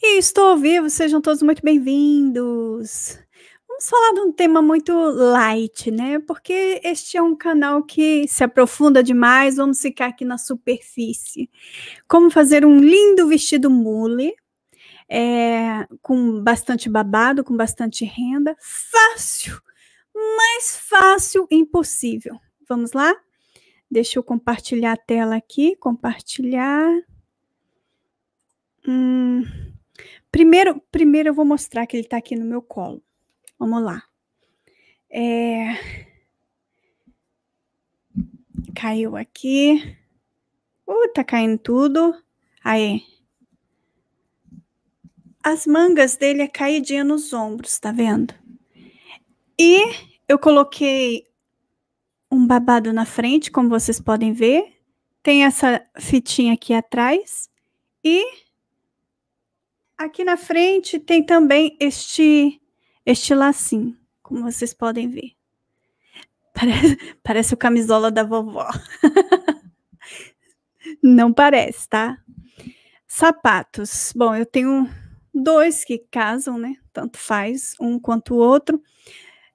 E estou vivo, sejam todos muito bem-vindos. Vamos falar de um tema muito light, né? Porque este é um canal que se aprofunda demais, vamos ficar aqui na superfície. Como fazer um lindo vestido mule, é, com bastante babado, com bastante renda. Fácil, mais fácil impossível. Vamos lá? Deixa eu compartilhar a tela aqui, compartilhar. Hum. Primeiro, primeiro eu vou mostrar que ele está aqui no meu colo. Vamos lá. É... Caiu aqui. Uh, tá caindo tudo. Aí. As mangas dele é caidinha nos ombros, tá vendo? E eu coloquei um babado na frente, como vocês podem ver. Tem essa fitinha aqui atrás. E Aqui na frente tem também este, este lacinho, como vocês podem ver. Parece, parece o camisola da vovó. Não parece, tá? Sapatos. Bom, eu tenho dois que casam, né? Tanto faz um quanto o outro.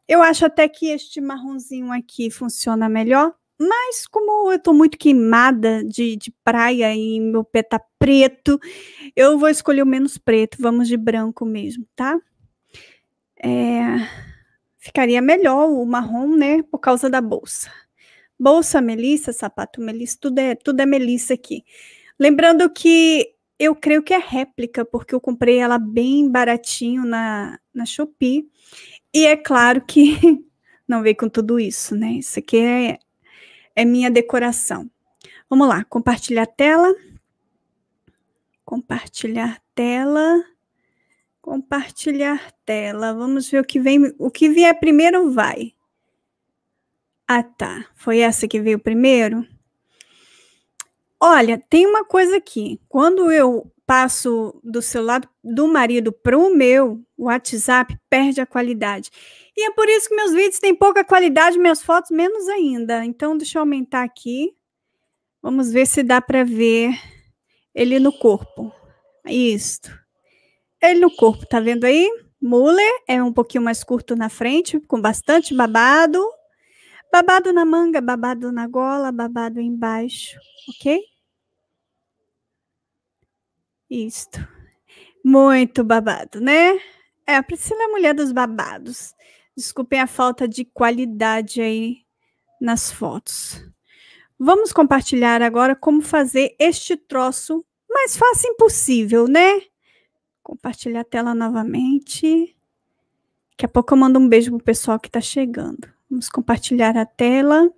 Eu acho até que este marronzinho aqui funciona melhor, mas como eu tô muito queimada de, de praia e meu pé tá preto, eu vou escolher o menos preto, vamos de branco mesmo, tá? É, ficaria melhor o marrom, né, por causa da bolsa. Bolsa, melissa, sapato, melissa, tudo é, tudo é melissa aqui. Lembrando que eu creio que é réplica, porque eu comprei ela bem baratinho na, na Shopee. E é claro que não veio com tudo isso, né? Isso aqui é é minha decoração. Vamos lá, compartilhar tela. Compartilhar tela. Compartilhar tela. Vamos ver o que vem, o que vier primeiro vai. Ah, tá. Foi essa que veio primeiro? Olha, tem uma coisa aqui. Quando eu passo do celular do marido para o meu, o WhatsApp perde a qualidade. E é por isso que meus vídeos têm pouca qualidade, minhas fotos menos ainda. Então, deixa eu aumentar aqui. Vamos ver se dá para ver ele no corpo. Isto. Ele no corpo, tá vendo aí? Muller é um pouquinho mais curto na frente, com bastante babado. Babado na manga, babado na gola, babado embaixo, ok? Isto. Muito babado, né? É, a Priscila é a mulher dos babados. Desculpem a falta de qualidade aí nas fotos. Vamos compartilhar agora como fazer este troço mais fácil impossível, né? Compartilhar a tela novamente. Daqui a pouco eu mando um beijo pro pessoal que está chegando. Vamos compartilhar a tela.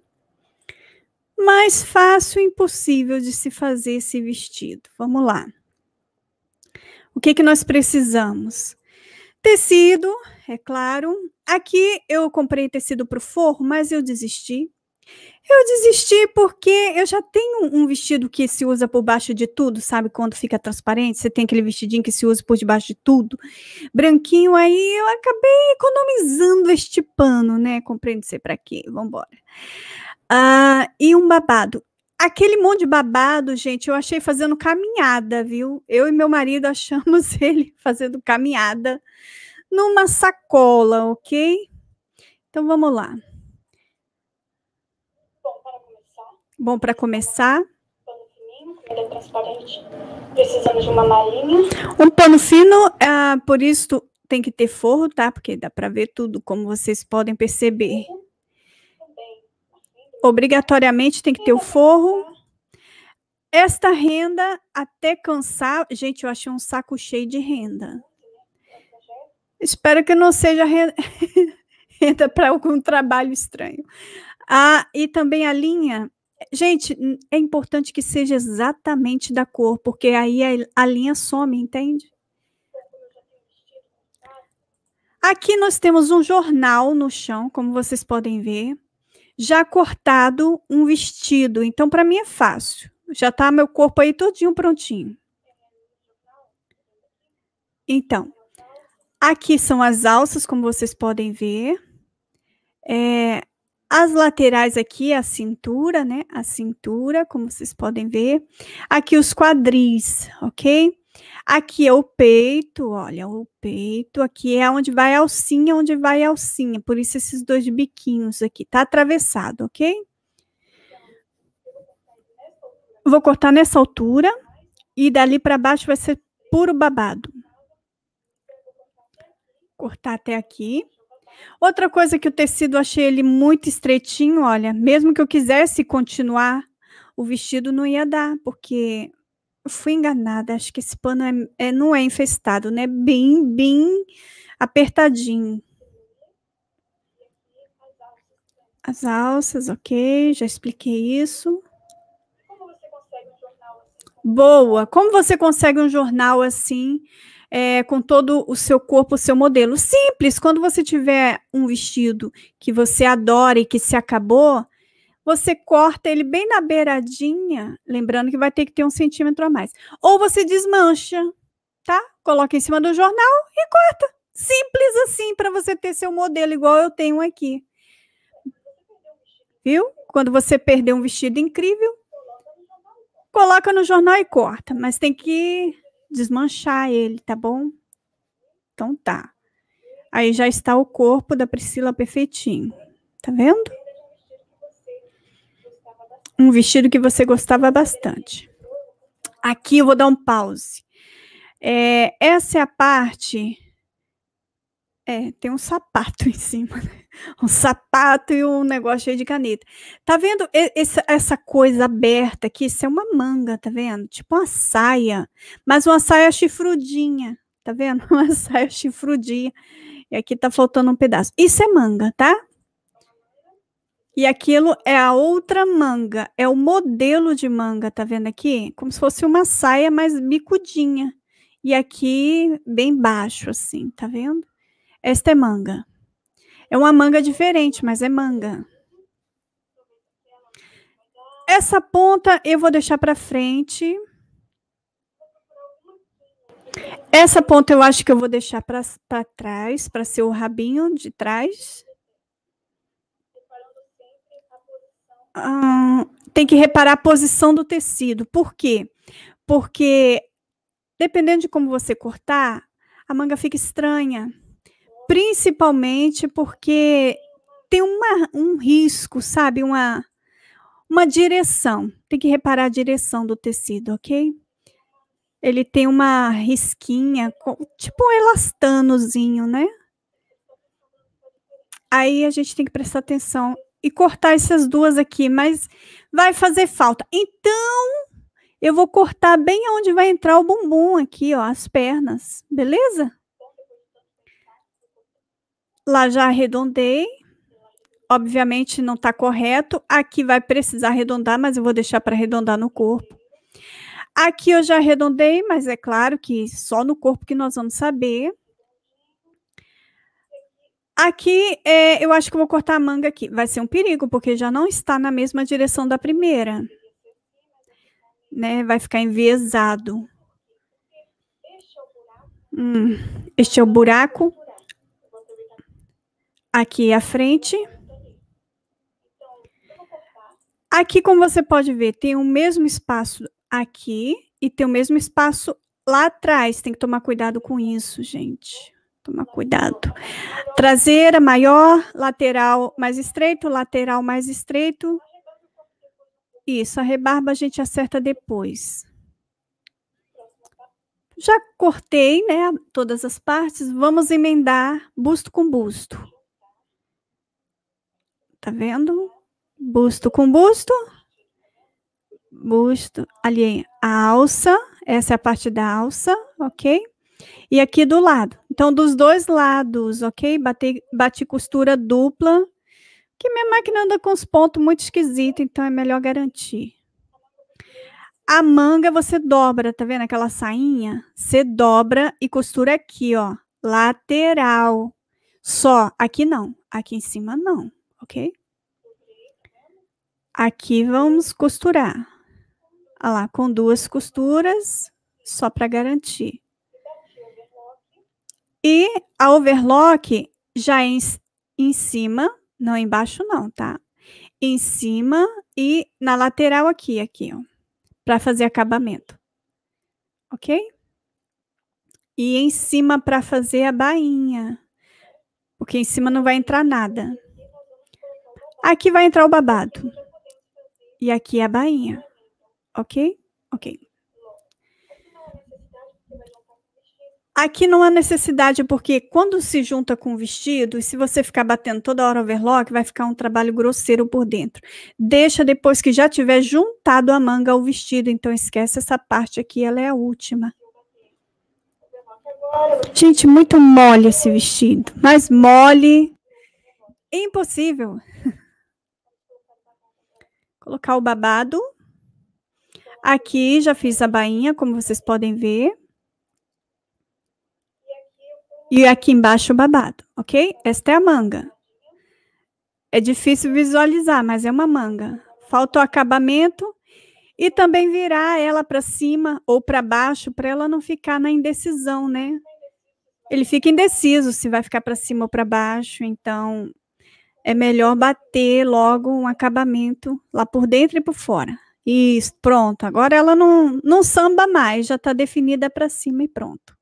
Mais fácil impossível de se fazer esse vestido. Vamos lá. O que, que nós precisamos? Tecido, é claro. Aqui eu comprei tecido para o forro, mas eu desisti. Eu desisti porque eu já tenho um vestido que se usa por baixo de tudo, sabe? Quando fica transparente, você tem aquele vestidinho que se usa por debaixo de tudo, branquinho. Aí eu acabei economizando este pano, né? Comprei não sei para quê. Vambora. Ah, e um babado. Aquele monte de babado, gente, eu achei fazendo caminhada, viu? Eu e meu marido achamos ele fazendo caminhada numa sacola, ok? Então vamos lá. Bom, para começar. Pano é transparente. de uma malinha. Um pano fino, ah, por isso tem que ter forro, tá? Porque dá para ver tudo, como vocês podem perceber. Obrigatoriamente tem que ter o forro. Esta renda até cansar. Gente, eu achei um saco cheio de renda. Espero que não seja renda para algum trabalho estranho. Ah, e também a linha. Gente, é importante que seja exatamente da cor, porque aí a, a linha some, entende? Aqui nós temos um jornal no chão, como vocês podem ver, já cortado um vestido. Então, para mim é fácil. Já está meu corpo aí todinho prontinho. Então, Aqui são as alças, como vocês podem ver. É, as laterais aqui, a cintura, né? A cintura, como vocês podem ver. Aqui os quadris, ok? Aqui é o peito, olha, o peito. Aqui é onde vai a alcinha, onde vai a alcinha. Por isso esses dois biquinhos aqui, tá atravessado, ok? Vou cortar nessa altura e dali para baixo vai ser puro babado cortar até aqui. Outra coisa que o tecido achei ele muito estreitinho, olha, mesmo que eu quisesse continuar, o vestido não ia dar, porque eu fui enganada, acho que esse pano é, é, não é infestado, né? Bem, bem apertadinho. As alças, ok, já expliquei isso. Como um assim? Boa! Como você consegue um jornal assim? é, com todo o seu corpo, o seu modelo. Simples, quando você tiver um vestido que você adora e que se acabou, você corta ele bem na beiradinha, lembrando que vai ter que ter um centímetro a mais. Ou você desmancha, tá? Coloca em cima do jornal e corta. Simples assim, para você ter seu modelo, igual eu tenho aqui. Viu? Quando você perder um vestido incrível, coloca no jornal e corta. Mas tem que desmanchar ele, tá bom? Então tá. Aí já está o corpo da Priscila perfeitinho. Tá vendo? Um vestido que você gostava bastante. Aqui eu vou dar um pause. É, essa é a parte. É, tem um sapato em cima, né? um sapato e um negócio cheio de caneta. Tá vendo essa, essa coisa aberta aqui? Isso é uma manga, tá vendo? Tipo uma saia, mas uma saia chifrudinha, tá vendo? Uma saia chifrudinha. E aqui tá faltando um pedaço. Isso é manga, tá? E aquilo é a outra manga, é o modelo de manga, tá vendo aqui? Como se fosse uma saia mais bicudinha. E aqui bem baixo assim, tá vendo? Esta é manga. É uma manga diferente, mas é manga. Essa ponta eu vou deixar para frente. Essa ponta eu acho que eu vou deixar para trás, para ser o rabinho de trás. Ah, tem que reparar a posição do tecido. Por quê? Porque dependendo de como você cortar, a manga fica estranha principalmente porque tem uma, um risco, sabe? Uma, uma direção. Tem que reparar a direção do tecido, ok? Ele tem uma risquinha, tipo um elastanozinho, né? Aí a gente tem que prestar atenção e cortar essas duas aqui, mas vai fazer falta. Então, eu vou cortar bem onde vai entrar o bumbum aqui, ó, as pernas, beleza? Lá já arredondei. Obviamente não está correto. Aqui vai precisar arredondar, mas eu vou deixar para arredondar no corpo. Aqui eu já arredondei, mas é claro que só no corpo que nós vamos saber. Aqui, é, eu acho que eu vou cortar a manga aqui. Vai ser um perigo, porque já não está na mesma direção da primeira. Né? Vai ficar enviesado. Hum, este é o buraco aqui à frente. Aqui, como você pode ver, tem o mesmo espaço aqui e tem o mesmo espaço lá atrás. Tem que tomar cuidado com isso, gente. Tomar cuidado. Traseira maior, lateral mais estreito, lateral mais estreito. Isso, a rebarba a gente acerta depois. Já cortei, né, todas as partes. Vamos emendar busto com busto. Tá vendo? Busto com busto. Busto. Ali a alça. Essa é a parte da alça, ok? E aqui do lado. Então, dos dois lados, ok? Bati, bati costura dupla. Que minha máquina anda com os pontos muito esquisitos, então é melhor garantir. A manga você dobra, tá vendo aquela sainha? Você dobra e costura aqui, ó, lateral. Só aqui não, aqui em cima não ok? Aqui vamos costurar. Olha lá, com duas costuras, só para garantir. E a overlock já é em, em cima, não embaixo não, tá? Em cima e na lateral aqui, aqui, ó. Para fazer acabamento. Ok? E em cima para fazer a bainha. Porque em cima não vai entrar nada. Aqui vai entrar o babado. E aqui é a bainha. Ok? Ok. Aqui não há necessidade, porque quando se junta com o vestido, se você ficar batendo toda hora overlock, vai ficar um trabalho grosseiro por dentro. Deixa depois que já tiver juntado a manga ao vestido, então esquece essa parte aqui, ela é a última. Gente, muito mole esse vestido, mas mole, impossível. Colocar o babado. Aqui já fiz a bainha, como vocês podem ver. E aqui embaixo o babado, ok? Esta é a manga. É difícil visualizar, mas é uma manga. Falta o acabamento e também virar ela para cima ou para baixo para ela não ficar na indecisão, né? Ele fica indeciso se vai ficar para cima ou para baixo, então é melhor bater logo um acabamento lá por dentro e por fora. Isso, pronto. Agora ela não, não samba mais, já está definida para cima e pronto.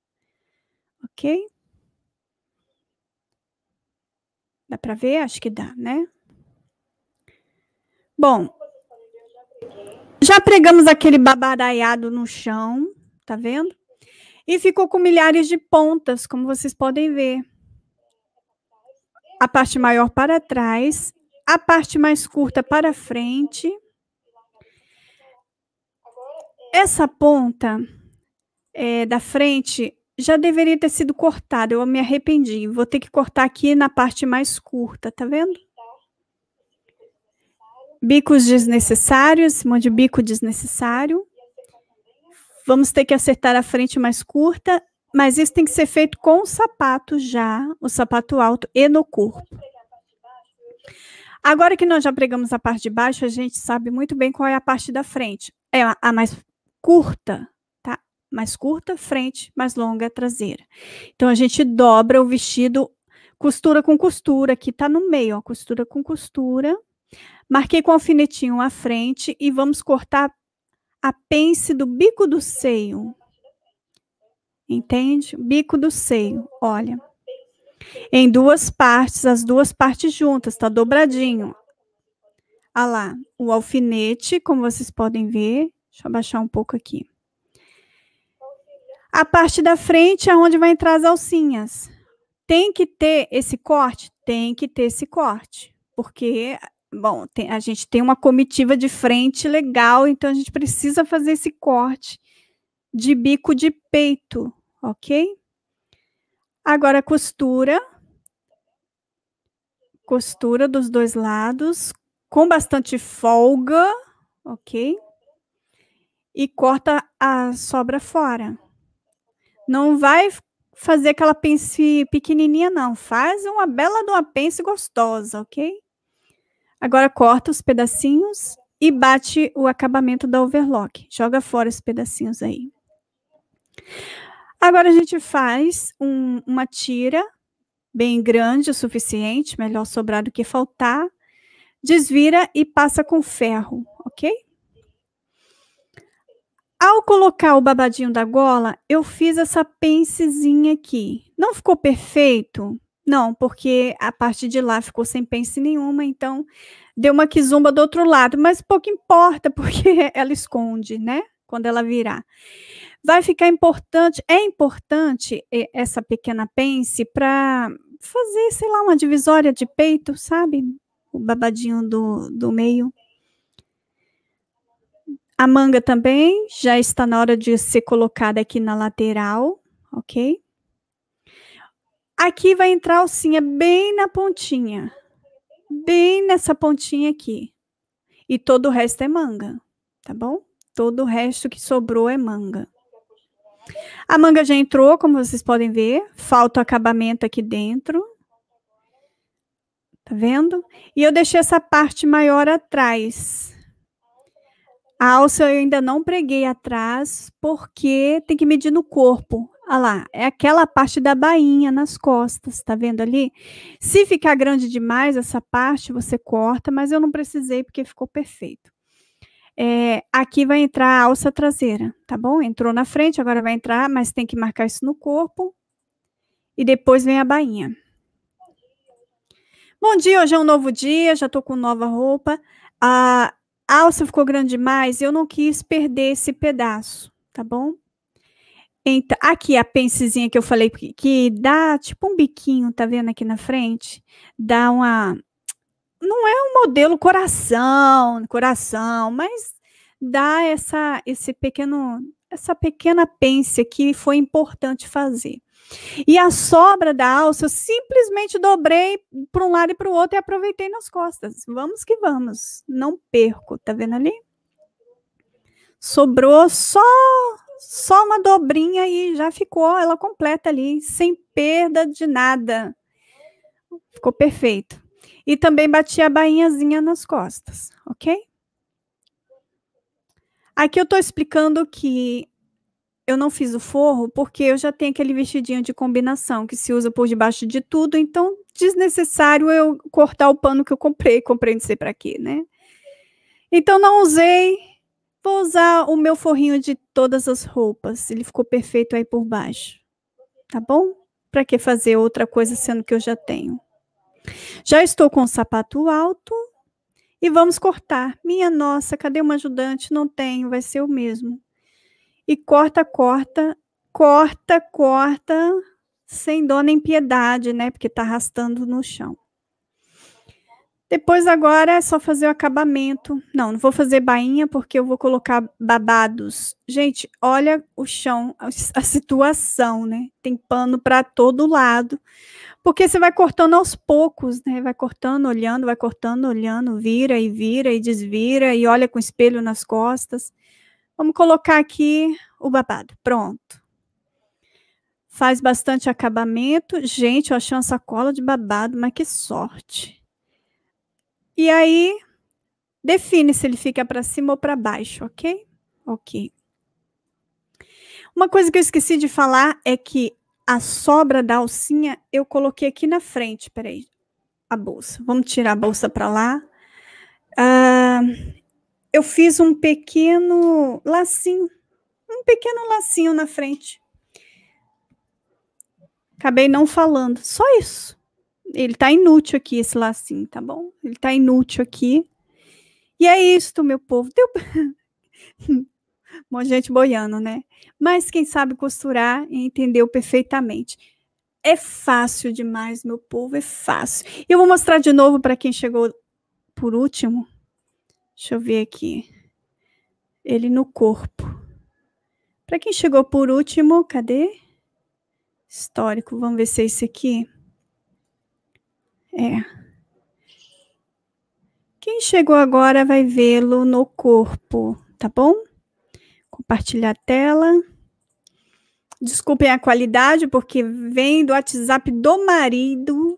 Ok? Dá para ver? Acho que dá, né? Bom, já pregamos aquele babaraiado no chão, tá vendo? E ficou com milhares de pontas, como vocês podem ver a parte maior para trás, a parte mais curta para frente. Essa ponta é, da frente já deveria ter sido cortada, eu me arrependi. Vou ter que cortar aqui na parte mais curta, tá vendo? Bicos desnecessários, um monte de bico desnecessário. Vamos ter que acertar a frente mais curta mas isso tem que ser feito com o sapato já, o sapato alto e no corpo. Agora que nós já pregamos a parte de baixo, a gente sabe muito bem qual é a parte da frente. É a mais curta, tá? Mais curta, frente, mais longa, traseira. Então a gente dobra o vestido, costura com costura, aqui tá no meio, ó, costura com costura. Marquei com alfinetinho a frente e vamos cortar a pence do bico do seio. Entende? Bico do seio, olha. Em duas partes, as duas partes juntas, tá dobradinho. Olha lá, o alfinete, como vocês podem ver. Deixa eu abaixar um pouco aqui. A parte da frente é onde vai entrar as alcinhas. Tem que ter esse corte? Tem que ter esse corte. Porque, bom, tem, a gente tem uma comitiva de frente legal, então a gente precisa fazer esse corte de bico de peito, ok? Agora, costura. Costura dos dois lados, com bastante folga, ok? E corta a sobra fora. Não vai fazer aquela pence pequenininha, não. Faz uma bela de uma pence gostosa, ok? Agora corta os pedacinhos e bate o acabamento da overlock. Joga fora os pedacinhos aí. Agora a gente faz um, uma tira bem grande o suficiente, melhor sobrar do que faltar. Desvira e passa com ferro, ok? Ao colocar o babadinho da gola, eu fiz essa pencezinha aqui. Não ficou perfeito? Não, porque a parte de lá ficou sem pence nenhuma, então deu uma quizumba do outro lado, mas pouco importa, porque ela esconde, né? Quando ela virar vai ficar importante, é importante eh, essa pequena pence para fazer, sei lá, uma divisória de peito, sabe? O babadinho do, do meio. A manga também já está na hora de ser colocada aqui na lateral, ok? Aqui vai entrar a alcinha bem na pontinha, bem nessa pontinha aqui. E todo o resto é manga, tá bom? Todo o resto que sobrou é manga. A manga já entrou, como vocês podem ver. Falta o acabamento aqui dentro. Tá vendo? E eu deixei essa parte maior atrás. A alça eu ainda não preguei atrás, porque tem que medir no corpo. Olha lá, é aquela parte da bainha nas costas, tá vendo ali? Se ficar grande demais essa parte, você corta, mas eu não precisei porque ficou perfeito. É, aqui vai entrar a alça traseira, tá bom? Entrou na frente, agora vai entrar, mas tem que marcar isso no corpo. E depois vem a bainha. Bom dia, hoje é um novo dia, já tô com nova roupa. A alça ficou grande demais, eu não quis perder esse pedaço, tá bom? Então, aqui a pencezinha que eu falei que, que dá tipo um biquinho, tá vendo aqui na frente? Dá uma não é um modelo coração, coração, mas dá essa esse pequeno essa pequena pence que foi importante fazer. E a sobra da alça eu simplesmente dobrei para um lado e para o outro e aproveitei nas costas. Vamos que vamos, não perco, tá vendo ali? Sobrou só só uma dobrinha e já ficou ela completa ali, sem perda de nada. Ficou perfeito. E também batia a bainhazinha nas costas, ok? Aqui eu estou explicando que eu não fiz o forro porque eu já tenho aquele vestidinho de combinação que se usa por debaixo de tudo, então desnecessário eu cortar o pano que eu comprei, comprei não sei para quê, né? Então não usei, vou usar o meu forrinho de todas as roupas, ele ficou perfeito aí por baixo, tá bom? Para que fazer outra coisa sendo que eu já tenho? Já estou com o sapato alto e vamos cortar. Minha nossa, cadê uma ajudante? Não tenho, vai ser o mesmo. E corta, corta, corta, corta, sem dó nem piedade, né? Porque tá arrastando no chão. Depois agora é só fazer o acabamento. Não, não vou fazer bainha porque eu vou colocar babados. Gente, olha o chão, a situação, né? Tem pano para todo lado. Porque você vai cortando aos poucos, né? Vai cortando, olhando, vai cortando, olhando, vira e vira e desvira e olha com o espelho nas costas. Vamos colocar aqui o babado. Pronto. Faz bastante acabamento. Gente, eu achei uma sacola de babado, mas que sorte. E aí, define se ele fica para cima ou para baixo, ok? Ok. Uma coisa que eu esqueci de falar é que a sobra da alcinha eu coloquei aqui na frente, peraí, a bolsa. Vamos tirar a bolsa para lá. Ah, eu fiz um pequeno lacinho, um pequeno lacinho na frente. Acabei não falando, só isso. Ele tá inútil aqui, esse lacinho, tá bom? Ele tá inútil aqui. E é isto, meu povo. Deu... Bom, gente boiando, né? Mas quem sabe costurar entendeu perfeitamente. É fácil demais, meu povo, é fácil. Eu vou mostrar de novo para quem chegou por último. Deixa eu ver aqui. Ele no corpo. Para quem chegou por último, cadê? Histórico, vamos ver se é esse aqui. É. Quem chegou agora vai vê-lo no corpo, tá bom? Compartilhar a tela. Desculpem a qualidade, porque vem do WhatsApp do marido.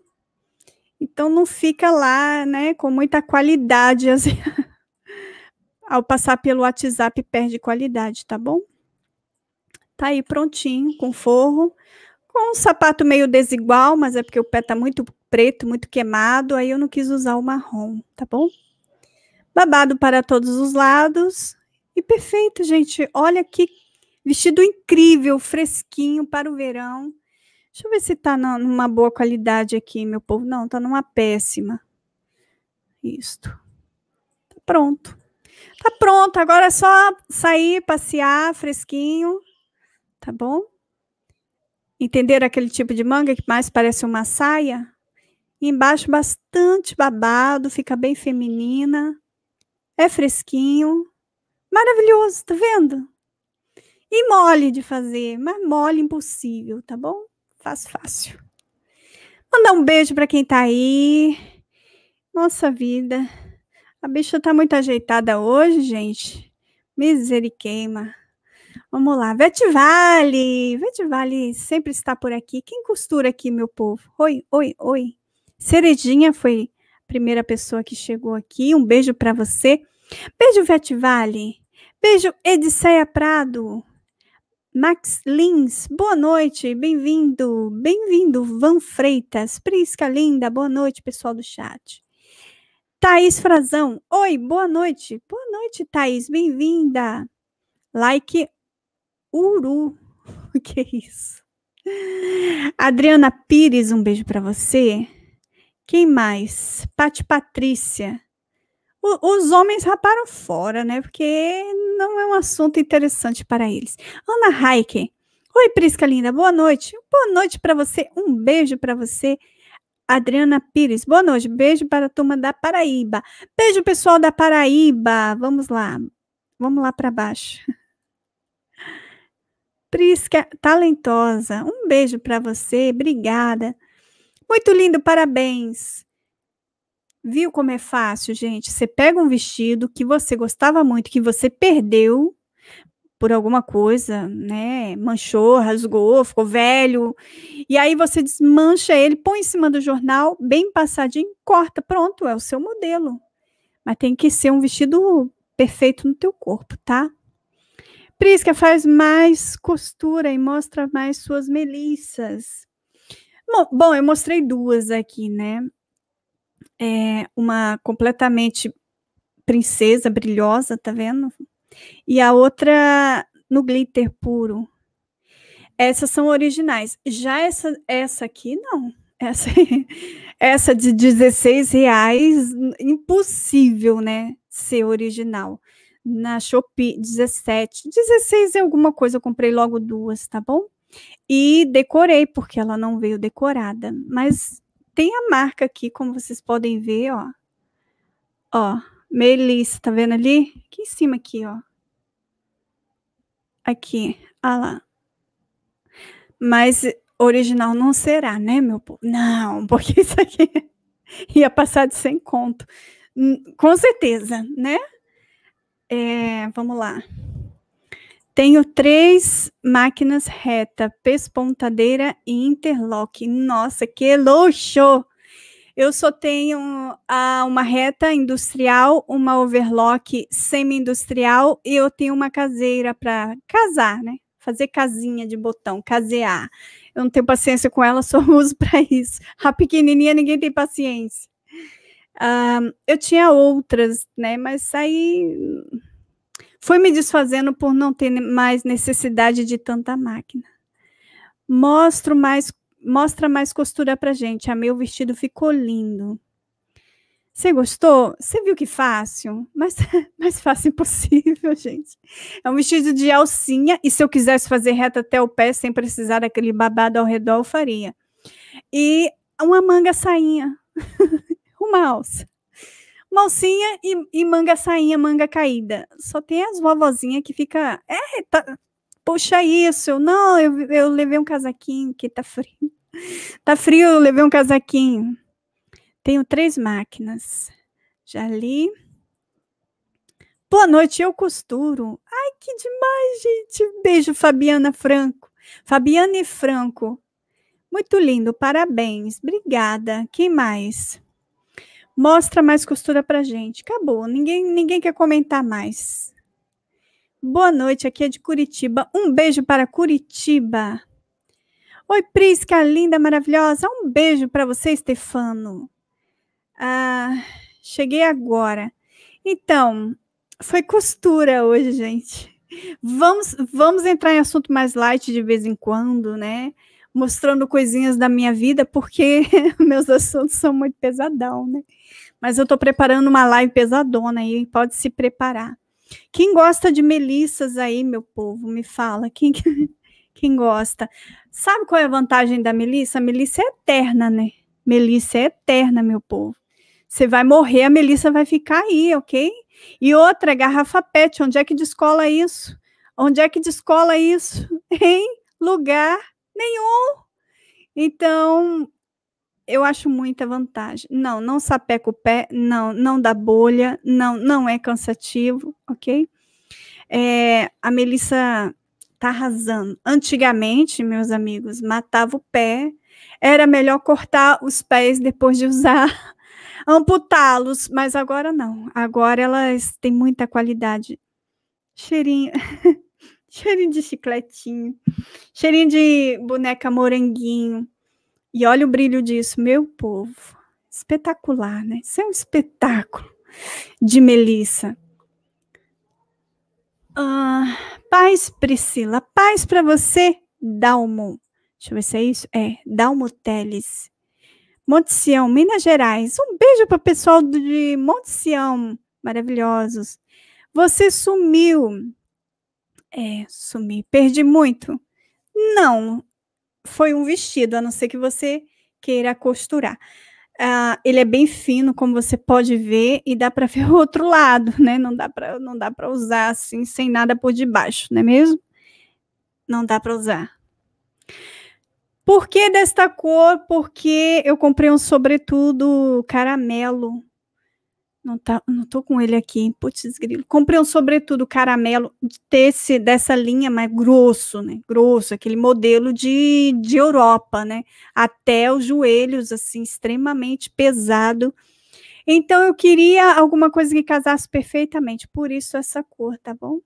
Então não fica lá, né, com muita qualidade. Assim. Ao passar pelo WhatsApp perde qualidade, tá bom? Tá aí prontinho, com forro, com um sapato meio desigual, mas é porque o pé tá muito preto, muito queimado, aí eu não quis usar o marrom, tá bom? Babado para todos os lados. E perfeito, gente. Olha que vestido incrível, fresquinho para o verão. Deixa eu ver se está numa boa qualidade aqui, meu povo. Não, está numa péssima. Isto. Tá pronto. Tá pronto. Agora é só sair, passear, fresquinho. Tá bom? Entenderam aquele tipo de manga que mais parece uma saia? E embaixo, bastante babado, fica bem feminina. É fresquinho, Maravilhoso, tá vendo? E mole de fazer, mas mole impossível, tá bom? Faz fácil. Mandar um beijo para quem tá aí. Nossa vida. A bicha tá muito ajeitada hoje, gente. Misericórdia. Vamos lá, Vete Vale. Vete Vale sempre está por aqui. Quem costura aqui, meu povo? Oi, oi, oi. Seredinha foi a primeira pessoa que chegou aqui. Um beijo para você. Beijo, Vete Vale. Beijo, Ediceia Prado. Max Lins, boa noite, bem-vindo, bem-vindo, Van Freitas, Prisca Linda, boa noite, pessoal do chat. Thaís Frazão, oi, boa noite, boa noite, Thaís, bem-vinda. Like Uru, o que é isso? Adriana Pires, um beijo para você. Quem mais? Pati Patrícia os homens raparam fora, né? Porque não é um assunto interessante para eles. Ana Heike. Oi, Prisca linda. Boa noite. Boa noite para você. Um beijo para você. Adriana Pires. Boa noite. Beijo para a turma da Paraíba. Beijo, pessoal da Paraíba. Vamos lá. Vamos lá para baixo. Prisca, talentosa. Um beijo para você. Obrigada. Muito lindo, parabéns. Viu como é fácil, gente? Você pega um vestido que você gostava muito, que você perdeu por alguma coisa, né? Manchou, rasgou, ficou velho. E aí você desmancha ele, põe em cima do jornal, bem passadinho, corta, pronto, é o seu modelo. Mas tem que ser um vestido perfeito no teu corpo, tá? Prisca faz mais costura e mostra mais suas melissas Bom, eu mostrei duas aqui, né? é, uma completamente princesa, brilhosa, tá vendo? E a outra no glitter puro. Essas são originais. Já essa, essa aqui, não. Essa, essa de 16 reais, impossível, né? Ser original. Na Shopee, 17. 16 é alguma coisa, eu comprei logo duas, tá bom? E decorei, porque ela não veio decorada. Mas tem a marca aqui, como vocês podem ver, ó. Ó, Melissa, tá vendo ali? Aqui em cima, aqui, ó. Aqui, ah lá. Mas original não será, né, meu povo? Não, porque isso aqui ia passar de sem conto. Hum, com certeza, né? É, vamos lá. Tenho três máquinas reta, pespontadeira e interlock. Nossa, que luxo! Eu só tenho ah, uma reta industrial, uma overlock semi-industrial e eu tenho uma caseira para casar, né? Fazer casinha de botão, casear. Eu não tenho paciência com ela, só uso para isso. A pequenininha ninguém tem paciência. Ah, eu tinha outras, né? Mas aí foi me desfazendo por não ter mais necessidade de tanta máquina. Mostro mais, mostra mais costura pra gente. A meu vestido ficou lindo. Você gostou? Você viu que fácil? Mas mais fácil impossível, gente. É um vestido de alcinha e se eu quisesse fazer reta até o pé sem precisar daquele babado ao redor, eu faria. E uma manga sainha, uma alça. Malsinha e, e, manga sainha, manga caída. Só tem as vovozinhas que fica. É, tá, puxa isso. Não, eu, eu levei um casaquinho que tá frio. Tá frio, eu levei um casaquinho. Tenho três máquinas. Já li. Boa noite, eu costuro. Ai, que demais, gente. Beijo, Fabiana Franco. e Franco. Muito lindo, parabéns. Obrigada. Quem mais? Mostra mais costura para gente. Acabou. Ninguém, ninguém quer comentar mais. Boa noite, aqui é de Curitiba. Um beijo para Curitiba. Oi, Prisca, é linda, maravilhosa. Um beijo para você, Stefano. Ah, cheguei agora. Então, foi costura hoje, gente. Vamos, vamos entrar em assunto mais light de vez em quando, né? mostrando coisinhas da minha vida, porque meus assuntos são muito pesadão, né? Mas eu estou preparando uma live pesadona aí, pode se preparar. Quem gosta de melissas aí, meu povo, me fala. Quem, quem gosta? Sabe qual é a vantagem da melissa? A melissa é eterna, né? Melissa é eterna, meu povo. Você vai morrer, a melissa vai ficar aí, ok? E outra, garrafa PET, onde é que descola isso? Onde é que descola isso? Em lugar Nenhum! Então, eu acho muita vantagem. Não, não sapeca o pé, não, não dá bolha, não, não é cansativo, ok? É, a Melissa tá arrasando. Antigamente, meus amigos, matava o pé, era melhor cortar os pés depois de usar, amputá-los, mas agora não. Agora elas têm muita qualidade. Cheirinho, cheirinho de chicletinho, cheirinho de boneca moranguinho. E olha o brilho disso, meu povo. Espetacular, né? Isso é um espetáculo de Melissa. Ah, paz, Priscila. Paz para você, Dalmo. Deixa eu ver se é isso. É, Dalmo Teles. Monte Sião, Minas Gerais. Um beijo para o pessoal de Monte Sião. Maravilhosos. Você sumiu. É, sumi. Perdi muito? Não. Foi um vestido, a não ser que você queira costurar. Uh, ele é bem fino, como você pode ver, e dá para ver o outro lado, né? Não dá para não dá para usar assim sem nada por debaixo, não é mesmo? Não dá para usar. Por que desta cor? Porque eu comprei um sobretudo caramelo não, tá, não tô com ele aqui, hein? Putz, grilo. Comprei um sobretudo caramelo desse, dessa linha, mas grosso, né? Grosso, aquele modelo de, de Europa, né? Até os joelhos, assim, extremamente pesado. Então, eu queria alguma coisa que casasse perfeitamente, por isso essa cor, tá bom?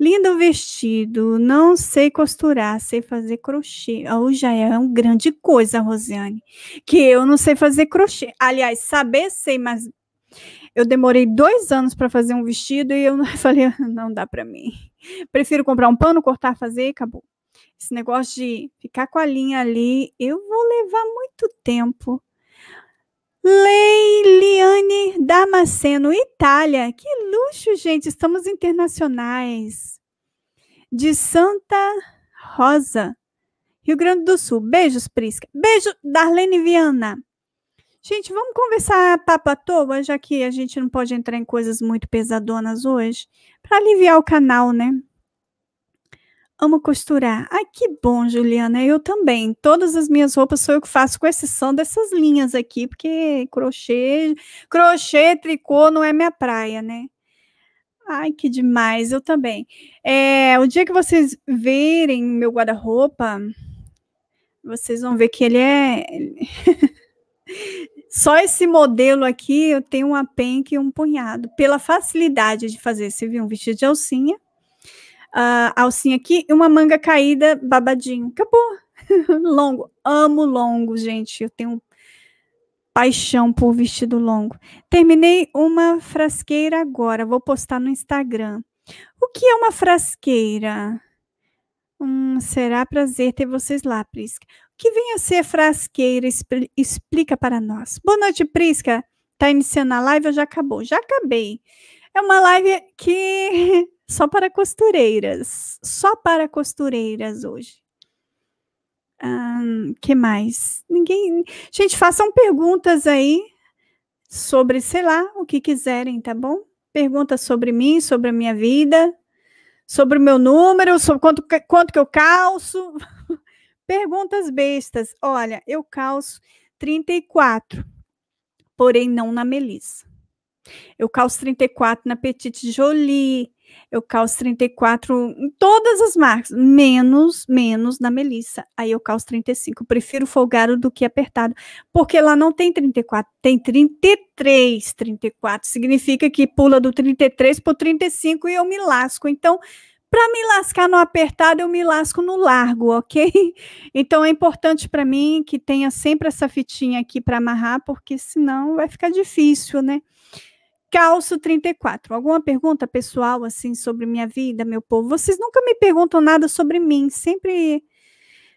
Lindo vestido, não sei costurar, sei fazer crochê. Oh, já é uma grande coisa, Rosiane, que eu não sei fazer crochê. Aliás, saber sei, mas eu demorei dois anos para fazer um vestido e eu falei, não dá para mim. Prefiro comprar um pano, cortar, fazer e acabou. Esse negócio de ficar com a linha ali, eu vou levar muito tempo. Leiliane Damasceno, Itália. Que luxo, gente. Estamos internacionais. De Santa Rosa, Rio Grande do Sul. Beijos, Prisca. Beijo, Darlene Viana. Gente, vamos conversar papo à toa, já que a gente não pode entrar em coisas muito pesadonas hoje, para aliviar o canal, né? Amo costurar. Ai, que bom, Juliana. Eu também. Todas as minhas roupas sou eu que faço, com exceção dessas linhas aqui, porque crochê, crochê, tricô não é minha praia, né? Ai, que demais. Eu também. É, o dia que vocês verem meu guarda-roupa, vocês vão ver que ele é. Só esse modelo aqui, eu tenho uma penca e um punhado. Pela facilidade de fazer, você viu? Um vestido de alcinha, uh, alcinha aqui e uma manga caída, babadinho. Acabou. longo. Amo longo, gente. Eu tenho paixão por vestido longo. Terminei uma frasqueira agora. Vou postar no Instagram. O que é uma frasqueira? Hum, será prazer ter vocês lá, Prisca que venha ser frasqueira, explica para nós. Boa noite, Prisca. Tá iniciando a live ou já acabou? Já acabei. É uma live que só para costureiras, só para costureiras hoje. Hum, que mais? Ninguém. Gente, façam perguntas aí sobre, sei lá, o que quiserem, tá bom? Perguntas sobre mim, sobre a minha vida, sobre o meu número, sobre quanto, quanto que eu calço. Perguntas bestas. Olha, eu calço 34, porém não na Melissa. Eu calço 34 na Petite Jolie. Eu calço 34 em todas as marcas, menos, menos na Melissa. Aí eu calço 35. prefiro folgado do que apertado, porque lá não tem 34, tem 33. 34 significa que pula do 33 para o 35 e eu me lasco. Então, para me lascar no apertado, eu me lasco no largo, ok? Então é importante para mim que tenha sempre essa fitinha aqui para amarrar, porque senão vai ficar difícil, né? Calço 34. Alguma pergunta pessoal assim sobre minha vida, meu povo? Vocês nunca me perguntam nada sobre mim, sempre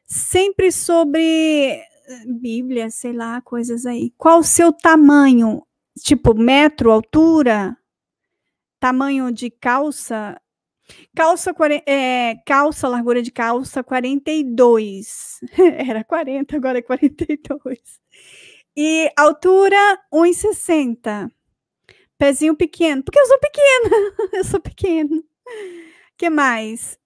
sempre sobre eh, Bíblia, sei lá, coisas aí. Qual o seu tamanho? Tipo metro, altura? Tamanho de calça? Calça, é, calça, largura de calça 42. Era 40, agora é 42. E altura 1,60. Pezinho pequeno. Porque eu sou pequena. eu sou pequena. que mais?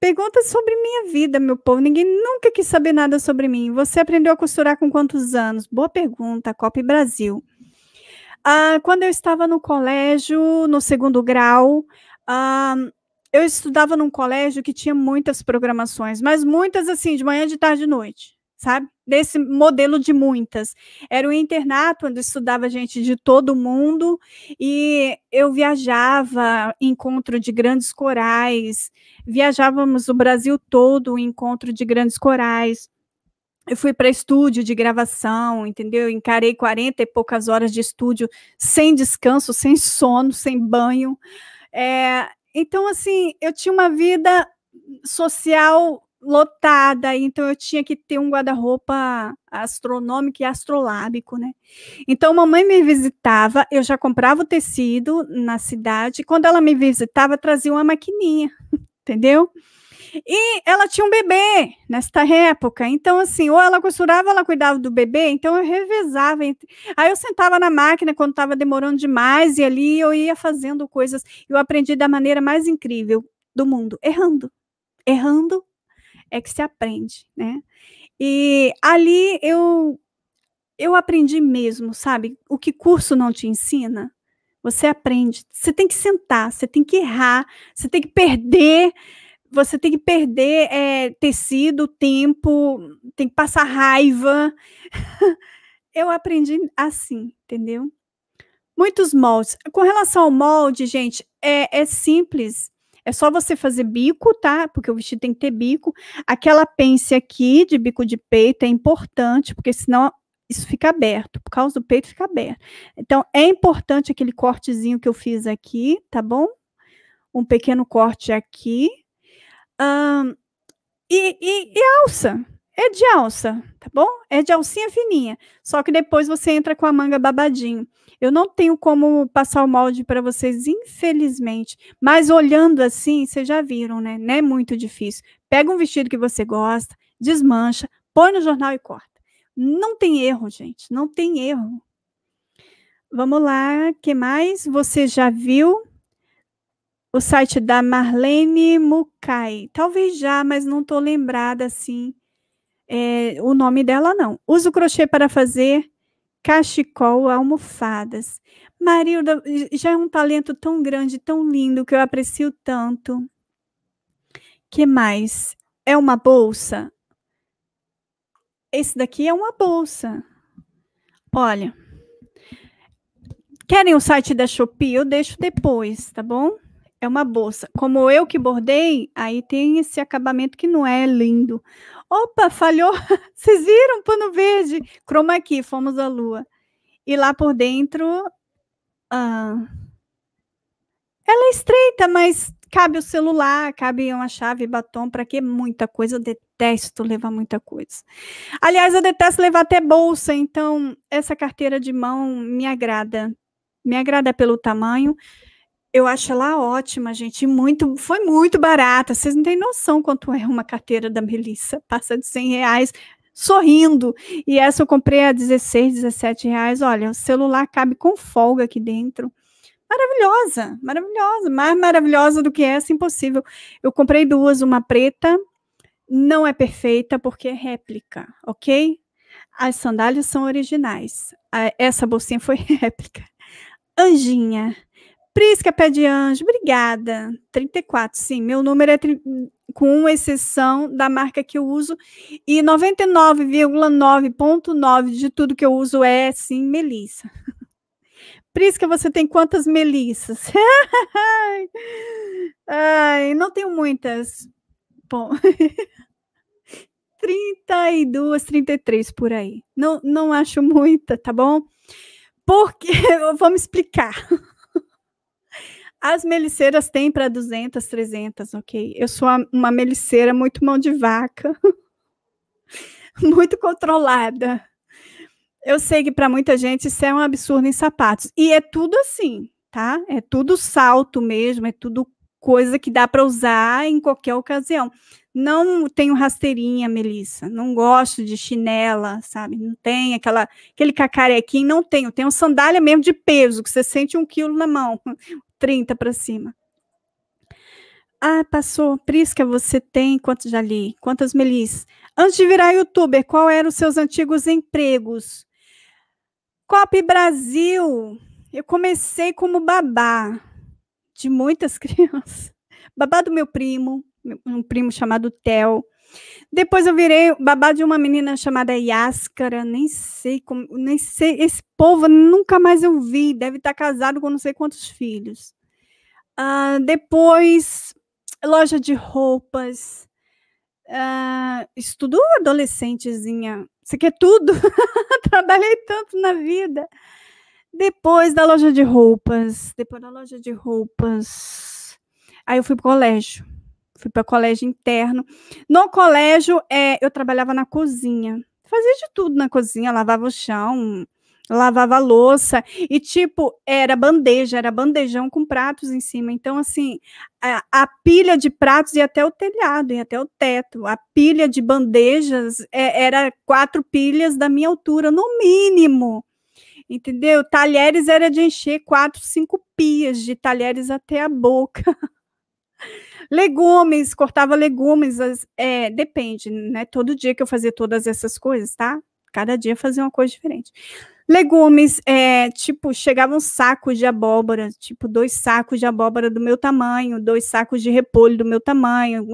Perguntas sobre minha vida, meu povo. Ninguém nunca quis saber nada sobre mim. Você aprendeu a costurar com quantos anos? Boa pergunta, Copa Brasil. Ah, quando eu estava no colégio, no segundo grau, ah, eu estudava num colégio que tinha muitas programações, mas muitas assim, de manhã, de tarde e noite, sabe? Desse modelo de muitas. Era um internato onde estudava gente de todo mundo e eu viajava, encontro de grandes corais, viajávamos o Brasil todo, encontro de grandes corais. Eu fui para estúdio de gravação, entendeu? Encarei 40 e poucas horas de estúdio sem descanso, sem sono, sem banho. É, então, assim, eu tinha uma vida social lotada, então eu tinha que ter um guarda-roupa astronômico e astrolábico, né? Então mamãe me visitava, eu já comprava o tecido na cidade, quando ela me visitava trazia uma maquininha, entendeu? E ela tinha um bebê nesta época. Então, assim, ou ela costurava, ou ela cuidava do bebê. Então, eu revezava. Aí, eu sentava na máquina quando estava demorando demais. E ali eu ia fazendo coisas. Eu aprendi da maneira mais incrível do mundo, errando. Errando é que se aprende, né? E ali eu. Eu aprendi mesmo, sabe? O que curso não te ensina, você aprende. Você tem que sentar, você tem que errar, você tem que perder, você tem que perder é, tecido, tempo, tem que passar raiva. Eu aprendi assim, entendeu? Muitos moldes. Com relação ao molde, gente, é, é simples. É só você fazer bico, tá? Porque o vestido tem que ter bico. Aquela pence aqui de bico de peito é importante, porque senão isso fica aberto, por causa do peito fica aberto. Então, é importante aquele cortezinho que eu fiz aqui, tá bom? Um pequeno corte aqui, e, e, e alça. É de alça, tá bom? É de alcinha fininha. Só que depois você entra com a manga babadinho. Eu não tenho como passar o molde para vocês, infelizmente. Mas olhando assim, vocês já viram, né? Não é muito difícil. Pega um vestido que você gosta, desmancha, põe no jornal e corta. Não tem erro, gente. Não tem erro. Vamos lá, que mais? Você já viu? o site é da Marlene Mukai. Talvez já, mas não estou lembrada assim é, o nome dela, não. Uso crochê para fazer cachecol, almofadas. Marilda já é um talento tão grande, tão lindo, que eu aprecio tanto. que mais? É uma bolsa? Esse daqui é uma bolsa. Olha. Querem o site da Shopee? Eu deixo depois, tá bom? é uma bolsa. Como eu que bordei, aí tem esse acabamento que não é lindo. Opa, falhou. Vocês viram? Pano verde. Chroma aqui, fomos à lua. E lá por dentro. Ah, ela é estreita, mas cabe o celular, cabe uma chave, batom, para que muita coisa? Eu detesto levar muita coisa. Aliás, eu detesto levar até bolsa, então essa carteira de mão me agrada. Me agrada pelo tamanho. Eu acho ela ótima, gente. Muito, foi muito barata. Vocês não têm noção quanto é uma carteira da Melissa. Passa de 100 reais sorrindo. E essa eu comprei a 16, 17 reais. Olha, o celular cabe com folga aqui dentro. Maravilhosa, maravilhosa. Mais maravilhosa do que essa, impossível. Eu comprei duas, uma preta. Não é perfeita porque é réplica, ok? As sandálias são originais. Essa bolsinha foi réplica. Anjinha, Prisca Pé de Anjo, obrigada. 34, sim. Meu número é tri... com exceção da marca que eu uso. E 99,9,9 de tudo que eu uso é, sim, Melissa. Prisca, você tem quantas Melissas? Ai, não tenho muitas. Bom. 32, 33 por aí. Não, não acho muita, tá bom? Porque, vamos explicar. As meliceiras têm para 200, 300, ok? Eu sou uma meliceira muito mão de vaca, muito controlada. Eu sei que para muita gente isso é um absurdo em sapatos. E é tudo assim, tá? É tudo salto mesmo, é tudo coisa que dá para usar em qualquer ocasião. Não tenho rasteirinha, Melissa. Não gosto de chinela, sabe? Não tem aquela, aquele cacarequinho, não tenho. Tenho sandália mesmo de peso, que você sente um quilo na mão. 30 para cima. Ah, passou. Prisca, você tem quantos já li? Quantas melis? Antes de virar youtuber, qual eram os seus antigos empregos? Cop Brasil. Eu comecei como babá de muitas crianças. Babá do meu primo, um primo chamado Theo. Depois eu virei babá de uma menina chamada Yáscara, nem sei como, nem sei, esse povo nunca mais eu vi, deve estar tá casado com não sei quantos filhos. Uh, depois, loja de roupas, uh, ah, estudo adolescentezinha, você quer é tudo, trabalhei tanto na vida. Depois da loja de roupas, depois da loja de roupas, aí eu fui para o colégio fui para colégio interno. No colégio, é, eu trabalhava na cozinha. Fazia de tudo na cozinha, lavava o chão, lavava louça e tipo era bandeja, era bandejão com pratos em cima. Então assim, a, a, pilha de pratos ia até o telhado, ia até o teto. A pilha de bandejas é, era quatro pilhas da minha altura no mínimo. Entendeu? Talheres era de encher quatro, cinco pias de talheres até a boca. Legumes, cortava legumes, é, depende, né? Todo dia que eu fazia todas essas coisas, tá? Cada dia fazia uma coisa diferente. Legumes, é, tipo, chegavam um sacos de abóbora, tipo, dois sacos de abóbora do meu tamanho, dois sacos de repolho do meu tamanho,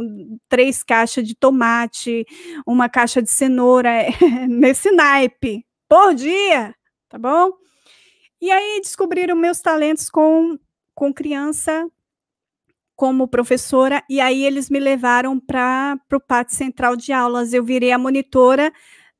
três caixas de tomate, uma caixa de cenoura, é, nesse naipe, por dia, tá bom? E aí descobriram meus talentos com, com criança como professora, e aí eles me levaram para o pátio central de aulas. Eu virei a monitora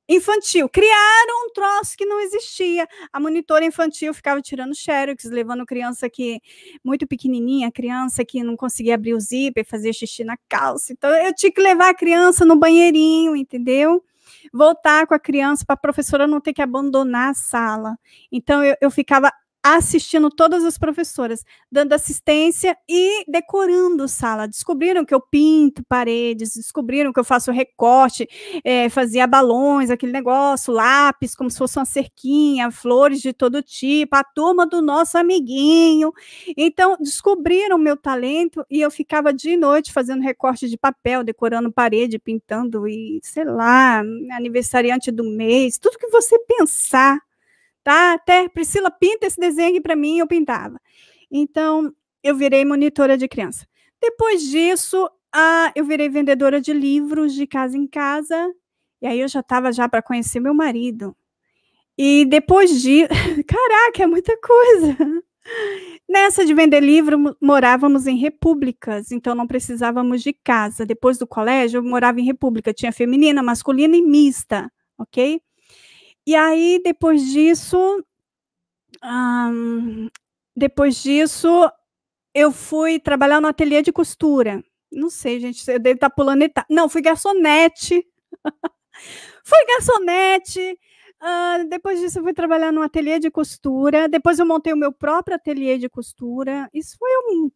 infantil. Criaram um troço que não existia. A monitora infantil ficava tirando xerox, levando criança que muito pequenininha, criança que não conseguia abrir o zíper, fazer xixi na calça. Então eu tinha que levar a criança no banheirinho, entendeu? Voltar com a criança para a professora não ter que abandonar a sala. Então eu, eu ficava assistindo todas as professoras, dando assistência e decorando sala. Descobriram que eu pinto paredes, descobriram que eu faço recorte, é, fazia balões, aquele negócio, lápis, como se fosse uma cerquinha, flores de todo tipo, a turma do nosso amiguinho. Então, descobriram meu talento e eu ficava de noite fazendo recorte de papel, decorando parede, pintando e, sei lá, aniversariante do mês, tudo que você pensar tá? Até Priscila, pinta esse desenho aqui para mim, eu pintava. Então, eu virei monitora de criança. Depois disso, ah, eu virei vendedora de livros de casa em casa. E aí eu já estava já para conhecer meu marido. E depois de, caraca, é muita coisa. Nessa de vender livro, morávamos em repúblicas, então não precisávamos de casa. Depois do colégio, eu morava em república, tinha feminina, masculina e mista, ok? E aí, depois disso, hum, depois disso, eu fui trabalhar no ateliê de costura. Não sei, gente, eu devo estar tá pulando etapa. Não, fui garçonete. fui garçonete. Uh, depois disso, eu fui trabalhar no ateliê de costura. Depois, eu montei o meu próprio ateliê de costura. Isso foi um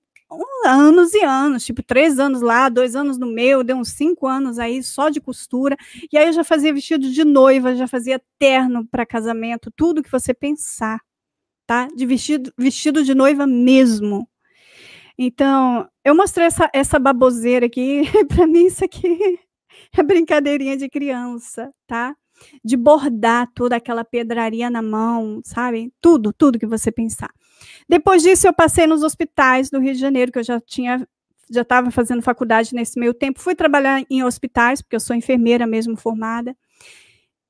anos e anos, tipo três anos lá, dois anos no meu, deu uns cinco anos aí só de costura. E aí eu já fazia vestido de noiva, já fazia terno para casamento, tudo que você pensar, tá? De vestido, vestido de noiva mesmo. Então, eu mostrei essa, essa baboseira aqui, para mim isso aqui é brincadeirinha de criança, tá? de bordar toda aquela pedraria na mão, sabe? Tudo, tudo que você pensar. Depois disso, eu passei nos hospitais do Rio de Janeiro, que eu já tinha já estava fazendo faculdade nesse meio tempo, fui trabalhar em hospitais, porque eu sou enfermeira mesmo formada.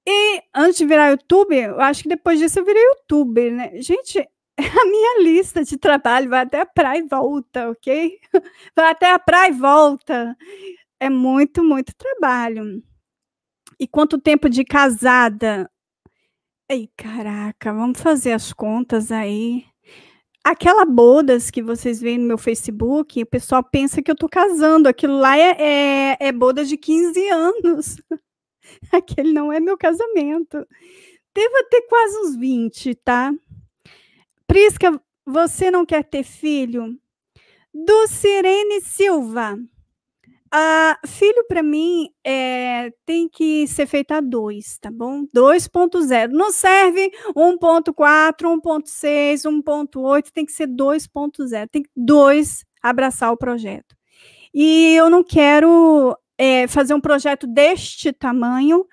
E antes de virar youtuber, eu acho que depois disso eu virei youtuber, né? Gente, a minha lista de trabalho vai até a praia e volta, ok? Vai até a praia e volta. É muito, muito trabalho. E quanto tempo de casada? Ei, caraca, vamos fazer as contas aí. Aquela bodas que vocês veem no meu Facebook, o pessoal pensa que eu tô casando. Aquilo lá é, é, é bodas de 15 anos. Aquele não é meu casamento. Deva ter quase uns 20, tá? Prisca, você não quer ter filho? Do Sirene Silva. Ah, filho, para mim, é, tem que ser feito a 2, tá bom? 2.0. Não serve 1.4, 1.6, 1.8, tem que ser 2.0. Tem que dois abraçar o projeto. E eu não quero é, fazer um projeto deste tamanho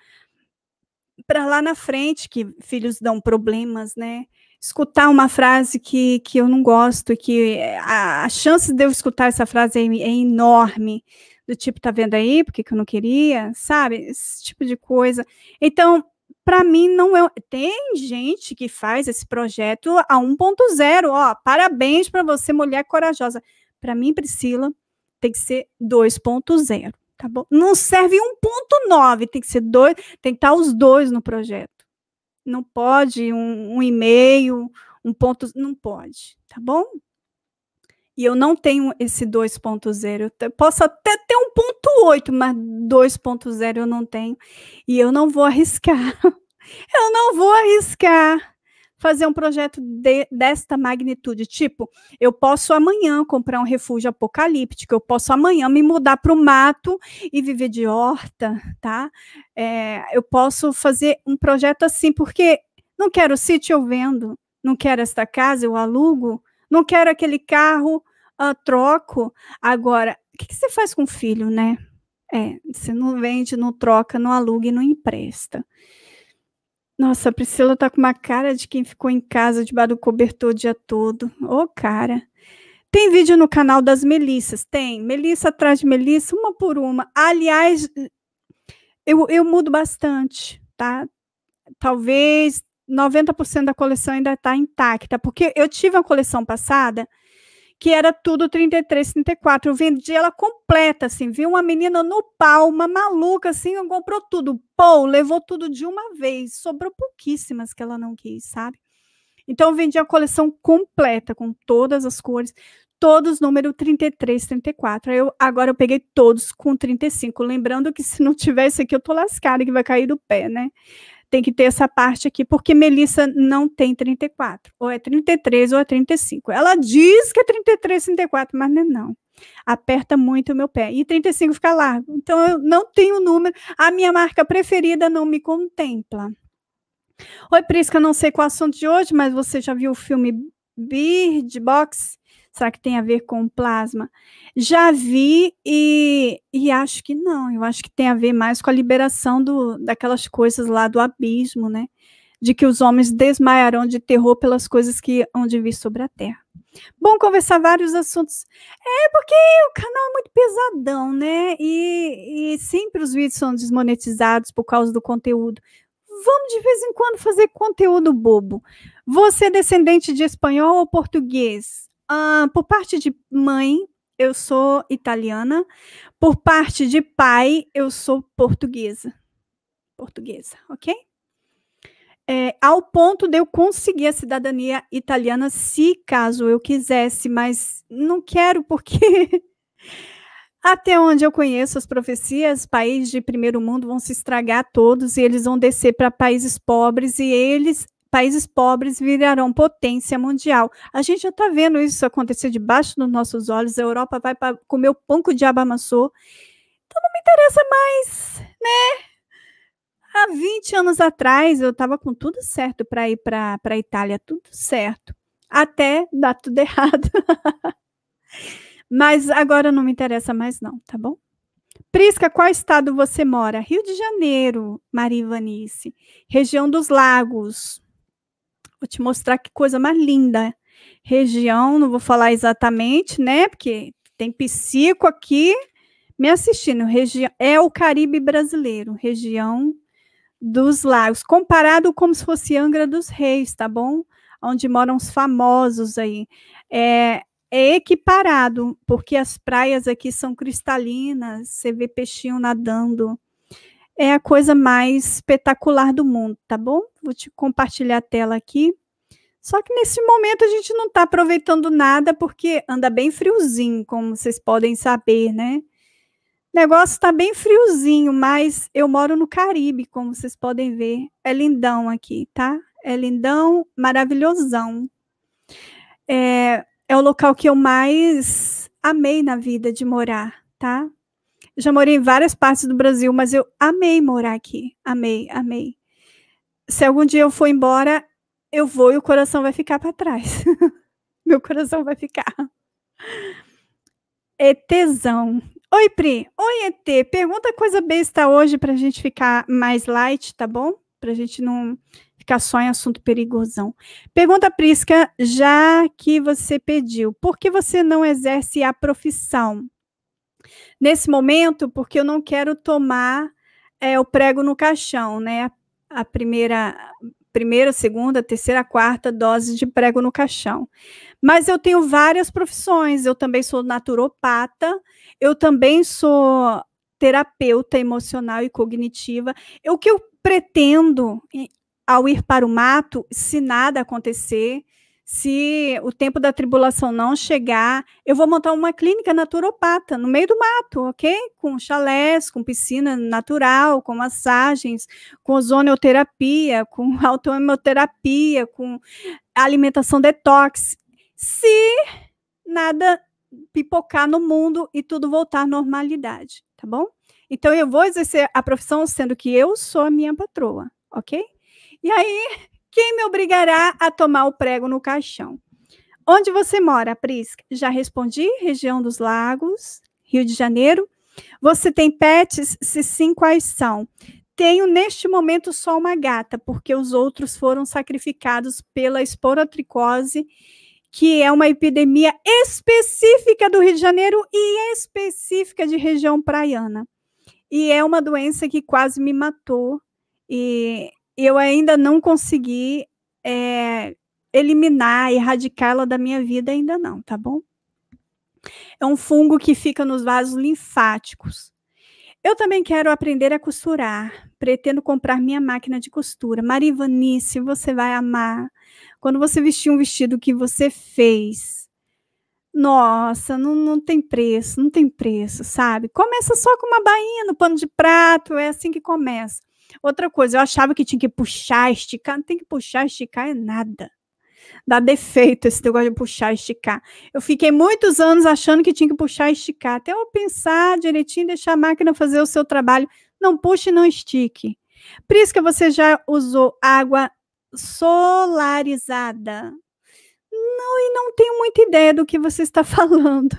para lá na frente, que filhos dão problemas, né? escutar uma frase que, que eu não gosto, que eh, a, a chance de eu escutar essa frase é, é, enorme, do tipo, tá vendo aí, porque que eu não queria, sabe? Esse tipo de coisa. Então, para mim, não é. Tem gente que faz esse projeto a 1.0, ó, parabéns para você, mulher corajosa. Para mim, Priscila, tem que ser 2.0, tá bom? Não serve 1.9, tem que ser dois, tem que estar tá os dois no projeto. Não pode um, um e-mail, um ponto, não pode, tá bom? E eu não tenho esse 2.0. Eu posso até ter 1.8, mas 2.0 eu não tenho. E eu não vou arriscar. Eu não vou arriscar fazer um projeto de, desta magnitude. Tipo, eu posso amanhã comprar um refúgio apocalíptico, eu posso amanhã me mudar para o mato e viver de horta, tá? É, eu posso fazer um projeto assim, porque não quero sítio, eu vendo, não quero esta casa, eu alugo, não quero aquele carro, uh, troco. Agora, o que, que, você faz com o filho, né? É, você não vende, não troca, não aluga e não empresta. Nossa, a Priscila tá com uma cara de quem ficou em casa debaixo do cobertor o dia todo. Ô, oh, cara. Tem vídeo no canal das Melissas? Tem. Melissa atrás de Melissa, uma por uma. Aliás, eu, eu mudo bastante, tá? Talvez 90% da coleção ainda está intacta, porque eu tive a coleção passada que era tudo 33, 34. Eu vendi ela completa, assim, Viu uma menina no pau, uma maluca, assim, comprou tudo. Pô, levou tudo de uma vez, sobrou pouquíssimas que ela não quis, sabe? Então, eu vendi a coleção completa, com todas as cores, todos número 33, 34. Eu, agora eu peguei todos com 35. Lembrando que se não tivesse aqui, eu tô lascada, que vai cair do pé, né? tem que ter essa parte aqui, porque Melissa não tem 34, ou é 33 ou é 35. Ela diz que é 33, 34, mas não é não. Aperta muito o meu pé. E 35 fica largo. Então eu não tenho número. A minha marca preferida não me contempla. Oi, Prisca, não sei qual é o assunto de hoje, mas você já viu o filme Bird Box? Será que tem a ver com plasma? Já vi e, e acho que não. Eu acho que tem a ver mais com a liberação do, daquelas coisas lá do abismo, né? De que os homens desmaiarão de terror pelas coisas que hão de vir sobre a terra. Bom conversar vários assuntos. É porque o canal é muito pesadão, né? E, e sempre os vídeos são desmonetizados por causa do conteúdo vamos de vez em quando fazer conteúdo bobo. Você é descendente de espanhol ou português? Ah, por parte de mãe, eu sou italiana. Por parte de pai, eu sou portuguesa. Portuguesa, ok? É, ao ponto de eu conseguir a cidadania italiana, se caso eu quisesse, mas não quero porque. Até onde eu conheço as profecias, países de primeiro mundo vão se estragar todos e eles vão descer para países pobres e eles Países pobres virarão potência mundial. A gente já está vendo isso acontecer debaixo dos nossos olhos. A Europa vai comer o pão que o diabo amassou. Então não me interessa mais, né? Há 20 anos atrás eu estava com tudo certo para ir para a Itália, tudo certo. Até dar tudo errado. Mas agora não me interessa mais, não, tá bom? Prisca, qual estado você mora? Rio de Janeiro, Maria Ivanice. Região dos Lagos. Vou te mostrar que coisa mais linda. Região, não vou falar exatamente, né? Porque tem psico aqui me assistindo. Regi é o Caribe brasileiro, região dos lagos, comparado como se fosse Angra dos Reis, tá bom? Onde moram os famosos aí. É, é equiparado, porque as praias aqui são cristalinas, você vê peixinho nadando, é a coisa mais espetacular do mundo, tá bom? Vou te compartilhar a tela aqui. Só que nesse momento a gente não está aproveitando nada porque anda bem friozinho, como vocês podem saber, né? O negócio está bem friozinho, mas eu moro no Caribe, como vocês podem ver. É lindão aqui, tá? É lindão, maravilhosão. É, é o local que eu mais amei na vida de morar, tá? Eu já morei em várias partes do Brasil, mas eu amei morar aqui. Amei, amei. Se algum dia eu for embora, eu vou e o coração vai ficar para trás. Meu coração vai ficar. ETzão. Oi, Pri. Oi, ET. Pergunta coisa besta hoje para a gente ficar mais light, tá bom? Para a gente não ficar só em assunto perigosão. Pergunta, Prisca, já que você pediu, por que você não exerce a profissão? nesse momento, porque eu não quero tomar é, o prego no caixão, né? A primeira, primeira, segunda, terceira, quarta dose de prego no caixão. Mas eu tenho várias profissões, eu também sou naturopata, eu também sou terapeuta emocional e cognitiva. O que eu pretendo ao ir para o mato, se nada acontecer, se o tempo da tribulação não chegar, eu vou montar uma clínica naturopata no meio do mato, ok? Com chalés, com piscina natural, com massagens, com ozonoterapia, com autoemoterapia, com alimentação detox. Se nada pipocar no mundo e tudo voltar à normalidade, tá bom? Então eu vou exercer a profissão sendo que eu sou a minha patroa, ok? E aí quem me obrigará a tomar o prego no caixão? Onde você mora, Prisca? Já respondi, região dos lagos, Rio de Janeiro. Você tem pets? Se sim, quais são? Tenho neste momento só uma gata, porque os outros foram sacrificados pela esporotricose, que é uma epidemia específica do Rio de Janeiro e específica de região praiana. E é uma doença que quase me matou. E eu ainda não consegui é, eliminar, erradicá-la da minha vida, ainda não, tá bom? É um fungo que fica nos vasos linfáticos. Eu também quero aprender a costurar. Pretendo comprar minha máquina de costura. Marivanice, você vai amar. Quando você vestir um vestido que você fez. Nossa, não, não tem preço, não tem preço, sabe? Começa só com uma bainha no pano de prato, é assim que começa. Outra coisa, eu achava que tinha que puxar, esticar. Não tem que puxar, esticar é nada. Dá defeito esse negócio de puxar, esticar. Eu fiquei muitos anos achando que tinha que puxar, esticar. Até eu pensar direitinho, deixar a máquina fazer o seu trabalho. Não puxe, não estique. Por isso que você já usou água solarizada? Não, e não tenho muita ideia do que você está falando.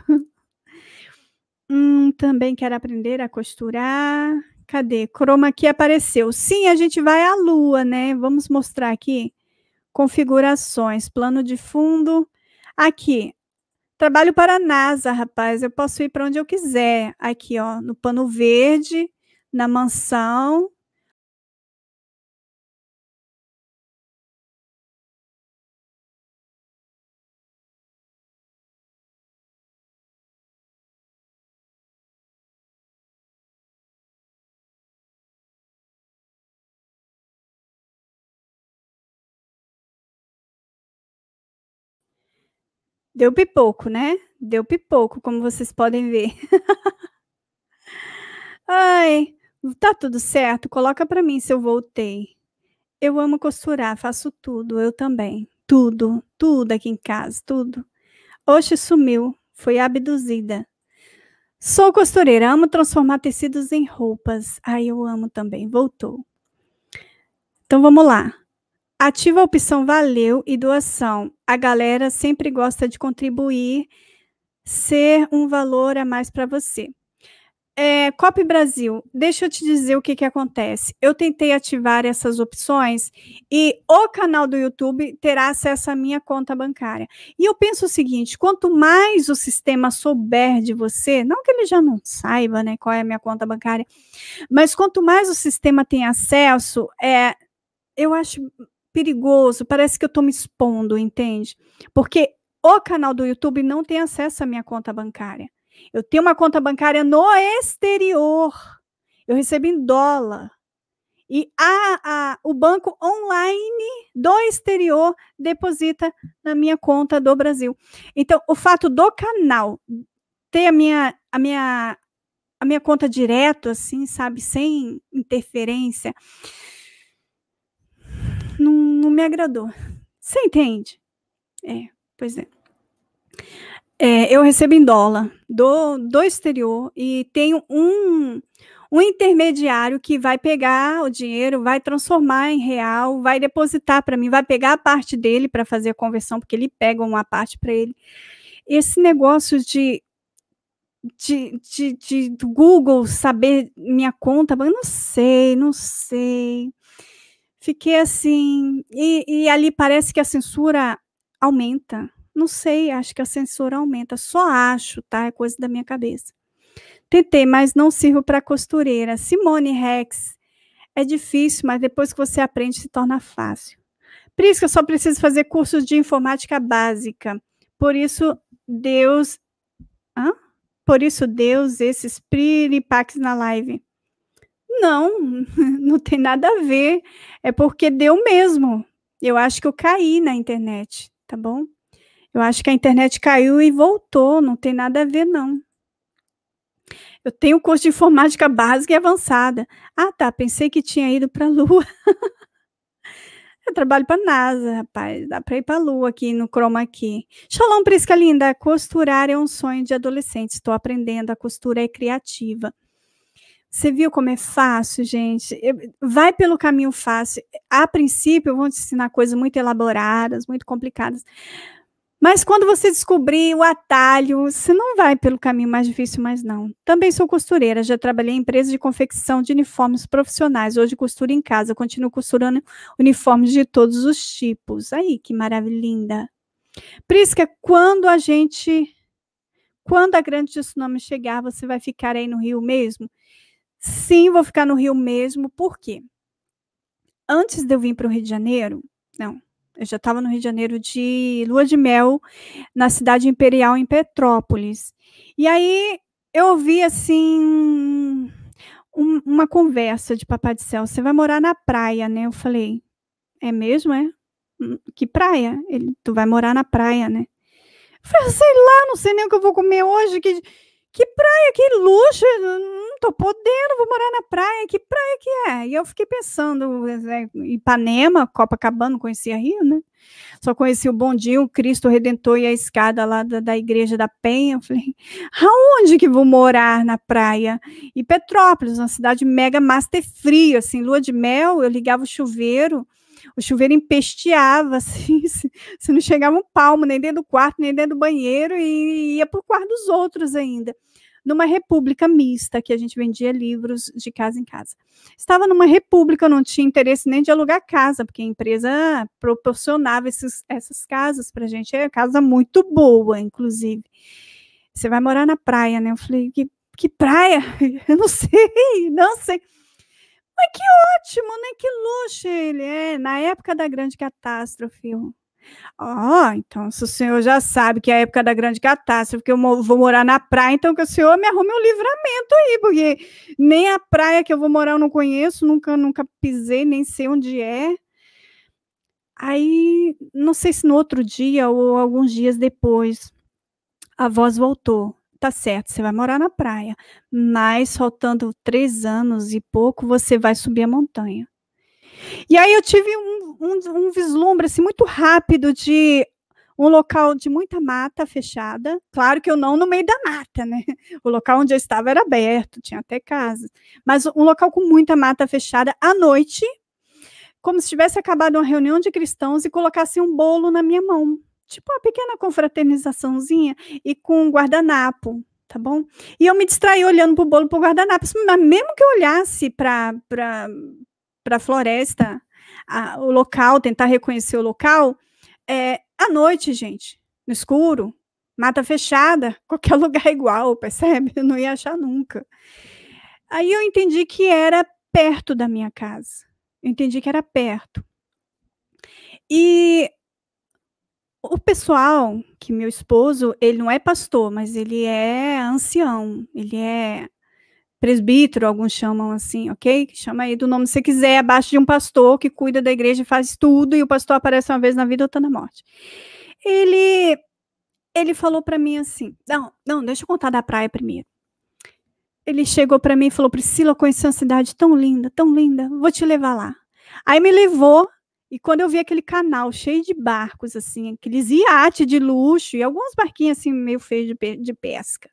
Hum, também quero aprender a costurar. Cadê? Chroma aqui apareceu. Sim, a gente vai à lua, né? Vamos mostrar aqui. Configurações, plano de fundo. Aqui. Trabalho para a NASA, rapaz. Eu posso ir para onde eu quiser. Aqui, ó, no pano verde, na mansão, Deu pipoco, né? Deu pipoco, como vocês podem ver. Ai, tá tudo certo? Coloca para mim se eu voltei. Eu amo costurar, faço tudo, eu também. Tudo, tudo aqui em casa, tudo. Oxe sumiu, foi abduzida. Sou costureira, amo transformar tecidos em roupas. Ai, eu amo também, voltou. Então vamos lá. Ativa a opção Valeu e doação. A galera sempre gosta de contribuir, ser um valor a mais para você. É, Cop Brasil, deixa eu te dizer o que, que acontece. Eu tentei ativar essas opções e o canal do YouTube terá acesso à minha conta bancária. E eu penso o seguinte: quanto mais o sistema souber de você, não que ele já não saiba né, qual é a minha conta bancária, mas quanto mais o sistema tem acesso, é, eu acho perigoso, parece que eu estou me expondo, entende? Porque o canal do YouTube não tem acesso à minha conta bancária. Eu tenho uma conta bancária no exterior. Eu recebo em dólar. E a, a, o banco online do exterior deposita na minha conta do Brasil. Então, o fato do canal ter a minha, a minha, a minha conta direto, assim, sabe, sem interferência, não, não me agradou. Você entende? É, pois é. é eu recebo em dólar do, do exterior e tenho um, um intermediário que vai pegar o dinheiro, vai transformar em real, vai depositar para mim, vai pegar a parte dele para fazer a conversão, porque ele pega uma parte para ele. Esse negócio de de, de, de Google saber minha conta, eu não sei, não sei. Fiquei assim, e, e ali parece que a censura aumenta. Não sei, acho que a censura aumenta. Só acho, tá? É coisa da minha cabeça. Tentei, mas não sirvo para costureira. Simone Rex. É difícil, mas depois que você aprende, se torna fácil. Por isso eu só preciso fazer cursos de informática básica. Por isso, Deus. Hã? Por isso, Deus, esses piripaques na live. Não, não tem nada a ver. É porque deu mesmo. Eu acho que eu caí na internet, tá bom? Eu acho que a internet caiu e voltou, não tem nada a ver, não. Eu tenho curso de informática básica e avançada. Ah, tá, pensei que tinha ido para a Lua. eu trabalho para a NASA, rapaz. Dá para ir para a Lua aqui no Chroma aqui. Shalom, Prisca linda. Costurar é um sonho de adolescente. Estou aprendendo. A costura é criativa. Você viu como é fácil, gente? Vai pelo caminho fácil. A princípio, vão te ensinar coisas muito elaboradas, muito complicadas. Mas quando você descobrir o atalho, você não vai pelo caminho mais difícil, mas não. Também sou costureira, já trabalhei em empresas de confecção de uniformes profissionais. Hoje costuro em casa, continuo costurando uniformes de todos os tipos. Aí, que maravilha! linda. Prisca, quando a gente. Quando a grande tsunami chegar, você vai ficar aí no Rio mesmo? Sim, vou ficar no Rio mesmo. Por quê? Antes de eu vir para o Rio de Janeiro, não, eu já estava no Rio de Janeiro de lua de mel, na cidade imperial, em Petrópolis. E aí eu ouvi assim um, uma conversa de Papai do Céu: você vai morar na praia, né? Eu falei: é mesmo, é? Hum, que praia? Ele, tu vai morar na praia, né? Eu falei, sei lá, não sei nem o que eu vou comer hoje. Que que praia, que luxo, não tô podendo, vou morar na praia, que praia que é? E eu fiquei pensando, é, Ipanema, Copacabana, não conhecia Rio, né? Só conheci o Bom o Cristo Redentor e a escada lá da, da Igreja da Penha. Eu falei, aonde que vou morar na praia? E Petrópolis, uma cidade mega master frio, assim, lua de mel, eu ligava o chuveiro, o chuveiro empesteava, assim, se, se, não chegava um palmo, nem dentro do quarto, nem dentro do banheiro, e ia para o quarto dos outros ainda numa república mista, que a gente vendia livros de casa em casa. Estava numa república, eu não tinha interesse nem de alugar casa, porque a empresa proporcionava esses, essas casas para a gente. É uma casa muito boa, inclusive. Você vai morar na praia, né? Eu falei, que, que praia? Eu não sei, não sei. Mas que ótimo, né? Que luxo ele é. Na época da grande catástrofe, Ó, oh, então se o senhor já sabe que é a época da grande catástrofe, que eu vou morar na praia, então que o senhor me arrume um livramento aí, porque nem a praia que eu vou morar eu não conheço, nunca, nunca pisei, nem sei onde é. Aí, não sei se no outro dia ou alguns dias depois, a voz voltou. Tá certo, você vai morar na praia, mas faltando três anos e pouco, você vai subir a montanha. E aí eu tive um, um, um vislumbre assim, muito rápido de um local de muita mata fechada. Claro que eu não no meio da mata, né? O local onde eu estava era aberto, tinha até casa mas um local com muita mata fechada à noite, como se tivesse acabado uma reunião de cristãos e colocasse um bolo na minha mão, tipo uma pequena confraternizaçãozinha e com um guardanapo. Tá bom? E eu me distraí olhando para o bolo para o guardanapo. Mas mesmo que eu olhasse para para a floresta, o local, tentar reconhecer o local, é, à noite, gente, no escuro, mata fechada, qualquer lugar é igual, percebe? Eu não ia achar nunca. Aí eu entendi que era perto da minha casa. Eu entendi que era perto. E o pessoal, que meu esposo, ele não é pastor, mas ele é ancião, ele é presbítero, alguns chamam assim, ok? Chama aí do nome que você quiser, abaixo de um pastor que cuida da igreja e faz tudo, e o pastor aparece uma vez na vida, outra na morte. Ele, ele falou para mim assim, não, não, deixa eu contar da praia primeiro. Ele chegou para mim e falou, Priscila, conheci uma cidade tão linda, tão linda, vou te levar lá. Aí me levou, e quando eu vi aquele canal cheio de barcos, assim, aqueles iates de luxo e alguns barquinhos assim meio feios de, de pesca.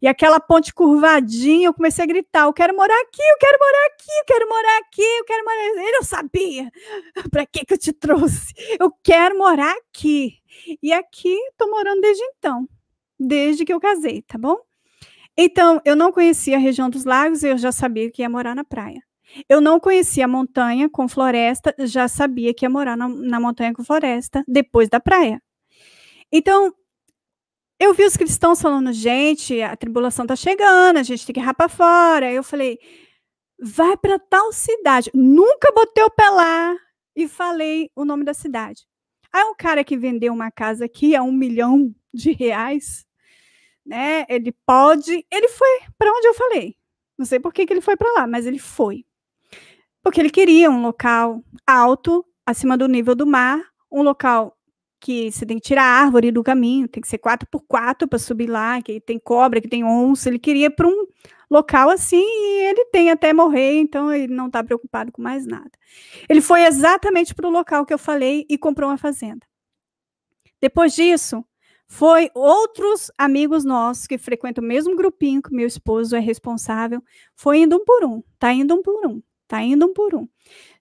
E aquela ponte curvadinha, eu comecei a gritar: eu quero morar aqui, eu quero morar aqui, eu quero morar aqui, eu quero morar aqui. Ele não sabia para que, que eu te trouxe. Eu quero morar aqui. E aqui estou morando desde então, desde que eu casei, tá bom? Então, eu não conhecia a região dos lagos, eu já sabia que ia morar na praia. Eu não conhecia a montanha com floresta, já sabia que ia morar na, na montanha com floresta, depois da praia. Então, eu vi os cristãos falando, gente, a tribulação tá chegando, a gente tem que para fora. Eu falei, vai para tal cidade. Nunca botei o pé lá e falei o nome da cidade. Aí um cara que vendeu uma casa aqui a é um milhão de reais, né? Ele pode, ele foi para onde eu falei. Não sei por que, que ele foi para lá, mas ele foi. Porque ele queria um local alto, acima do nível do mar, um local que você tem que tirar a árvore do caminho, tem que ser 4x4 para subir lá, que tem cobra, que tem onça, ele queria para um local assim e ele tem até morrer, então ele não está preocupado com mais nada. Ele foi exatamente para o local que eu falei e comprou uma fazenda. Depois disso, foi outros amigos nossos que frequentam o mesmo grupinho que meu esposo é responsável, foi indo um por um, tá indo um por um. Tá indo um por um.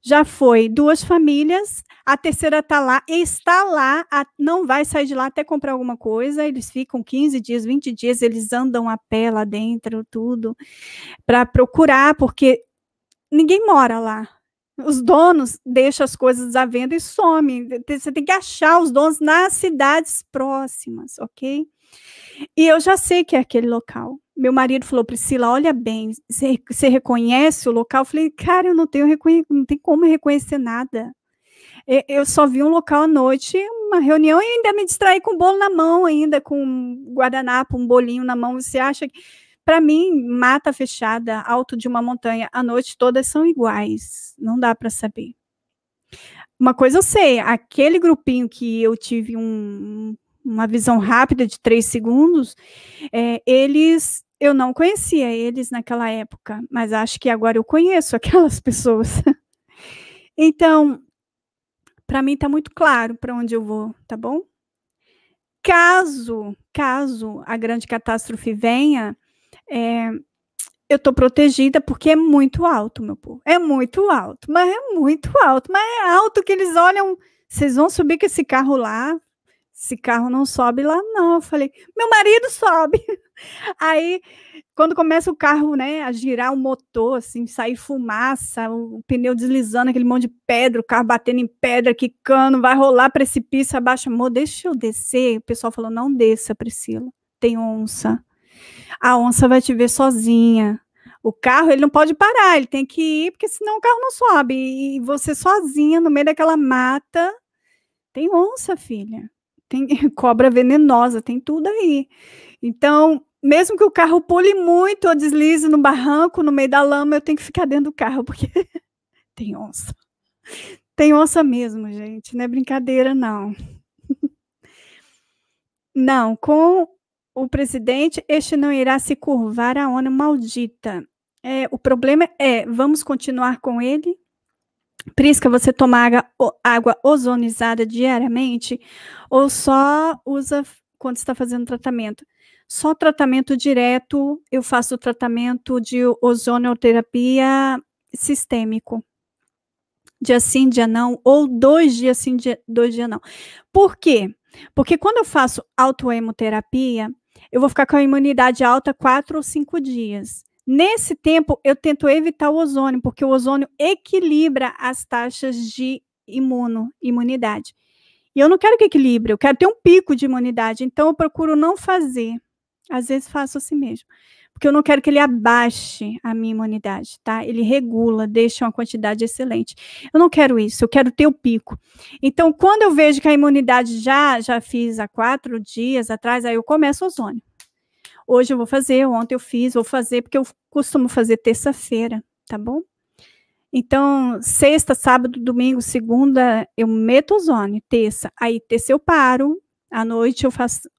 Já foi duas famílias, a terceira está lá, está lá, a, não vai sair de lá até comprar alguma coisa. Eles ficam 15 dias, 20 dias, eles andam a pé lá dentro, tudo, para procurar, porque ninguém mora lá. Os donos deixam as coisas à venda e somem. Você tem que achar os donos nas cidades próximas, ok? E eu já sei que é aquele local. Meu marido falou, Priscila, olha bem, você reconhece o local? Eu falei, cara, eu não tenho não tem como reconhecer nada. Eu só vi um local à noite, uma reunião, e ainda me distraí com o bolo na mão, ainda com um guardanapo, um bolinho na mão. Você acha que. Para mim, mata fechada, alto de uma montanha, à noite todas são iguais. Não dá para saber. Uma coisa eu sei, aquele grupinho que eu tive um uma visão rápida de três segundos, é, eles eu não conhecia eles naquela época, mas acho que agora eu conheço aquelas pessoas. então, para mim está muito claro para onde eu vou, tá bom? Caso, caso a grande catástrofe venha, é, eu estou protegida porque é muito alto, meu povo. É muito alto, mas é muito alto, mas é alto que eles olham. Vocês vão subir com esse carro lá, esse carro não sobe lá, não. Eu falei, meu marido sobe. Aí, quando começa o carro, né, a girar o motor, assim, sair fumaça, o, pneu deslizando, aquele monte de pedra, o carro batendo em pedra, quicando, vai rolar precipício, abaixa, amor, deixa eu descer. O pessoal falou, não desça, Priscila, tem onça. A onça vai te ver sozinha. O carro, ele não pode parar, ele tem que ir, porque senão o carro não sobe. E você sozinha, no meio daquela mata, tem onça, filha tem cobra venenosa, tem tudo aí. Então, mesmo que o carro pule muito ou deslize no barranco, no meio da lama, eu tenho que ficar dentro do carro, porque tem onça. Tem onça mesmo, gente, não é brincadeira, não. Não, com o presidente, este não irá se curvar à ONU maldita. É, o problema é, vamos continuar com ele? Prisca, você toma água ozonizada diariamente ou só usa quando está fazendo tratamento? Só tratamento direto, eu faço tratamento de ozonoterapia sistêmico. Dia sim, dia não, ou dois dias sim, dia, dois dias não. Por quê? Porque quando eu faço autoemoterapia, eu vou ficar com a imunidade alta quatro ou cinco dias. Nesse tempo, eu tento evitar o ozônio, porque o ozônio equilibra as taxas de imuno, imunidade. E eu não quero que equilibre, eu quero ter um pico de imunidade, então eu procuro não fazer. Às vezes faço assim mesmo, porque eu não quero que ele abaixe a minha imunidade, tá? Ele regula, deixa uma quantidade excelente. Eu não quero isso, eu quero ter o pico. Então, quando eu vejo que a imunidade já já fiz há quatro dias atrás, aí eu começo o ozônio. Hoje eu vou fazer, ontem eu fiz, vou fazer, porque eu costumo fazer terça-feira, tá bom? Então, sexta, sábado, domingo, segunda, eu meto ozônio, terça. Aí, terça eu paro, à noite eu faço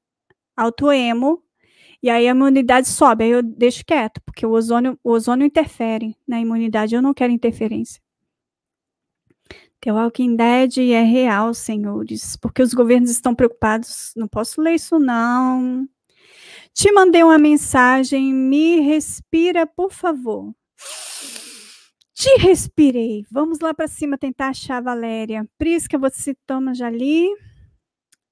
autoemo, e aí a imunidade sobe, aí eu deixo quieto, porque o ozônio, o ozônio interfere na imunidade, eu não quero interferência. Teu Walking Dead é real, senhores, porque os governos estão preocupados. Não posso ler isso, não. Te mandei uma mensagem, me respira, por favor. Te respirei. Vamos lá para cima tentar achar a Valéria. Prisca, você se toma já ali.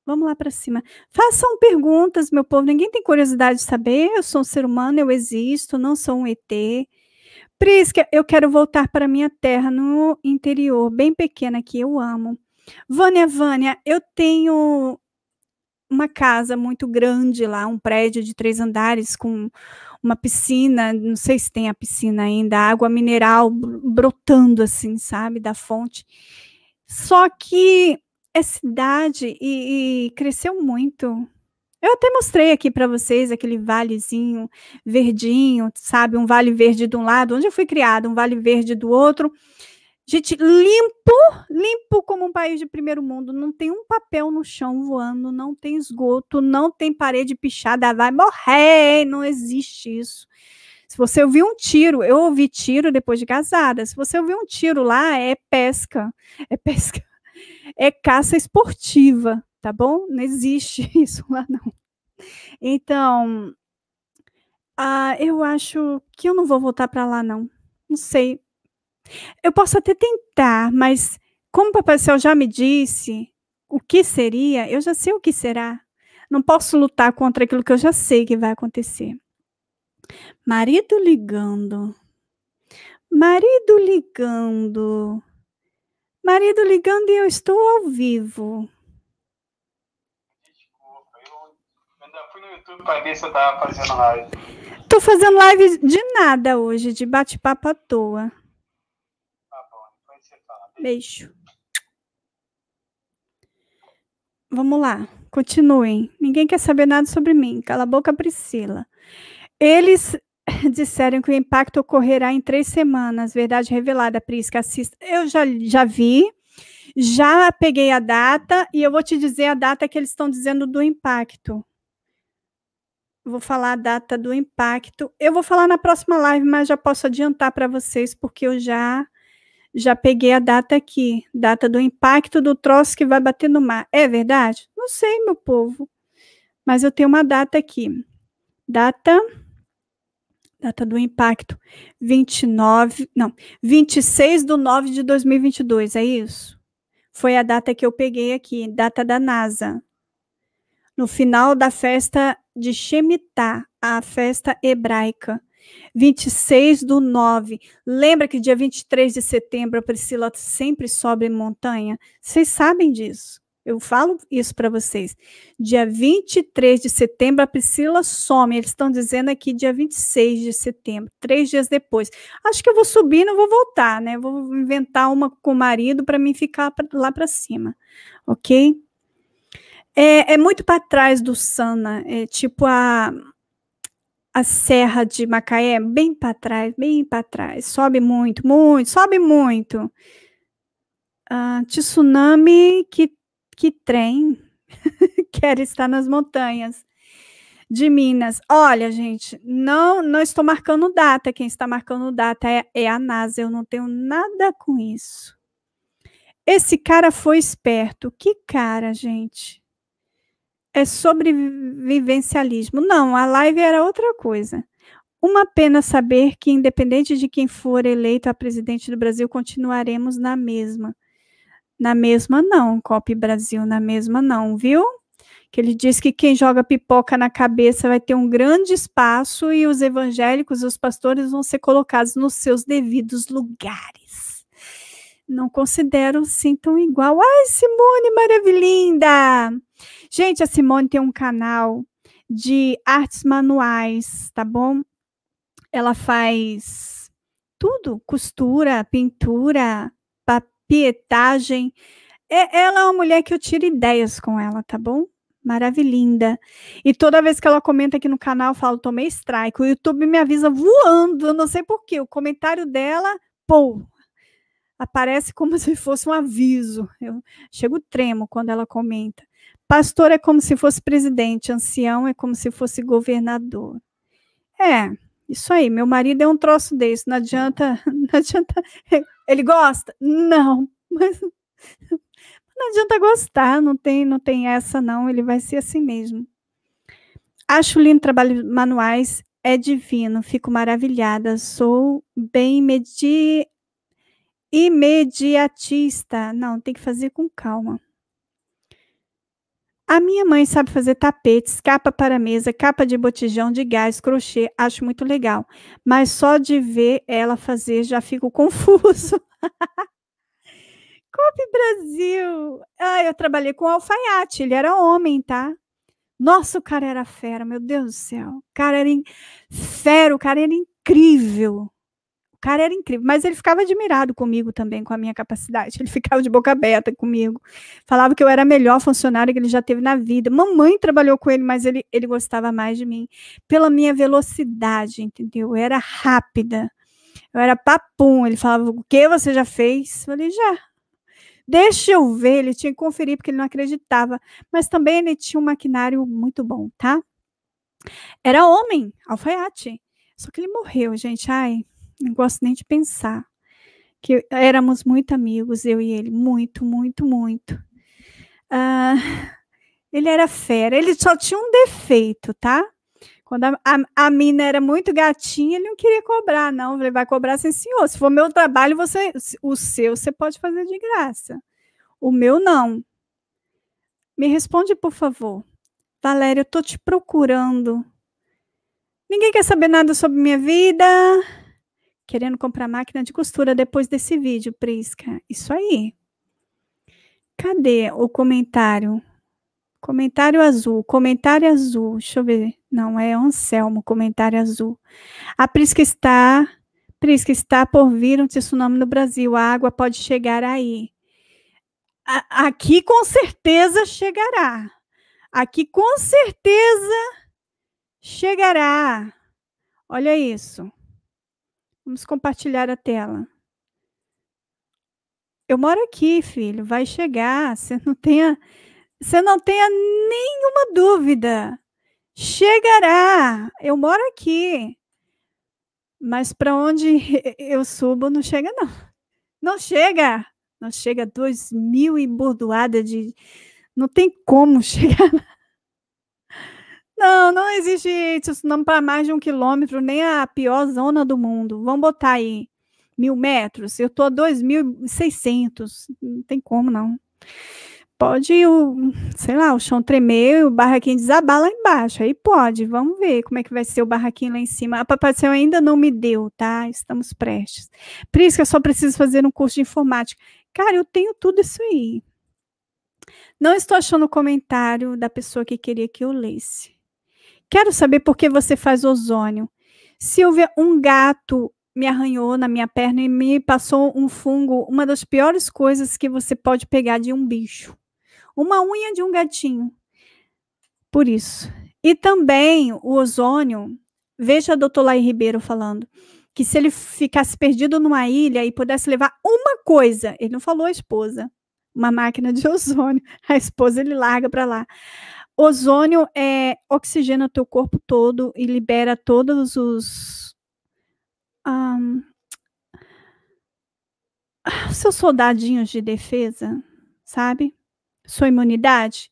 Vamos lá para cima. Façam perguntas, meu povo. Ninguém tem curiosidade de saber. Eu sou um ser humano, eu existo, não sou um ET. Prisca, eu quero voltar para minha terra no interior, bem pequena que eu amo. Vânia, Vânia, eu tenho uma casa muito grande lá, um prédio de três andares com uma piscina, não sei se tem a piscina ainda, água mineral brotando assim, sabe, da fonte. Só que é cidade e, e cresceu muito. Eu até mostrei aqui para vocês aquele valezinho verdinho, sabe, um vale verde de um lado, onde eu fui criada, um vale verde do outro. Gente, limpo, limpo como um país de primeiro mundo. Não tem um papel no chão voando, não tem esgoto, não tem parede pichada, vai morrer. Não existe isso. Se você ouvir um tiro, eu ouvi tiro depois de casada. Se você ouvir um tiro lá, é pesca, é pesca, é caça esportiva, tá bom? Não existe isso lá, não. Então, ah, eu acho que eu não vou voltar para lá, não. Não sei. Eu posso até tentar, mas como o Papai Céu já me disse o que seria, eu já sei o que será. Não posso lutar contra aquilo que eu já sei que vai acontecer. Marido ligando. Marido ligando. Marido ligando e eu estou ao vivo. Desculpa, eu ainda fui no YouTube para ver se eu estava fazendo live. Estou fazendo live de nada hoje, de bate-papo à toa. Beijo. Vamos lá, continuem. Ninguém quer saber nada sobre mim. Cala a boca, Priscila. Eles disseram que o impacto ocorrerá em três semanas. Verdade revelada, Pris, assista. Eu já, já vi, já peguei a data e eu vou te dizer a data que eles estão dizendo do impacto. Vou falar a data do impacto. Eu vou falar na próxima live, mas já posso adiantar para vocês, porque eu já já peguei a data aqui, data do impacto do troço que vai bater no mar. É verdade? Não sei, meu povo. Mas eu tenho uma data aqui. Data data do impacto 29, não, 26 de 9 de 2022, é isso? Foi a data que eu peguei aqui, data da NASA. No final da festa de Shemitah, a festa hebraica 26 do 9. Lembra que dia 23 de setembro a Priscila sempre sobe montanha? Vocês sabem disso. Eu falo isso para vocês. Dia 23 de setembro, a Priscila some. Eles estão dizendo aqui dia 26 de setembro, três dias depois. Acho que eu vou subir não vou voltar, né? Vou inventar uma com o marido para mim ficar lá para cima, ok? É, é muito para trás do Sana, é tipo a a Serra de Macaé bem para trás, bem para trás. Sobe muito, muito, sobe muito. Ah, tsunami, que, que trem. Quer estar nas montanhas de Minas. Olha, gente, não, não estou marcando data. Quem está marcando data é, é a NASA. Eu não tenho nada com isso. Esse cara foi esperto. Que cara, gente? é sobrevivencialismo. Não, a live era outra coisa. Uma pena saber que, independente de quem for eleito a presidente do Brasil, continuaremos na mesma. Na mesma, não, Copa Brasil, na mesma, não, viu? Que ele diz que quem joga pipoca na cabeça vai ter um grande espaço e os evangélicos, os pastores, vão ser colocados nos seus devidos lugares. Não considero assim tão igual. Ai, Simone, maravilhinda! Gente, a Simone tem um canal de artes manuais, tá bom? Ela faz tudo: costura, pintura, papietagem. É, ela é uma mulher que eu tiro ideias com ela, tá bom? maravilhinda. E toda vez que ela comenta aqui no canal, eu falo, tomei strike. O YouTube me avisa voando, eu não sei porquê. O comentário dela, pô, aparece como se fosse um aviso. Eu chego tremo quando ela comenta. Pastor é como se fosse presidente, ancião é como se fosse governador. É, isso aí, meu marido é um troço desse, não adianta, não adianta. Ele gosta? Não, mas não adianta gostar, não tem, não tem essa não, ele vai ser assim mesmo. Acho lindo trabalho manuais, é divino, fico maravilhada, sou bem medi, imediatista. Não, tem que fazer com calma. A minha mãe sabe fazer tapetes, capa para mesa, capa de botijão de gás, crochê, acho muito legal. Mas só de ver ela fazer já fico confuso. Copy Brasil! Ah, eu trabalhei com alfaiate, ele era homem, tá? Nossa, o cara era fera, meu Deus do céu. O cara era in... fera, o cara era incrível cara era incrível, mas ele ficava admirado comigo também, com a minha capacidade. Ele ficava de boca aberta comigo. Falava que eu era a melhor funcionária que ele já teve na vida. Mamãe trabalhou com ele, mas ele, ele gostava mais de mim. Pela minha velocidade, entendeu? Eu era rápida. Eu era papum. Ele falava: O que você já fez? Eu falei: Já. Deixa eu ver. Ele tinha que conferir, porque ele não acreditava. Mas também ele tinha um maquinário muito bom, tá? Era homem, alfaiate. Só que ele morreu, gente. Ai, não gosto nem de pensar. Que éramos muito amigos, eu e ele, muito, muito, muito. Ah, ele era fera, ele só tinha um defeito, tá? Quando a, a, a, mina era muito gatinha, ele não queria cobrar, não. Ele vai cobrar assim, senhor. Se for meu trabalho, você, o seu você pode fazer de graça. O meu não. Me responde, por favor. Valéria, eu tô te procurando. Ninguém quer saber nada sobre minha vida querendo comprar máquina de costura depois desse vídeo, Prisca. Isso aí. Cadê o comentário? Comentário azul, comentário azul. Deixa eu ver. Não, é Anselmo, comentário azul. A Prisca está. Prisca está por vir um tsunami no Brasil. A água pode chegar aí. A, aqui com certeza chegará. Aqui com certeza chegará. Olha isso. Vamos compartilhar a tela. Eu moro aqui, filho. Vai chegar. Você não tenha, você não tenha nenhuma dúvida. Chegará. Eu moro aqui. Mas para onde eu subo não chega não. Não chega. Não chega dois mil e bordoada de. Não tem como chegar. Não, não existe isso não para mais de um quilômetro, nem a pior zona do mundo. Vamos botar aí mil metros, eu estou a 2.600, não tem como não. Pode, o, sei lá, o chão tremer, o barraquinho desabar lá embaixo, aí pode, vamos ver como é que vai ser o barraquinho lá em cima. A Papai do Céu ainda não me deu, tá? Estamos prestes. Por isso que eu só preciso fazer um curso de informática. Cara, eu tenho tudo isso aí. Não estou achando o comentário da pessoa que queria que eu lesse. Quero saber por que você faz ozônio. Silvia, um gato me arranhou na minha perna e me passou um fungo, uma das piores coisas que você pode pegar de um bicho. Uma unha de um gatinho. Por isso. E também o ozônio, veja a doutor Lai Ribeiro falando, que se ele ficasse perdido numa ilha e pudesse levar uma coisa, ele não falou a esposa, uma máquina de ozônio, a esposa ele larga para lá. Ozônio é, oxigena teu corpo todo e libera todos os. Um, seus soldadinhos de defesa, sabe? Sua imunidade.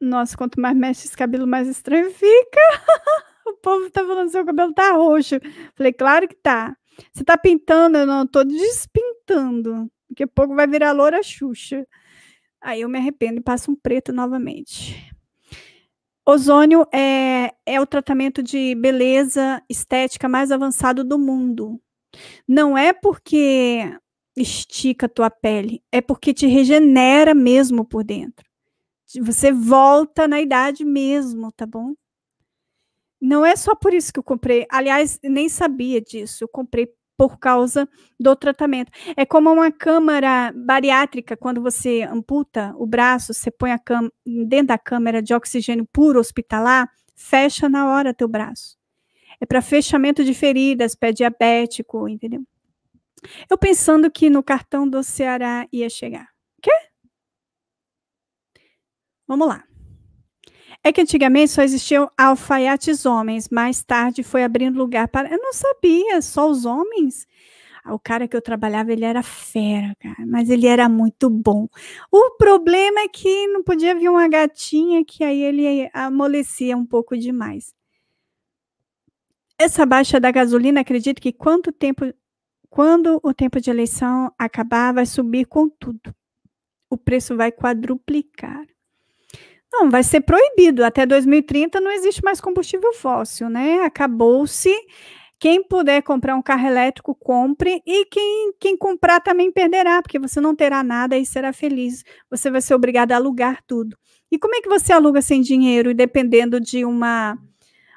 Nossa, quanto mais mexe esse cabelo, mais estranho fica. o povo tá falando que seu cabelo tá roxo. Falei, claro que tá. Você tá pintando, eu não tô despintando. Daqui a pouco vai virar loura Xuxa. Aí eu me arrependo e passo um preto novamente. Ozônio é, é o tratamento de beleza estética mais avançado do mundo. Não é porque estica a tua pele, é porque te regenera mesmo por dentro. Você volta na idade mesmo, tá bom? Não é só por isso que eu comprei. Aliás, nem sabia disso. Eu comprei por causa do tratamento. É como uma câmara bariátrica, quando você amputa o braço, você põe a dentro da câmara de oxigênio puro hospitalar, fecha na hora teu braço. É para fechamento de feridas, pé diabético, entendeu? Eu pensando que no cartão do Ceará ia chegar. Quê? Vamos lá. É que antigamente só existiam alfaiates homens, mais tarde foi abrindo lugar para. Eu não sabia, só os homens. Ah, o cara que eu trabalhava, ele era fera, cara, mas ele era muito bom. O problema é que não podia vir uma gatinha que aí ele amolecia um pouco demais. Essa baixa da gasolina, acredito que quanto tempo, quando o tempo de eleição acabar, vai subir com tudo. O preço vai quadruplicar. Não, vai ser proibido. Até 2030 não existe mais combustível fóssil, né? Acabou-se. Quem puder comprar um carro elétrico, compre. E quem, quem comprar também perderá, porque você não terá nada e será feliz. Você vai ser obrigado a alugar tudo. E como é que você aluga sem dinheiro e dependendo de uma,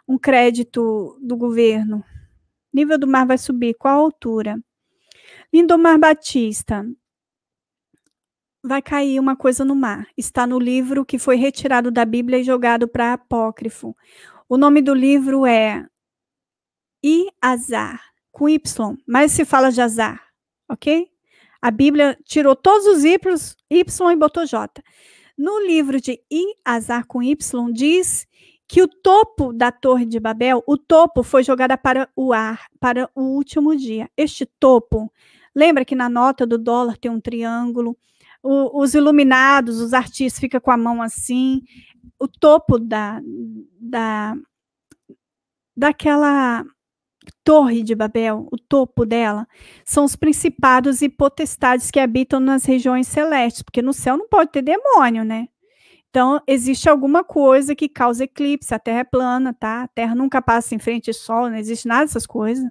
um crédito do governo? Nível do mar vai subir. Qual a altura? Lindomar Batista, vai cair uma coisa no mar. Está no livro que foi retirado da Bíblia e jogado para apócrifo. O nome do livro é I Azar, com Y, mas se fala de azar, ok? A Bíblia tirou todos os Y, y e botou J. No livro de I Azar com Y, diz que o topo da Torre de Babel, o topo foi jogado para o ar, para o último dia. Este topo, lembra que na nota do dólar tem um triângulo, o, os iluminados, os artistas ficam com a mão assim, o topo da, da daquela Torre de Babel, o topo dela, são os principados e potestades que habitam nas regiões celestes, porque no céu não pode ter demônio, né? Então, existe alguma coisa que causa eclipse, a Terra é plana, tá? A Terra nunca passa em frente ao Sol, não existe nada dessas coisas.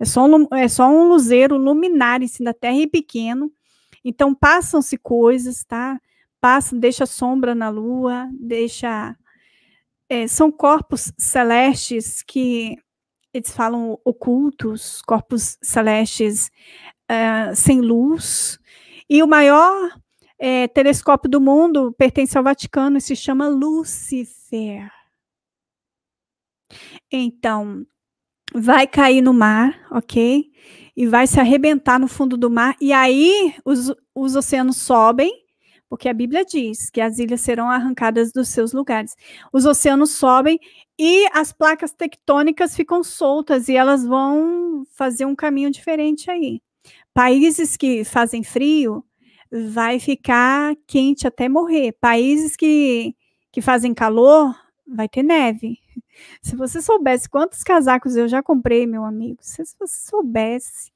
É só um, é só um luzeiro luminar em cima da Terra e pequeno, então passam-se coisas, tá? Passam, deixa sombra na lua, deixa. É, são corpos celestes que eles falam ocultos, corpos celestes uh, sem luz. E o maior é, telescópio do mundo pertence ao Vaticano e se chama Lúcifer. Então, vai cair no mar, ok? e vai se arrebentar no fundo do mar. E aí os, os oceanos sobem, porque a Bíblia diz que as ilhas serão arrancadas dos seus lugares. Os oceanos sobem e as placas tectônicas ficam soltas e elas vão fazer um caminho diferente aí. Países que fazem frio vai ficar quente até morrer. Países que, que fazem calor vai ter neve. Se você soubesse quantos casacos eu já comprei, meu amigo, se você soubesse.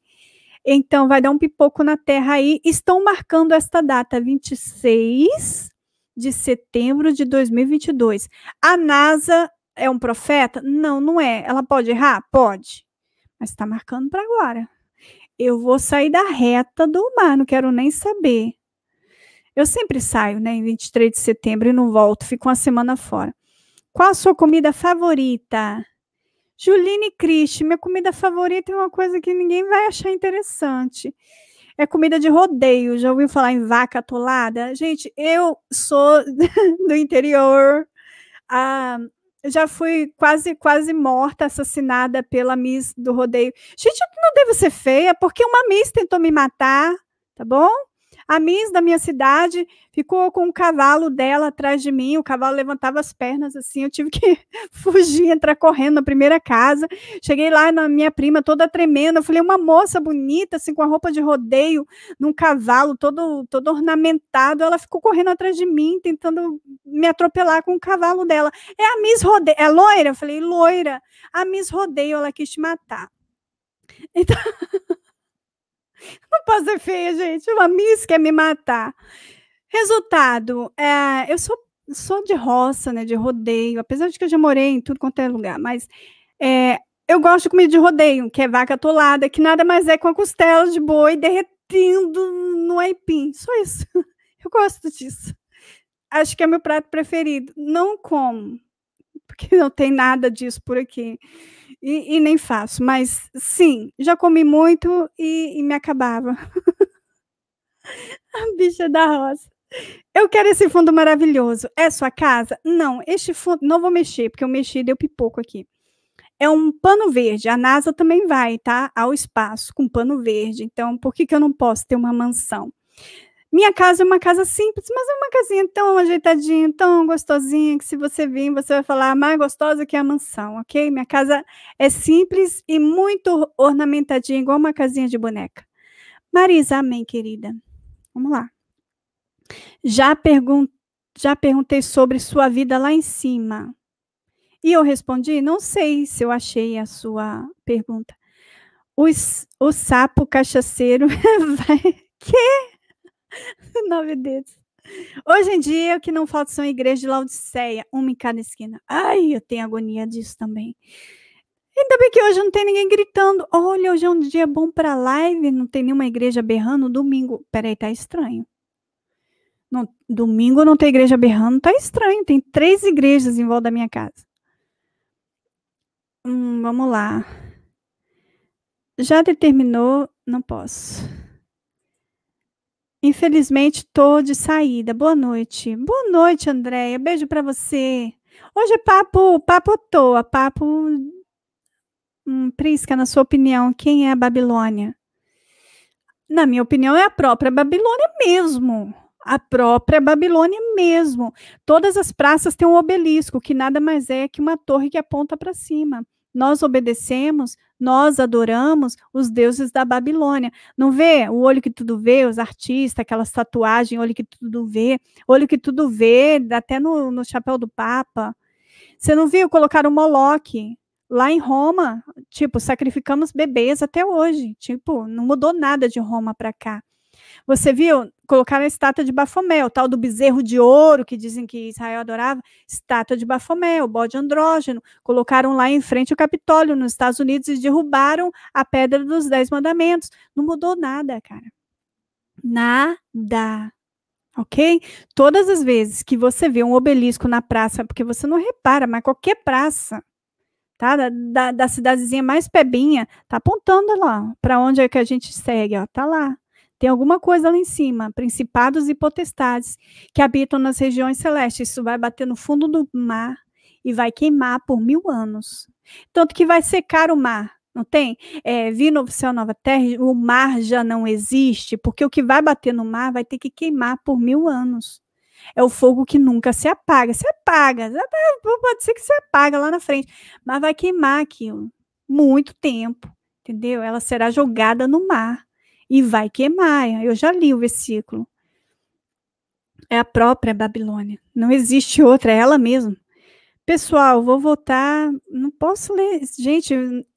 Então, vai dar um pipoco na terra aí. Estão marcando esta data, 26 de setembro de 2022. A NASA é um profeta? Não, não é. Ela pode errar? Pode. Mas está marcando para agora. Eu vou sair da reta do mar, não quero nem saber. Eu sempre saio, né, em 23 de setembro e não volto, fico uma semana fora. Qual a sua comida favorita? Juline Cris, minha comida favorita é uma coisa que ninguém vai achar interessante. É comida de rodeio. Já ouviu falar em vaca atolada? Gente, eu sou do interior. Ah, já fui quase quase morta, assassinada pela Miss do rodeio. Gente, eu não devo ser feia, porque uma Miss tentou me matar, tá bom? A Miss da minha cidade ficou com o cavalo dela atrás de mim, o cavalo levantava as pernas assim, eu tive que fugir, entrar correndo na primeira casa. Cheguei lá na minha prima toda tremenda, eu falei, uma moça bonita, assim, com a roupa de rodeio, num cavalo todo, todo ornamentado, ela ficou correndo atrás de mim, tentando me atropelar com o cavalo dela. É a Miss Rodeio, é loira? Eu falei, loira. A Miss Rodeio, ela quis te matar. Então... Não posso ser feia, gente. Uma Miss quer me matar. Resultado, é, eu sou, sou de roça, né? De rodeio, apesar de que eu já morei em tudo quanto é lugar, mas é, eu gosto de comida de rodeio, que é vaca atolada, que nada mais é com a costela de boi derretendo no aipim. Só isso. Eu gosto disso. Acho que é meu prato preferido. Não como, porque não tem nada disso por aqui e, e nem faço, mas sim, já comi muito e, e me acabava. A bicha da roça. Eu quero esse fundo maravilhoso. É sua casa? Não, este fundo. Não vou mexer, porque eu mexi e deu pipoco aqui. É um pano verde. A NASA também vai, tá? Ao espaço com pano verde. Então, por que, que eu não posso ter uma mansão? Minha casa é uma casa simples, mas é uma casinha tão ajeitadinha, tão gostosinha, que se você vir, você vai falar mais gostosa que a mansão, ok? Minha casa é simples e muito ornamentadinha, igual uma casinha de boneca. Marisa, amém, querida. Vamos lá. Já, pergun já perguntei sobre sua vida lá em cima. E eu respondi: não sei se eu achei a sua pergunta. Os, o sapo cachaceiro vai. Quê? Nove dedos. Hoje em dia, o que não falta são igrejas de Laodiceia, uma em cada esquina. Ai, eu tenho agonia disso também. Ainda bem que hoje não tem ninguém gritando. Olha, hoje é um dia bom para live, não tem nenhuma igreja berrando. Domingo, peraí, tá estranho. domingo não tem igreja berrando, tá estranho. Tem três igrejas em volta da minha casa. Hum, vamos lá. Já determinou? Não posso. Infelizmente, tô de saída. Boa noite. Boa noite, Andréia. Beijo para você. Hoje é papo, papo à toa, papo. Hum, Prisca, na sua opinião, quem é a Babilônia? Na minha opinião, é a própria Babilônia mesmo. A própria Babilônia mesmo. Todas as praças têm um obelisco, que nada mais é que uma torre que aponta para cima. Nós obedecemos nós adoramos os deuses da Babilônia. Não vê o olho que tudo vê, os artistas, aquelas tatuagens, olho que tudo vê, olho que tudo vê, até no, no chapéu do Papa. Você não viu colocar o Moloque lá em Roma? Tipo, sacrificamos bebês até hoje. Tipo, não mudou nada de Roma para cá. Você viu? Colocaram a estátua de Bafomé, o tal do bezerro de ouro, que dizem que Israel adorava, estátua de Bafomé, o bode andrógeno. Colocaram lá em frente o Capitólio, nos Estados Unidos, e derrubaram a pedra dos Dez Mandamentos. Não mudou nada, cara. Nada. Ok? Todas as vezes que você vê um obelisco na praça, porque você não repara, mas qualquer praça, tá? Da, da, da cidadezinha mais pebinha, tá apontando lá para onde é que a gente segue, ó, tá lá. Tem alguma coisa lá em cima, principados e potestades que habitam nas regiões celestes. Isso vai bater no fundo do mar e vai queimar por mil anos. Tanto que vai secar o mar. Não tem? É, vi céu, nova terra, o mar já não existe, porque o que vai bater no mar vai ter que queimar por mil anos. É o fogo que nunca se apaga. Se apaga, pode ser que se apaga lá na frente, mas vai queimar aquilo muito tempo, entendeu? Ela será jogada no mar e vai queimar. Eu já li o versículo. É a própria Babilônia. Não existe outra, é ela mesma. Pessoal, vou voltar. Não posso ler. Gente,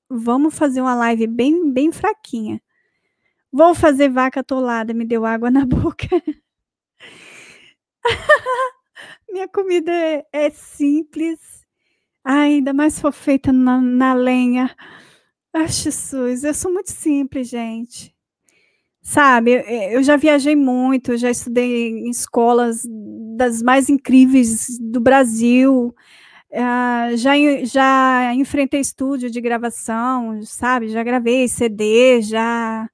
vamos fazer uma live bem, bem fraquinha. Vou fazer vaca atolada, me deu água na boca. Minha comida é, é simples. ainda mais se for feita na, na lenha. Ah, Jesus, eu sou muito simples, gente. Sabe, eh, eu já viajei muito, já estudei em escolas das mais incríveis do Brasil, ah, já, já enfrentei estúdio de gravação, sabe? Já gravei CD, já,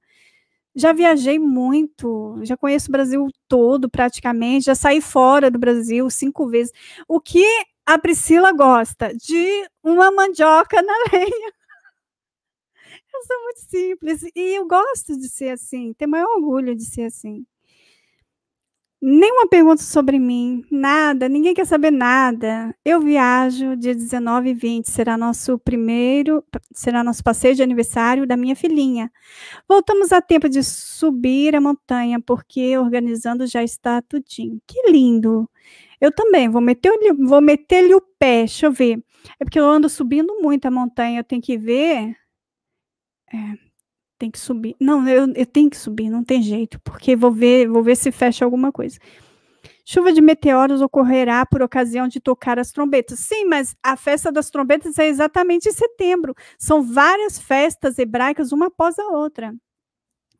já viajei muito, já conheço o Brasil todo praticamente, já saí fora do Brasil cinco vezes. O que a Priscila gosta? De uma mandioca na lenha eu sou muito simples e eu gosto de ser assim, tenho maior orgulho de ser assim. Nenhuma pergunta sobre mim, nada, ninguém quer saber nada. Eu viajo dia 19 e 20, será nosso primeiro, será nosso passeio de aniversário da minha filhinha. Voltamos a tempo de subir a montanha, porque organizando já está tudinho. Que lindo! Eu também vou meter vou meter-lhe o pé, deixa eu ver. É porque eu ando subindo muito a montanha, eu tenho que ver é, tem que subir. Não, eu, eu tenho que subir, não tem jeito, porque vou ver, vou ver se fecha alguma coisa. Chuva de meteoros ocorrerá por ocasião de tocar as trombetas. Sim, mas a festa das trombetas é exatamente em setembro. São várias festas hebraicas, uma após a outra.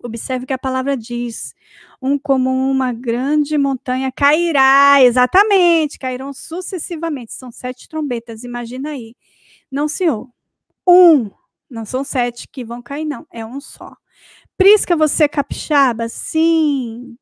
Observe que a palavra diz: um como uma grande montanha cairá, exatamente, cairão sucessivamente. São sete trombetas, imagina aí. Não, senhor. Um não são sete que vão cair, não. É um só. Prisca, você é capixaba? Sim.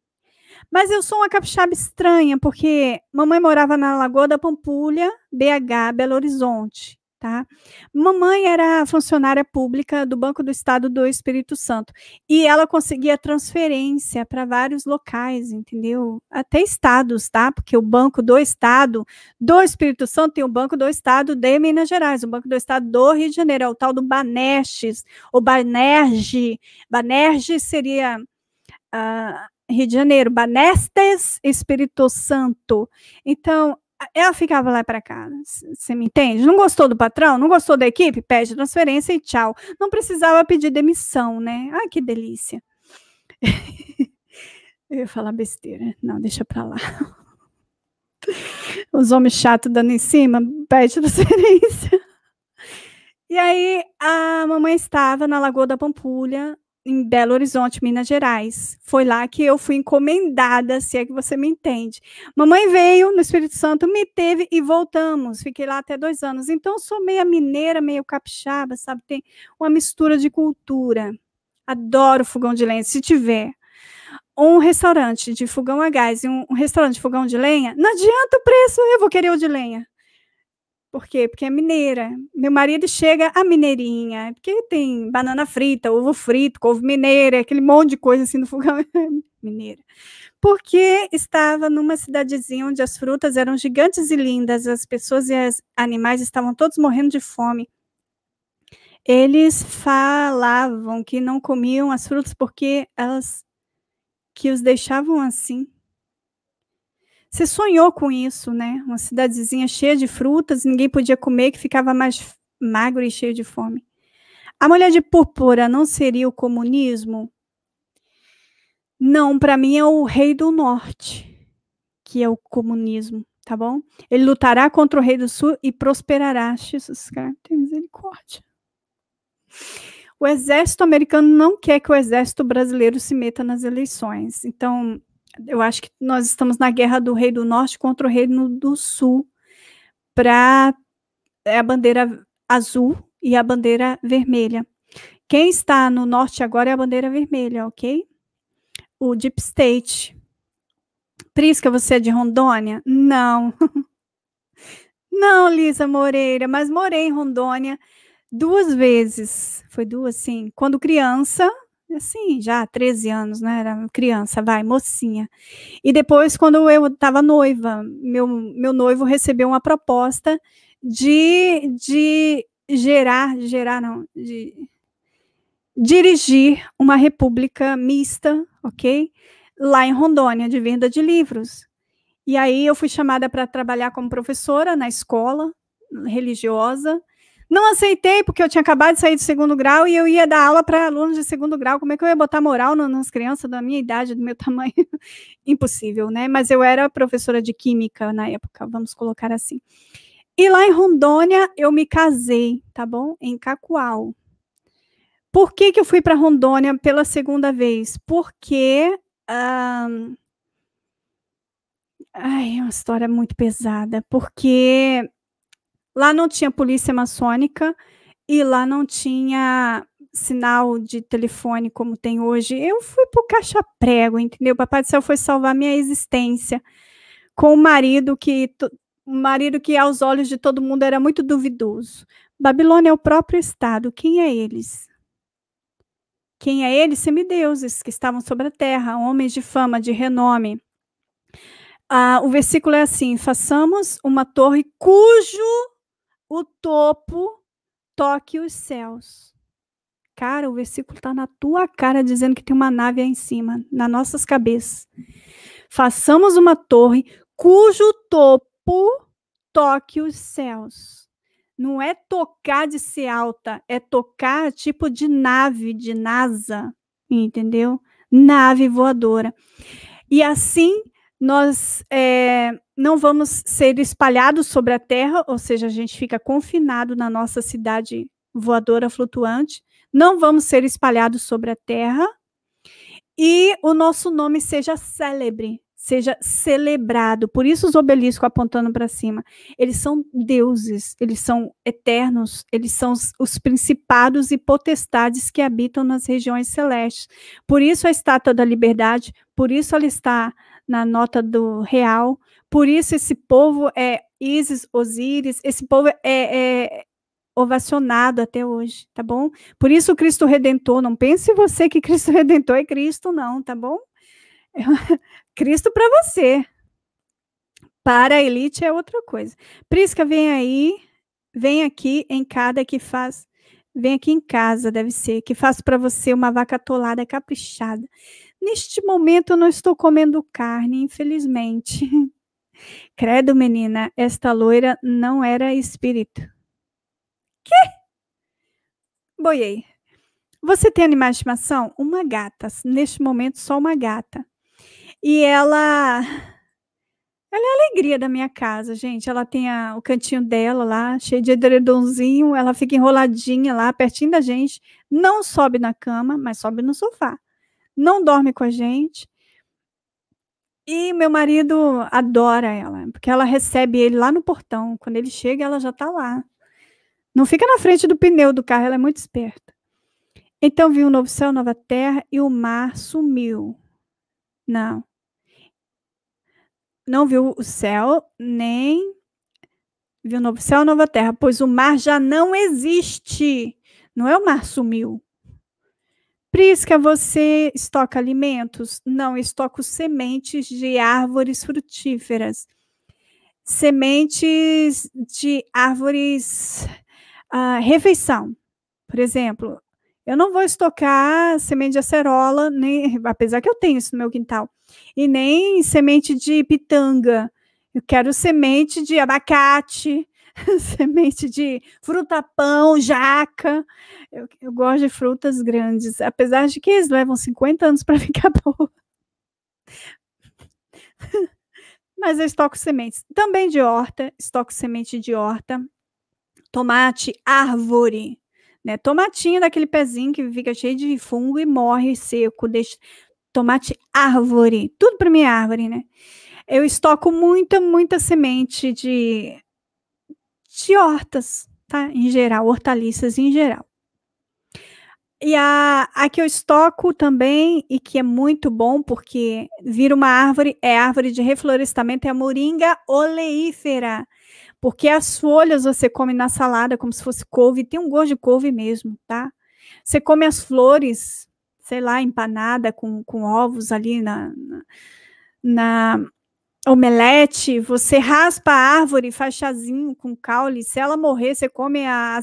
Mas eu sou uma capixaba estranha, porque mamãe morava na Lagoa da Pampulha, BH, Belo Horizonte. Tá? Mamãe era funcionária pública do Banco do Estado do Espírito Santo e ela conseguia transferência para vários locais, entendeu? Até estados, tá? Porque o Banco do Estado do Espírito Santo tem o Banco do Estado de Minas Gerais, o Banco do Estado do Rio de Janeiro, é o tal do Banestes, ou Banerge. Banerge seria uh, Rio de Janeiro, Banestes Espírito Santo. Então, ela ficava lá para cá, você me entende? Não gostou do patrão? Não gostou da equipe? Pede transferência e tchau. Não precisava pedir demissão, né? Ah, que delícia. Eu ia falar besteira. Não, deixa para lá. Os homens chatos dando em cima, pede transferência. E aí a mamãe estava na Lagoa da Pampulha, em Belo Horizonte, Minas Gerais. Foi lá que eu fui encomendada, se é que você me entende. Mamãe veio no Espírito Santo, me teve e voltamos. Fiquei lá até dois anos. Então, sou meia mineira, meio capixaba, sabe? Tem uma mistura de cultura. Adoro fogão de lenha, se tiver. Um restaurante de fogão a gás e um, um restaurante de fogão de lenha, não adianta o preço, eu vou querer o de lenha. Por quê? Porque é mineira. Meu marido chega a mineirinha, porque tem banana frita, ovo frito, couve mineira, aquele monte de coisa assim no fogão mineira. Porque estava numa cidadezinha onde as frutas eram gigantes e lindas, as pessoas e os animais estavam todos morrendo de fome. Eles falavam que não comiam as frutas porque elas que os deixavam assim você sonhou com isso, né? Uma cidadezinha cheia de frutas, ninguém podia comer, que ficava mais magro e cheio de fome. A mulher de púrpura não seria o comunismo? Não, para mim é o rei do norte, que é o comunismo, tá bom? Ele lutará contra o rei do sul e prosperará. Jesus, cara, tem misericórdia. O exército americano não quer que o exército brasileiro se meta nas eleições. Então, eu acho que nós estamos na guerra do Rei do Norte contra o Reino do Sul para é, a bandeira azul e a bandeira vermelha. Quem está no norte agora é a bandeira vermelha, ok? O Deep State. Prisca, você é de Rondônia? Não. Não, Lisa Moreira, mas morei em Rondônia duas vezes. Foi duas, sim. Quando criança, assim, já 13 anos, né? Era criança, vai, mocinha. E depois, quando eu estava noiva, meu, meu noivo recebeu uma proposta de, de gerar, gerar não, de dirigir uma república mista, ok? Lá em Rondônia, de venda de livros. E aí eu fui chamada para trabalhar como professora na escola religiosa não aceitei, porque eu tinha acabado de sair do segundo grau e eu ia dar aula para alunos de segundo grau. Como é que eu ia botar moral nas crianças da minha idade, do meu tamanho? Impossível, né? Mas eu era professora de química na época, vamos colocar assim. E lá em Rondônia, eu me casei, tá bom? Em Cacoal. Por que, que eu fui para Rondônia pela segunda vez? Porque. Um... Ai, é uma história muito pesada, porque Lá não tinha polícia maçônica e lá não tinha sinal de telefone como tem hoje. Eu fui pro caixa-prego, entendeu? O Papai do Céu foi salvar minha existência com o um marido que um marido que aos olhos de todo mundo era muito duvidoso. Babilônia é o próprio estado. Quem é eles? Quem é eles? Semideuses que estavam sobre a terra, homens de fama, de renome. Ah, o versículo é assim: façamos uma torre cujo o topo toque os céus. Cara, o versículo está na tua cara dizendo que tem uma nave aí em cima, nas nossas cabeças. Façamos uma torre cujo topo toque os céus. Não é tocar de ser alta, é tocar tipo de nave, de NASA, entendeu? Nave voadora. E assim nós é, não vamos ser espalhados sobre a terra, ou seja, a gente fica confinado na nossa cidade voadora flutuante, não vamos ser espalhados sobre a terra, e o nosso nome seja célebre, seja celebrado. Por isso os obeliscos apontando para cima. Eles são deuses, eles são eternos, eles são os, os principados e potestades que habitam nas regiões celestes. Por isso a estátua da liberdade, por isso ela está na nota do real, por isso esse povo é Isis, Osíris, esse povo é, é ovacionado até hoje, tá bom? Por isso o Cristo Redentor, não pense você que Cristo Redentor é Cristo, não, tá bom? É Cristo para você. Para a elite é outra coisa. Prisca, vem aí, vem aqui em cada que faz. Vem aqui em casa, deve ser, que faço para você uma vaca tolada, é caprichada. Neste momento eu não estou comendo carne, infelizmente. Credo, menina, esta loira não era espírito. Que? Boiei. Você tem animais de estimação? Uma gata. Neste momento, só uma gata. E ela. Ela é a alegria da minha casa, gente. Ela tem a, o cantinho dela lá, cheio de edredomzinho. Ela fica enroladinha lá, pertinho da gente. Não sobe na cama, mas sobe no sofá. Não dorme com a gente. E meu marido adora ela, porque ela recebe ele lá no portão. Quando ele chega, ela já está lá. Não fica na frente do pneu do carro, ela é muito esperta. Então viu um novo céu, nova terra e o mar sumiu. Não. Não viu o céu, nem viu o novo céu, nova terra, pois o mar já não existe. Não é o mar sumiu. Prisca, você estoca alimentos? Não, estoco sementes de árvores frutíferas. Sementes de árvores ah, refeição, por exemplo. Eu não vou estocar semente de acerola, nem, apesar que eu tenho isso no meu quintal, e nem semente de pitanga. Eu quero semente de abacate, semente de fruta pão, jaca. Eu, eu, gosto de frutas grandes, apesar de que eles levam 50 anos para ficar boa. Mas eu estoco sementes. Também de horta, estoco semente de horta. Tomate, árvore. Né? Tomatinho daquele pezinho que fica cheio de fungo e morre seco. Deixa... Tomate, árvore. Tudo para mim é árvore, né? Eu estoco muita, muita semente de de hortas, tá? Em geral, hortaliças em geral. E a, a que eu estoco também, e que é muito bom, porque vira uma árvore, é árvore de reflorestamento, é a moringa oleífera. Porque as folhas você come na salada, como se fosse couve, tem um gosto de couve mesmo, tá? Você come as flores, sei lá, empanada com, com ovos ali na, na, na omelete, você raspa a árvore, faz chazinho com caule, se ela morrer, você come a,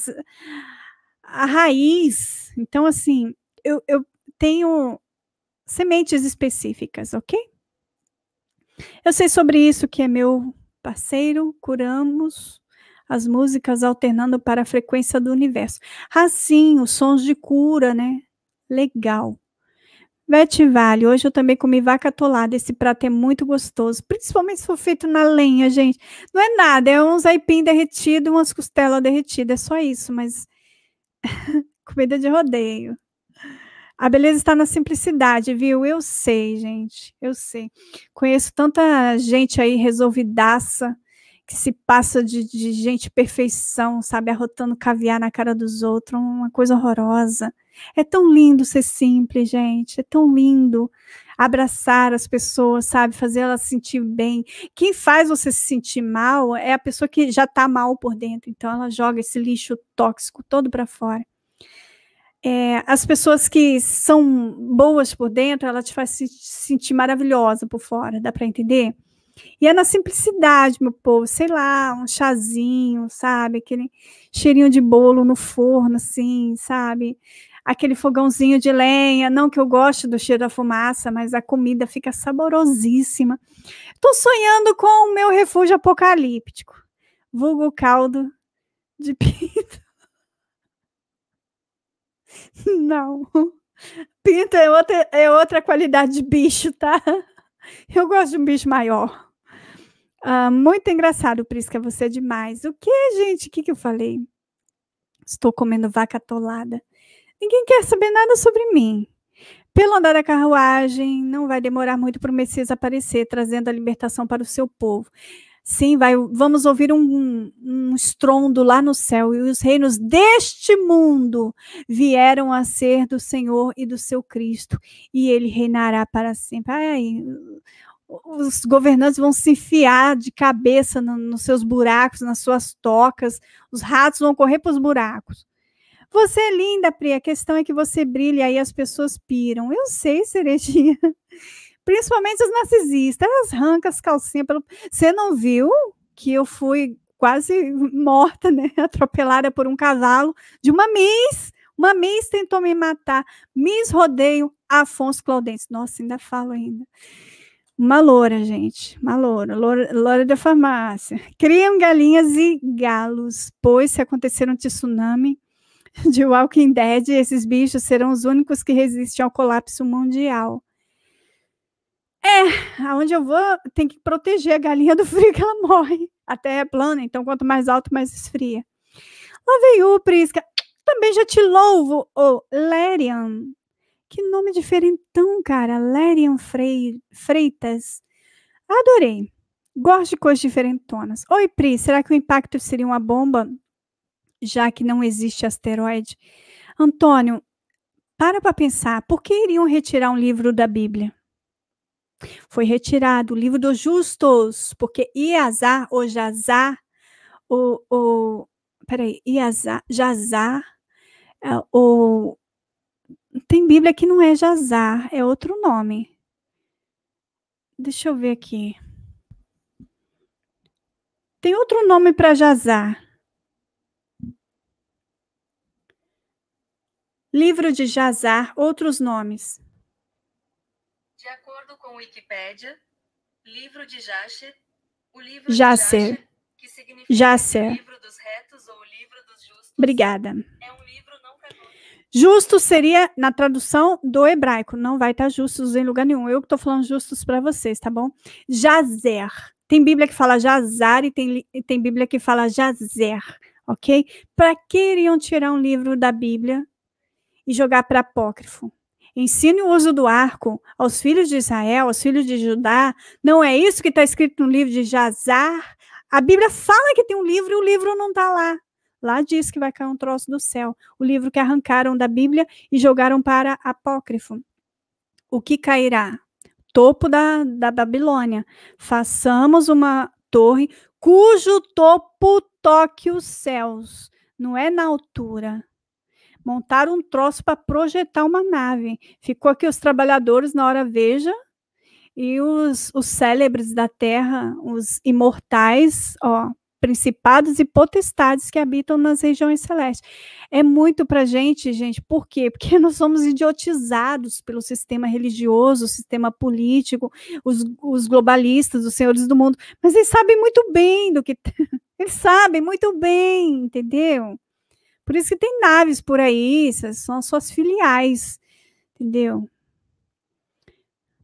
a raiz. Então, assim, eu, eu tenho sementes específicas, ok? Eu sei sobre isso que é meu parceiro, curamos as músicas alternando para a frequência do universo. Assim, ah, os sons de cura, né? Legal. Vete Vale, hoje eu também comi vaca atolada. Esse prato é muito gostoso, principalmente se for feito na lenha, gente. Não é nada, é uns aipim derretido, umas costelas derretidas, é só isso, mas comida de rodeio. A beleza está na simplicidade, viu? Eu sei, gente, eu sei. Conheço tanta gente aí resolvidaça, que se passa de, de gente perfeição, sabe, arrotando caviar na cara dos outros, uma coisa horrorosa. É tão lindo ser simples, gente. É tão lindo abraçar as pessoas, sabe, fazer elas se sentir bem. Quem faz você se sentir mal é a pessoa que já está mal por dentro. Então ela joga esse lixo tóxico todo para fora. É, as pessoas que são boas por dentro, ela te faz se sentir maravilhosa por fora. Dá para entender? E é na simplicidade, meu povo, sei lá, um chazinho, sabe? Aquele cheirinho de bolo no forno, assim, sabe? Aquele fogãozinho de lenha. Não que eu goste do cheiro da fumaça, mas a comida fica saborosíssima. Tô sonhando com o meu refúgio apocalíptico. Vulgo caldo de pinto. Não. Pinto é outra, é outra qualidade de bicho, tá? Eu gosto de um bicho maior. Ah, muito engraçado, Prisca, você é demais. O que, gente? O que, que eu falei? Estou comendo vaca atolada. Ninguém quer saber nada sobre mim. Pelo andar da carruagem, não vai demorar muito para o Messias aparecer, trazendo a libertação para o seu povo. Sim, vai, vamos ouvir um, um, estrondo lá no céu, e os reinos deste mundo vieram a ser do Senhor e do seu Cristo, e ele reinará para sempre. Ai, os governantes vão se enfiar de cabeça no, nos seus buracos, nas suas tocas, os ratos vão correr para os buracos. Você é linda, Pri, a questão é que você brilha e as pessoas piram. Eu sei, Cerejinha. Principalmente os narcisistas, elas arrancam as calcinhas pelo. Você não viu que eu fui quase morta, né? Atropelada por um cavalo de uma Miss. Uma Miss tentou me matar. Miss Rodeio, Afonso Claudense. Nossa, ainda falo ainda. Uma loura, gente, uma loura, loura, loura da farmácia. Criam galinhas e galos, pois se acontecer um tsunami de Walking Dead, esses bichos serão os únicos que resistem ao colapso mundial. É, aonde eu vou tem que proteger a galinha do frio que ela morre. A terra é plana, então quanto mais alto, mais esfria. Laveiu, Prisca. Também já te louvo, ô oh, Lerian. Que nome diferentão, então, cara. Lerian Frei... Freitas. Adorei. Gosto de coisas diferentonas. Oi, Pri, será que o impacto seria uma bomba, já que não existe asteroide? Antônio, para para pensar, por que iriam retirar um livro da Bíblia? Foi retirado o livro dos justos, porque Iazar ou Jazar, o, o peraí, Iazar, Jazar, é, o tem Bíblia que não é Jazar, é outro nome. Deixa eu ver aqui. Tem outro nome para Jazar. Livro de Jazar, outros nomes. De acordo com Wikipédia, livro de Jasher, o livro Jasser. de Jasher, que significa Jasser. livro dos retos ou livro dos justos. Obrigada. É um Justo seria na tradução do hebraico. Não vai estar justos em lugar nenhum. Eu que estou falando justos para vocês, tá bom? Jazer. Tem Bíblia que fala Jazar e tem, tem Bíblia que fala Jazer, ok? Para que iriam tirar um livro da Bíblia e jogar para apócrifo? Ensine o uso do arco aos filhos de Israel, aos filhos de Judá. Não é isso que está escrito no livro de Jazar? A Bíblia fala que tem um livro e o livro não está lá. Lá diz que vai cair um troço do céu, o livro que arrancaram da Bíblia e jogaram para apócrifo. O que cairá? Topo da, da Babilônia. Façamos uma torre cujo topo toque os céus. Não é na altura. Montaram um troço para projetar uma nave. Ficou aqui os trabalhadores na hora veja e os, os célebres da terra, os imortais, ó, principados e potestades que habitam nas regiões celestes. É muito para gente, gente. Por quê? Porque nós somos idiotizados pelo sistema religioso, o sistema político, os, os globalistas, os senhores do mundo. Mas eles sabem muito bem do que eles sabem muito bem, entendeu? Por isso que tem naves por aí, são suas filiais, entendeu?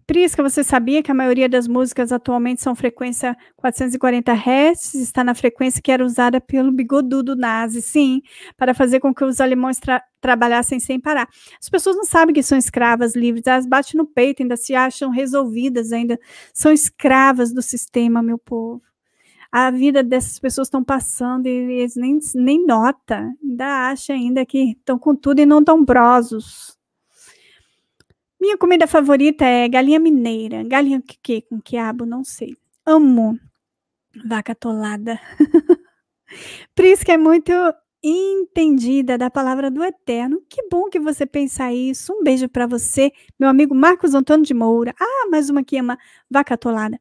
Prisca, você sabia que a maioria das músicas atualmente são frequência 440 Hz? Está na frequência que era usada pelo bigodudo nazi, sim, para fazer com que os alemães tra trabalhassem sem parar. As pessoas não sabem que são escravas livres, elas batem no peito, ainda se acham resolvidas, ainda são escravas do sistema, meu povo. A vida dessas pessoas estão passando e eles nem, nem notam, ainda acham ainda que estão com tudo e não estão brosos. Minha comida favorita é galinha mineira, galinha que que com quiabo, não sei. Amo vaca tolada. Prisca é muito entendida da palavra do Eterno. Que bom que você pensa isso. Um beijo para você, meu amigo Marcos Antônio de Moura. Ah, mais uma que ama vaca tolada.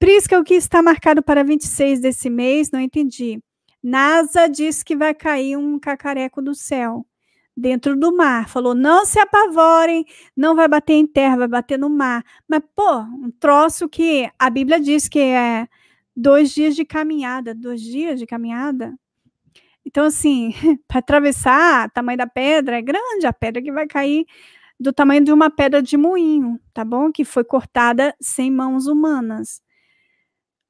Prisca, é o que está marcado para 26 desse mês? Não entendi. NASA diz que vai cair um cacareco do céu dentro do mar. Falou: não se apavorem, não vai bater em terra, vai bater no mar. Mas, pô, um troço que a Bíblia diz que é dois dias de caminhada, dois dias de caminhada. Então, assim, para atravessar, o tamanho da pedra é grande, a pedra que vai cair do tamanho de uma pedra de moinho, tá bom? Que foi cortada sem mãos humanas.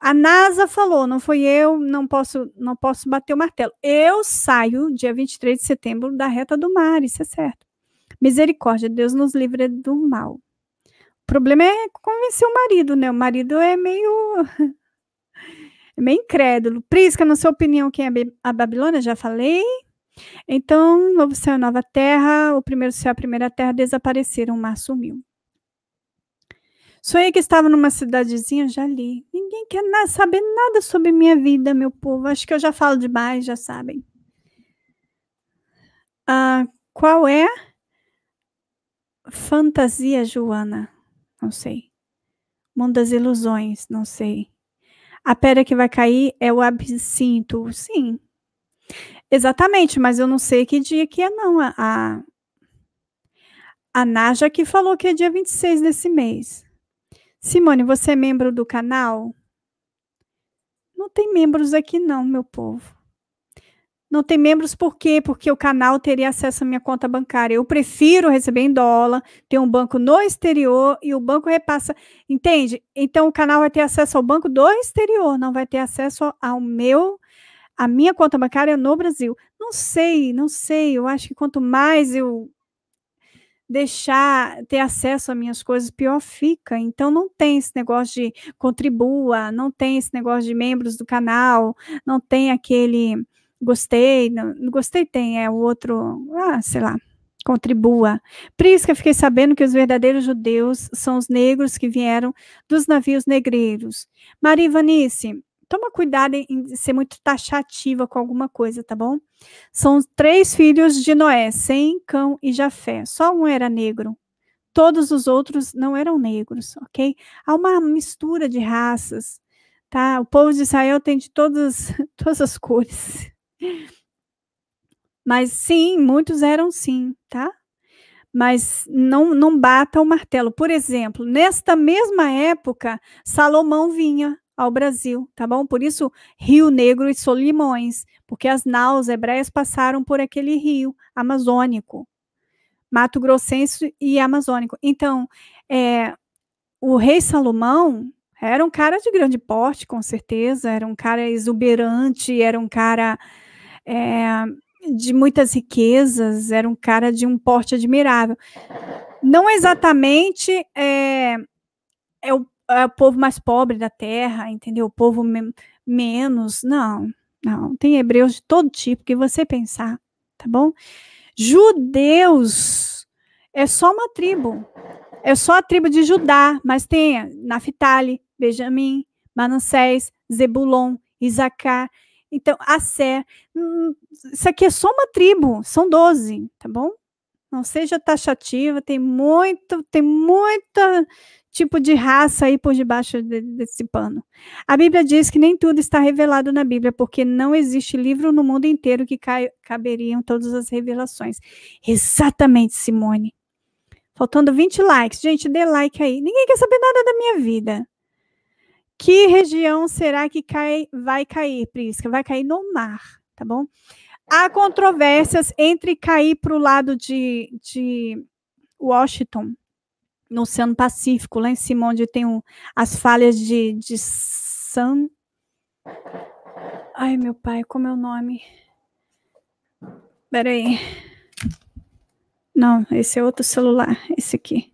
A NASA falou, não foi eu, não posso, não posso bater o martelo. Eu saio dia 23 de setembro da reta do mar, isso é certo. Misericórdia, Deus nos livre do mal. O problema é convencer o marido, né? O marido é meio é meio incrédulo. Prisca, na sua opinião, quem é a Babilônia? Já falei. Então, novo céu nova terra, o primeiro céu a primeira terra desapareceram, o mar sumiu. Sonhei que estava numa cidadezinha, já li. Ninguém quer na saber nada sobre minha vida, meu povo. Acho que eu já falo demais, já sabem. Ah, qual é fantasia, Joana? Não sei. Mundo das ilusões, não sei. A pedra que vai cair é o absinto, sim. Exatamente, mas eu não sei que dia que é, não. A, a, Naja que falou que é dia 26 desse mês. Simone, você é membro do canal? Não tem membros aqui não, meu povo. Não tem membros por quê? Porque o canal teria acesso à minha conta bancária. Eu prefiro receber em dólar, ter um banco no exterior e o banco repassa, entende? Então o canal vai ter acesso ao banco do exterior, não vai ter acesso ao meu à minha conta bancária no Brasil. Não sei, não sei. Eu acho que quanto mais eu deixar ter acesso às minhas coisas, pior fica. Então não tem esse negócio de contribua, não tem esse negócio de membros do canal, não tem aquele gostei, não, gostei tem, é o outro, ah, sei lá, contribua. eu fiquei sabendo que os verdadeiros judeus são os negros que vieram dos navios negreiros. Maria Ivanice, toma cuidado em ser muito taxativa com alguma coisa, tá bom? São três filhos de Noé, Sem, Cão e Jafé. Só um era negro. Todos os outros não eram negros, ok? Há uma mistura de raças, tá? O povo de Israel tem de todas, todas as cores. Mas sim, muitos eram sim, tá? mas não, não bata o martelo. Por exemplo, nesta mesma época, Salomão vinha ao Brasil, tá bom? Por isso, Rio Negro e Solimões, porque as naus hebreias passaram por aquele rio amazônico, Mato Grossense e amazônico. Então, é, o rei Salomão era um cara de grande porte, com certeza, era um cara exuberante, era um cara é, de muitas riquezas, era um cara de um porte admirável. Não exatamente é, é o é o povo mais pobre da terra, entendeu? O povo me menos. Não, não. Tem hebreus de todo tipo que você pensar, tá bom? Judeus é só uma tribo. É só a tribo de Judá, mas tem Naftali, Benjamim, Manassés, Zebulon, Isacá. Então, Assé. Hum, isso aqui é só uma tribo, são doze, tá bom? Não seja taxativa, tem muito, tem muita tipo de raça aí por debaixo de, desse pano. A Bíblia diz que nem tudo está revelado na Bíblia, porque não existe livro no mundo inteiro que caberiam todas as revelações. Exatamente, Simone. Faltando 20 likes. Gente, dê like aí. Ninguém quer saber nada da minha vida. Que região será que cai, vai cair, Prisca? Vai cair no mar, tá bom? Há controvérsias entre cair para o lado de, de Washington, no Oceano Pacífico, lá em cima, onde tem um, as falhas de, de San. Ai, meu pai, como é o nome? Peraí. Não, esse é outro celular, esse aqui.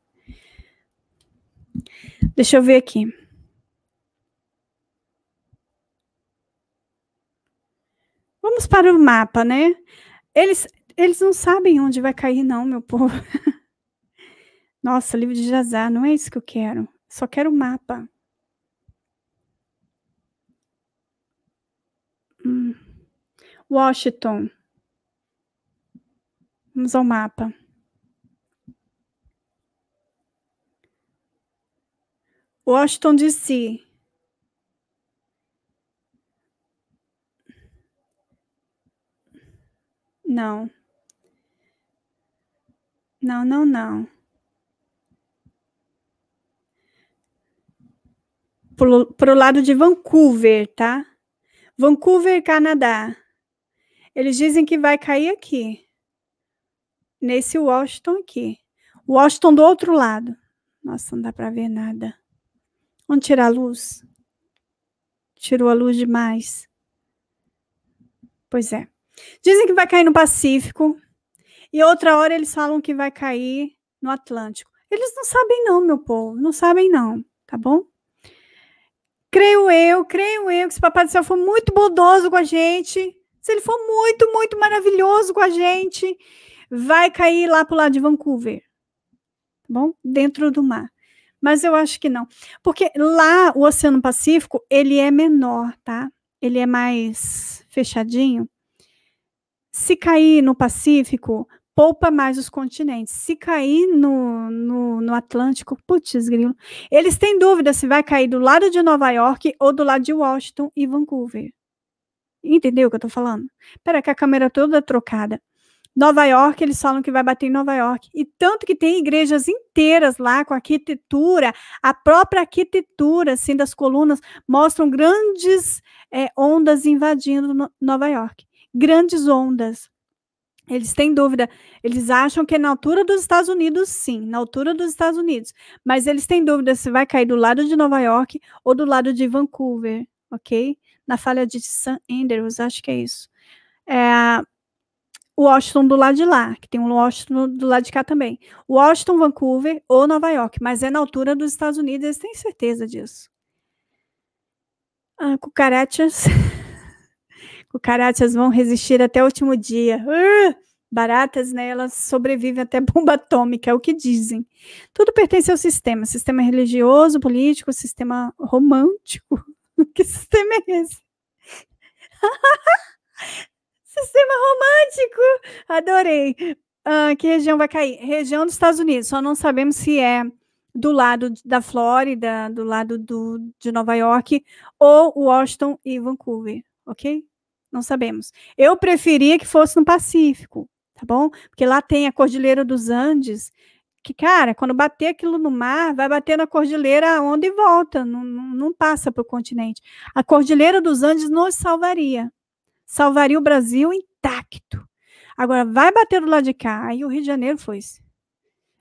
Deixa eu ver aqui. Vamos para o mapa, né? Eles, eles não sabem onde vai cair, não, meu povo. Nossa, livro de Jazá, não é isso que eu quero. Só quero o mapa. Hum. Washington. Vamos ao mapa. Washington DC. Não. Não, não, não. Pro, lado de Vancouver, tá? Vancouver, Canadá. Eles dizem que vai cair aqui. Nesse Washington aqui. Washington do outro lado. Nossa, não dá para ver nada. Vamos tirar a luz? Tirou a luz demais. Pois é. Dizem que vai cair no Pacífico e outra hora eles falam que vai cair no Atlântico. Eles não sabem não, meu povo, não sabem não, tá bom? Creio eu, creio eu que se o Papai do Céu for muito bondoso com a gente, se ele for muito, muito maravilhoso com a gente, vai cair lá pro lado de Vancouver, tá bom? Dentro do mar. Mas eu acho que não, porque lá o Oceano Pacífico ele é menor, tá? Ele é mais fechadinho. Se cair no Pacífico, poupa mais os continentes. Se cair no, no, no Atlântico, putz, grilo. Eles têm dúvida se vai cair do lado de Nova York ou do lado de Washington e Vancouver. Entendeu o que eu tô falando? Pera que a câmera toda é trocada. Nova York, eles falam que vai bater em Nova York. E tanto que tem igrejas inteiras lá com arquitetura, a própria arquitetura assim das colunas mostram grandes é, ondas invadindo Nova York grandes ondas. Eles têm dúvida, eles acham que é na altura dos Estados Unidos, sim, na altura dos Estados Unidos, mas eles têm dúvida se vai cair do lado de Nova York ou do lado de Vancouver, ok? Na falha de San Andrews, acho que é isso. É, Washington do lado de lá, que tem um Washington do lado de cá também. Washington, Vancouver ou Nova York, mas é na altura dos Estados Unidos, eles têm certeza disso. Ah, cucarachas. Cucarachas vão resistir até o último dia. Uh! Baratas, né? Elas sobrevivem até bomba atômica, é o que dizem. Tudo pertence ao sistema: sistema religioso, político, sistema romântico. Que sistema é esse? sistema romântico! Adorei. Uh, que região vai cair? Região dos Estados Unidos. Só não sabemos se é do lado da Flórida, do lado do, de Nova York, ou Washington e Vancouver, ok? Não sabemos. Eu preferia que fosse no Pacífico, tá bom? Porque lá tem a Cordilheira dos Andes, que, cara, quando bater aquilo no mar, vai bater na Cordilheira onda e volta, não, não passa para o continente. A Cordilheira dos Andes nos salvaria. Salvaria o Brasil intacto. Agora, vai bater do lado de cá, aí o Rio de Janeiro foi-se.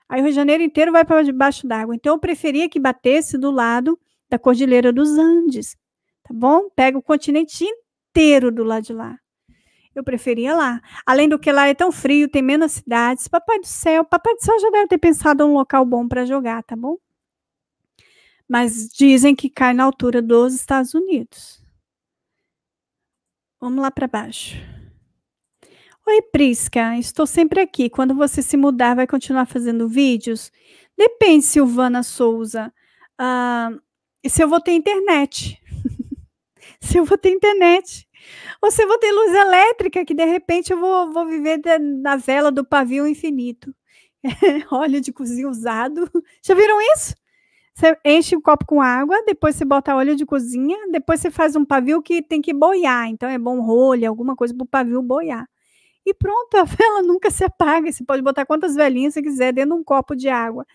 Aí o Rio de Janeiro inteiro vai para debaixo d'água. Então, eu preferia que batesse do lado da Cordilheira dos Andes, tá bom? Pega o continente inteiro inteiro do lado de lá. Eu preferia lá. Além do que lá é tão frio, tem menos cidades. Papai do céu, papai do céu já deve ter pensado um local bom para jogar, tá bom? Mas dizem que cai na altura dos Estados Unidos. Vamos lá para baixo. Oi, Prisca. Estou sempre aqui. Quando você se mudar, vai continuar fazendo vídeos? Depende, Silvana Souza. Ah, se eu vou ter internet. se eu vou ter internet. Ou se eu vou ter luz elétrica, que de repente eu vou, vou viver na vela do pavio infinito. óleo de cozinha usado. Já viram isso? Você enche o copo com água, depois você bota óleo de cozinha, depois você faz um pavio que tem que boiar. Então é bom rolha, alguma coisa para o pavio boiar. E pronto, a vela nunca se apaga. Você pode botar quantas velhinhas você quiser dentro de um copo de água.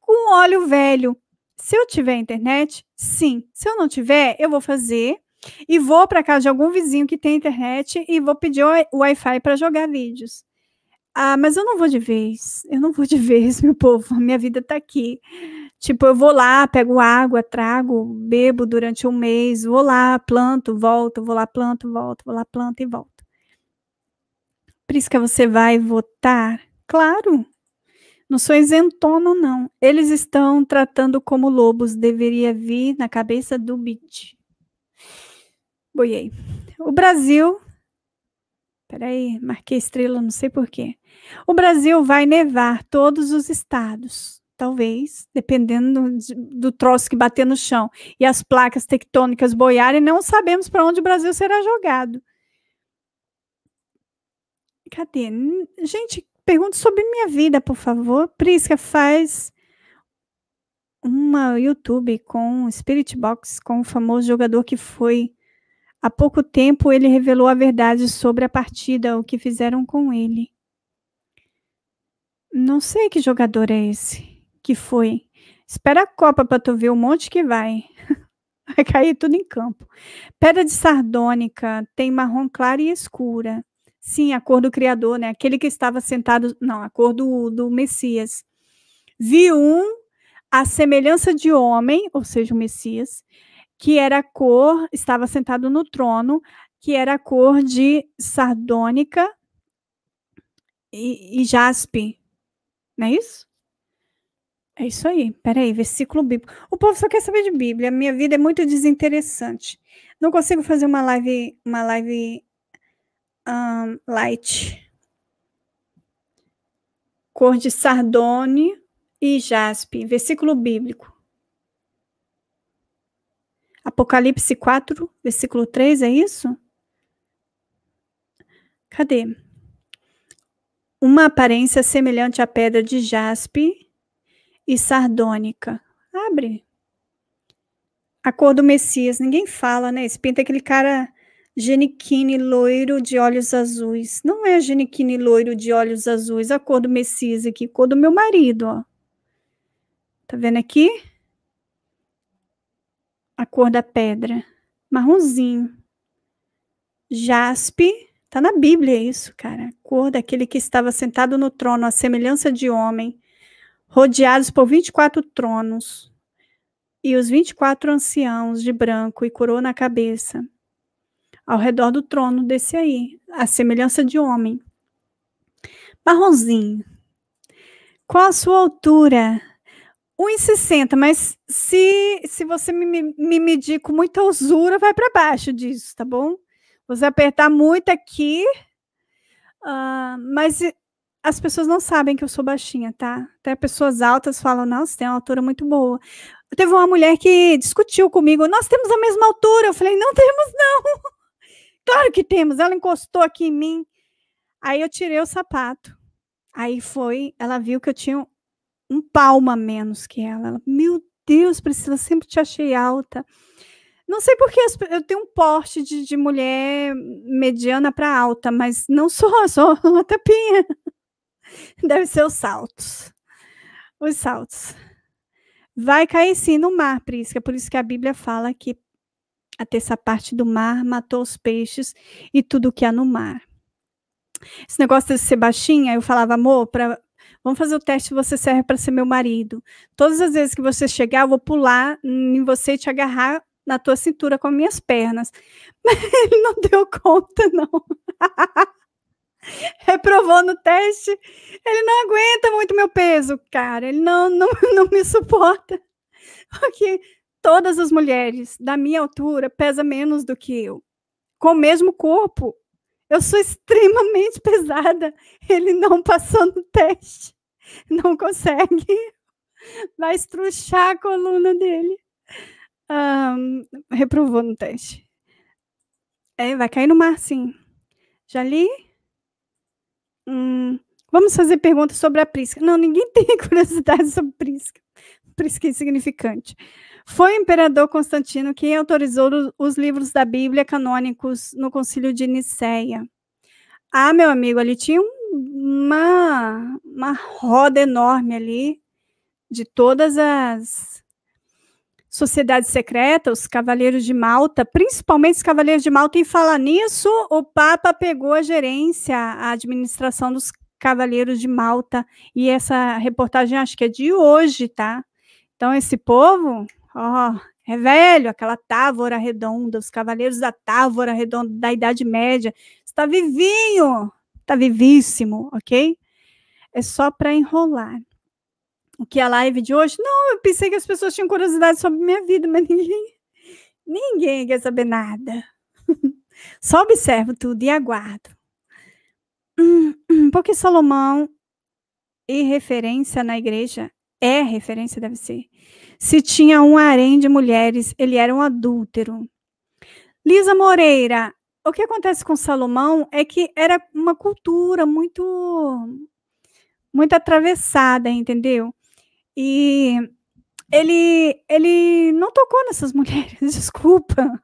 Com óleo velho. Se eu tiver internet, sim. Se eu não tiver, eu vou fazer e vou para casa de algum vizinho que tem internet e vou pedir o Wi-Fi para jogar vídeos. Ah, mas eu não vou de vez. Eu não vou de vez, meu povo. A minha vida está aqui. Tipo, eu vou lá, pego água, trago, bebo durante um mês, vou lá, planto, volto, vou lá, planto, volto, vou lá, planto e volto. Por isso que você vai votar? Claro. Não sou isentona, não. Eles estão tratando como lobos. Deveria vir na cabeça do Bit. Boiei. O Brasil. Peraí, marquei estrela, não sei porquê. O Brasil vai nevar todos os estados, talvez, dependendo do, do troço que bater no chão e as placas tectônicas boiarem, não sabemos para onde o Brasil será jogado. Cadê? Gente, pergunta sobre minha vida, por favor. Prisca faz uma YouTube com Spirit Box com o famoso jogador que foi Há pouco tempo ele revelou a verdade sobre a partida, o que fizeram com ele. Não sei que jogador é esse que foi. Espera a Copa para tu ver o monte que vai. Vai cair tudo em campo. Pedra de sardônica tem marrom claro e escura. Sim, a cor do Criador, né? Aquele que estava sentado. Não, a cor do, do Messias. Vi um, a semelhança de homem, ou seja, o Messias, que era cor, estava sentado no trono, que era cor de sardônica e, e jaspe. Não é isso? É isso aí. Peraí, versículo bíblico. O povo só quer saber de Bíblia. Minha vida é muito desinteressante. Não consigo fazer uma live, uma live um, light. Cor de sardone e jaspe. Versículo bíblico. Apocalipse 4, versículo 3, é isso? Cadê? Uma aparência semelhante à pedra de jaspe e sardônica. Abre. A cor do Messias, ninguém fala, né? Esse pinta é aquele cara geniquine loiro de olhos azuis. Não é geniquine loiro de olhos azuis, a cor do Messias aqui, cor do meu marido, ó. Tá vendo aqui? a cor da pedra, marronzinho. Jaspe, tá na Bíblia isso, cara. A cor daquele que estava sentado no trono, a semelhança de homem, rodeados por 24 tronos, e os 24 anciãos de branco e coroa na cabeça. Ao redor do trono desse aí, a semelhança de homem. Marronzinho. Qual a sua altura? 1,60, mas se, se você me, me medir com muita usura, vai para baixo disso, tá bom? Você apertar muito aqui, uh, mas as pessoas não sabem que eu sou baixinha, tá? Até pessoas altas falam, não, você tem uma altura muito boa. Teve uma mulher que discutiu comigo, nós temos a mesma altura. Eu falei, não temos, não. claro que temos. Ela encostou aqui em mim. Aí eu tirei o sapato. Aí foi, ela viu que eu tinha um palmo a menos que ela. Meu Deus, Priscila, sempre te achei alta. Não sei porque eu tenho um porte de, de mulher mediana para alta, mas não sou, sou uma tapinha. Deve ser os saltos. Os saltos. Vai cair sim no mar, Prisca. por isso que a Bíblia fala que a terça parte do mar matou os peixes e tudo que há no mar. Esse negócio de ser baixinha, eu falava, amor, para Vamos fazer o teste, você serve para ser meu marido. Todas as vezes que você chegar, eu vou pular em você e te agarrar na tua cintura com as minhas pernas. Mas ele não deu conta, não. Reprovou no teste. Ele não aguenta muito meu peso, cara. Ele não, não, não me suporta. Porque todas as mulheres da minha altura pesam menos do que eu. Com o mesmo corpo, eu sou extremamente pesada. Ele não passou no teste. Não consegue. Vai estruchar a coluna dele. Um, reprovou no teste. É, vai cair no mar, sim. Já li? Hum, vamos fazer perguntas sobre a Prisca. Não, ninguém tem curiosidade sobre Prisca. Prisca é insignificante. Foi o imperador Constantino quem autorizou os livros da Bíblia canônicos no concílio de Nicéia. Ah, meu amigo, ali tinha uma, uma roda enorme ali de todas as sociedades secretas, os cavaleiros de Malta, principalmente os cavaleiros de Malta. E falar nisso, o Papa pegou a gerência, a administração dos cavaleiros de Malta. E essa reportagem acho que é de hoje, tá? Então, esse povo ó, é velho, aquela távora redonda, os cavaleiros da távora redonda da Idade Média, está vivinho, está vivíssimo, ok? É só para enrolar. O que é a live de hoje? Não, eu pensei que as pessoas tinham curiosidade sobre minha vida, mas ninguém, ninguém quer saber nada. Só observo tudo e aguardo. porque Salomão e referência na igreja é referência, deve ser. Se tinha um harém de mulheres, ele era um adúltero. Lisa Moreira, o que acontece com Salomão é que era uma cultura muito muito atravessada, entendeu? E ele ele não tocou nessas mulheres, desculpa.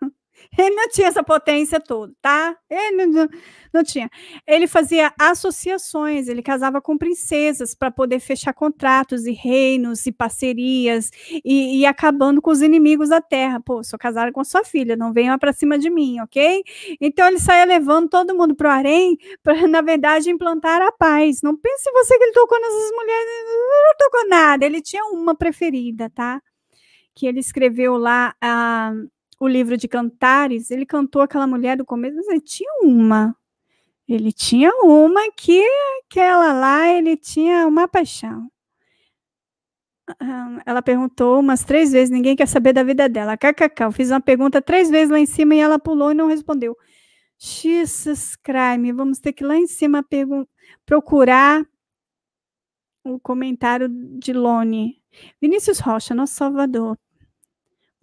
Ele não tinha essa potência toda, tá? Ele não, não tinha. Ele fazia associações, ele casava com princesas para poder fechar contratos e reinos e parcerias e, e, acabando com os inimigos da terra. Pô, sou casada com a sua filha, não venha para cima de mim, ok? Então ele saía levando todo mundo para o harém para, na verdade, implantar a paz. Não pense você que ele tocou nessas mulheres, não tocou nada. Ele tinha uma preferida, tá? Que ele escreveu lá a. Ah, o livro de Cantares, ele cantou aquela mulher do começo, mas ele tinha uma. Ele tinha uma que aquela lá, ele tinha uma paixão. Ela perguntou umas três vezes, ninguém quer saber da vida dela. KKK, eu fiz uma pergunta três vezes lá em cima e ela pulou e não respondeu. Jesus crime, vamos ter que ir lá em cima procurar o comentário de Lone. Vinícius Rocha, nosso salvador,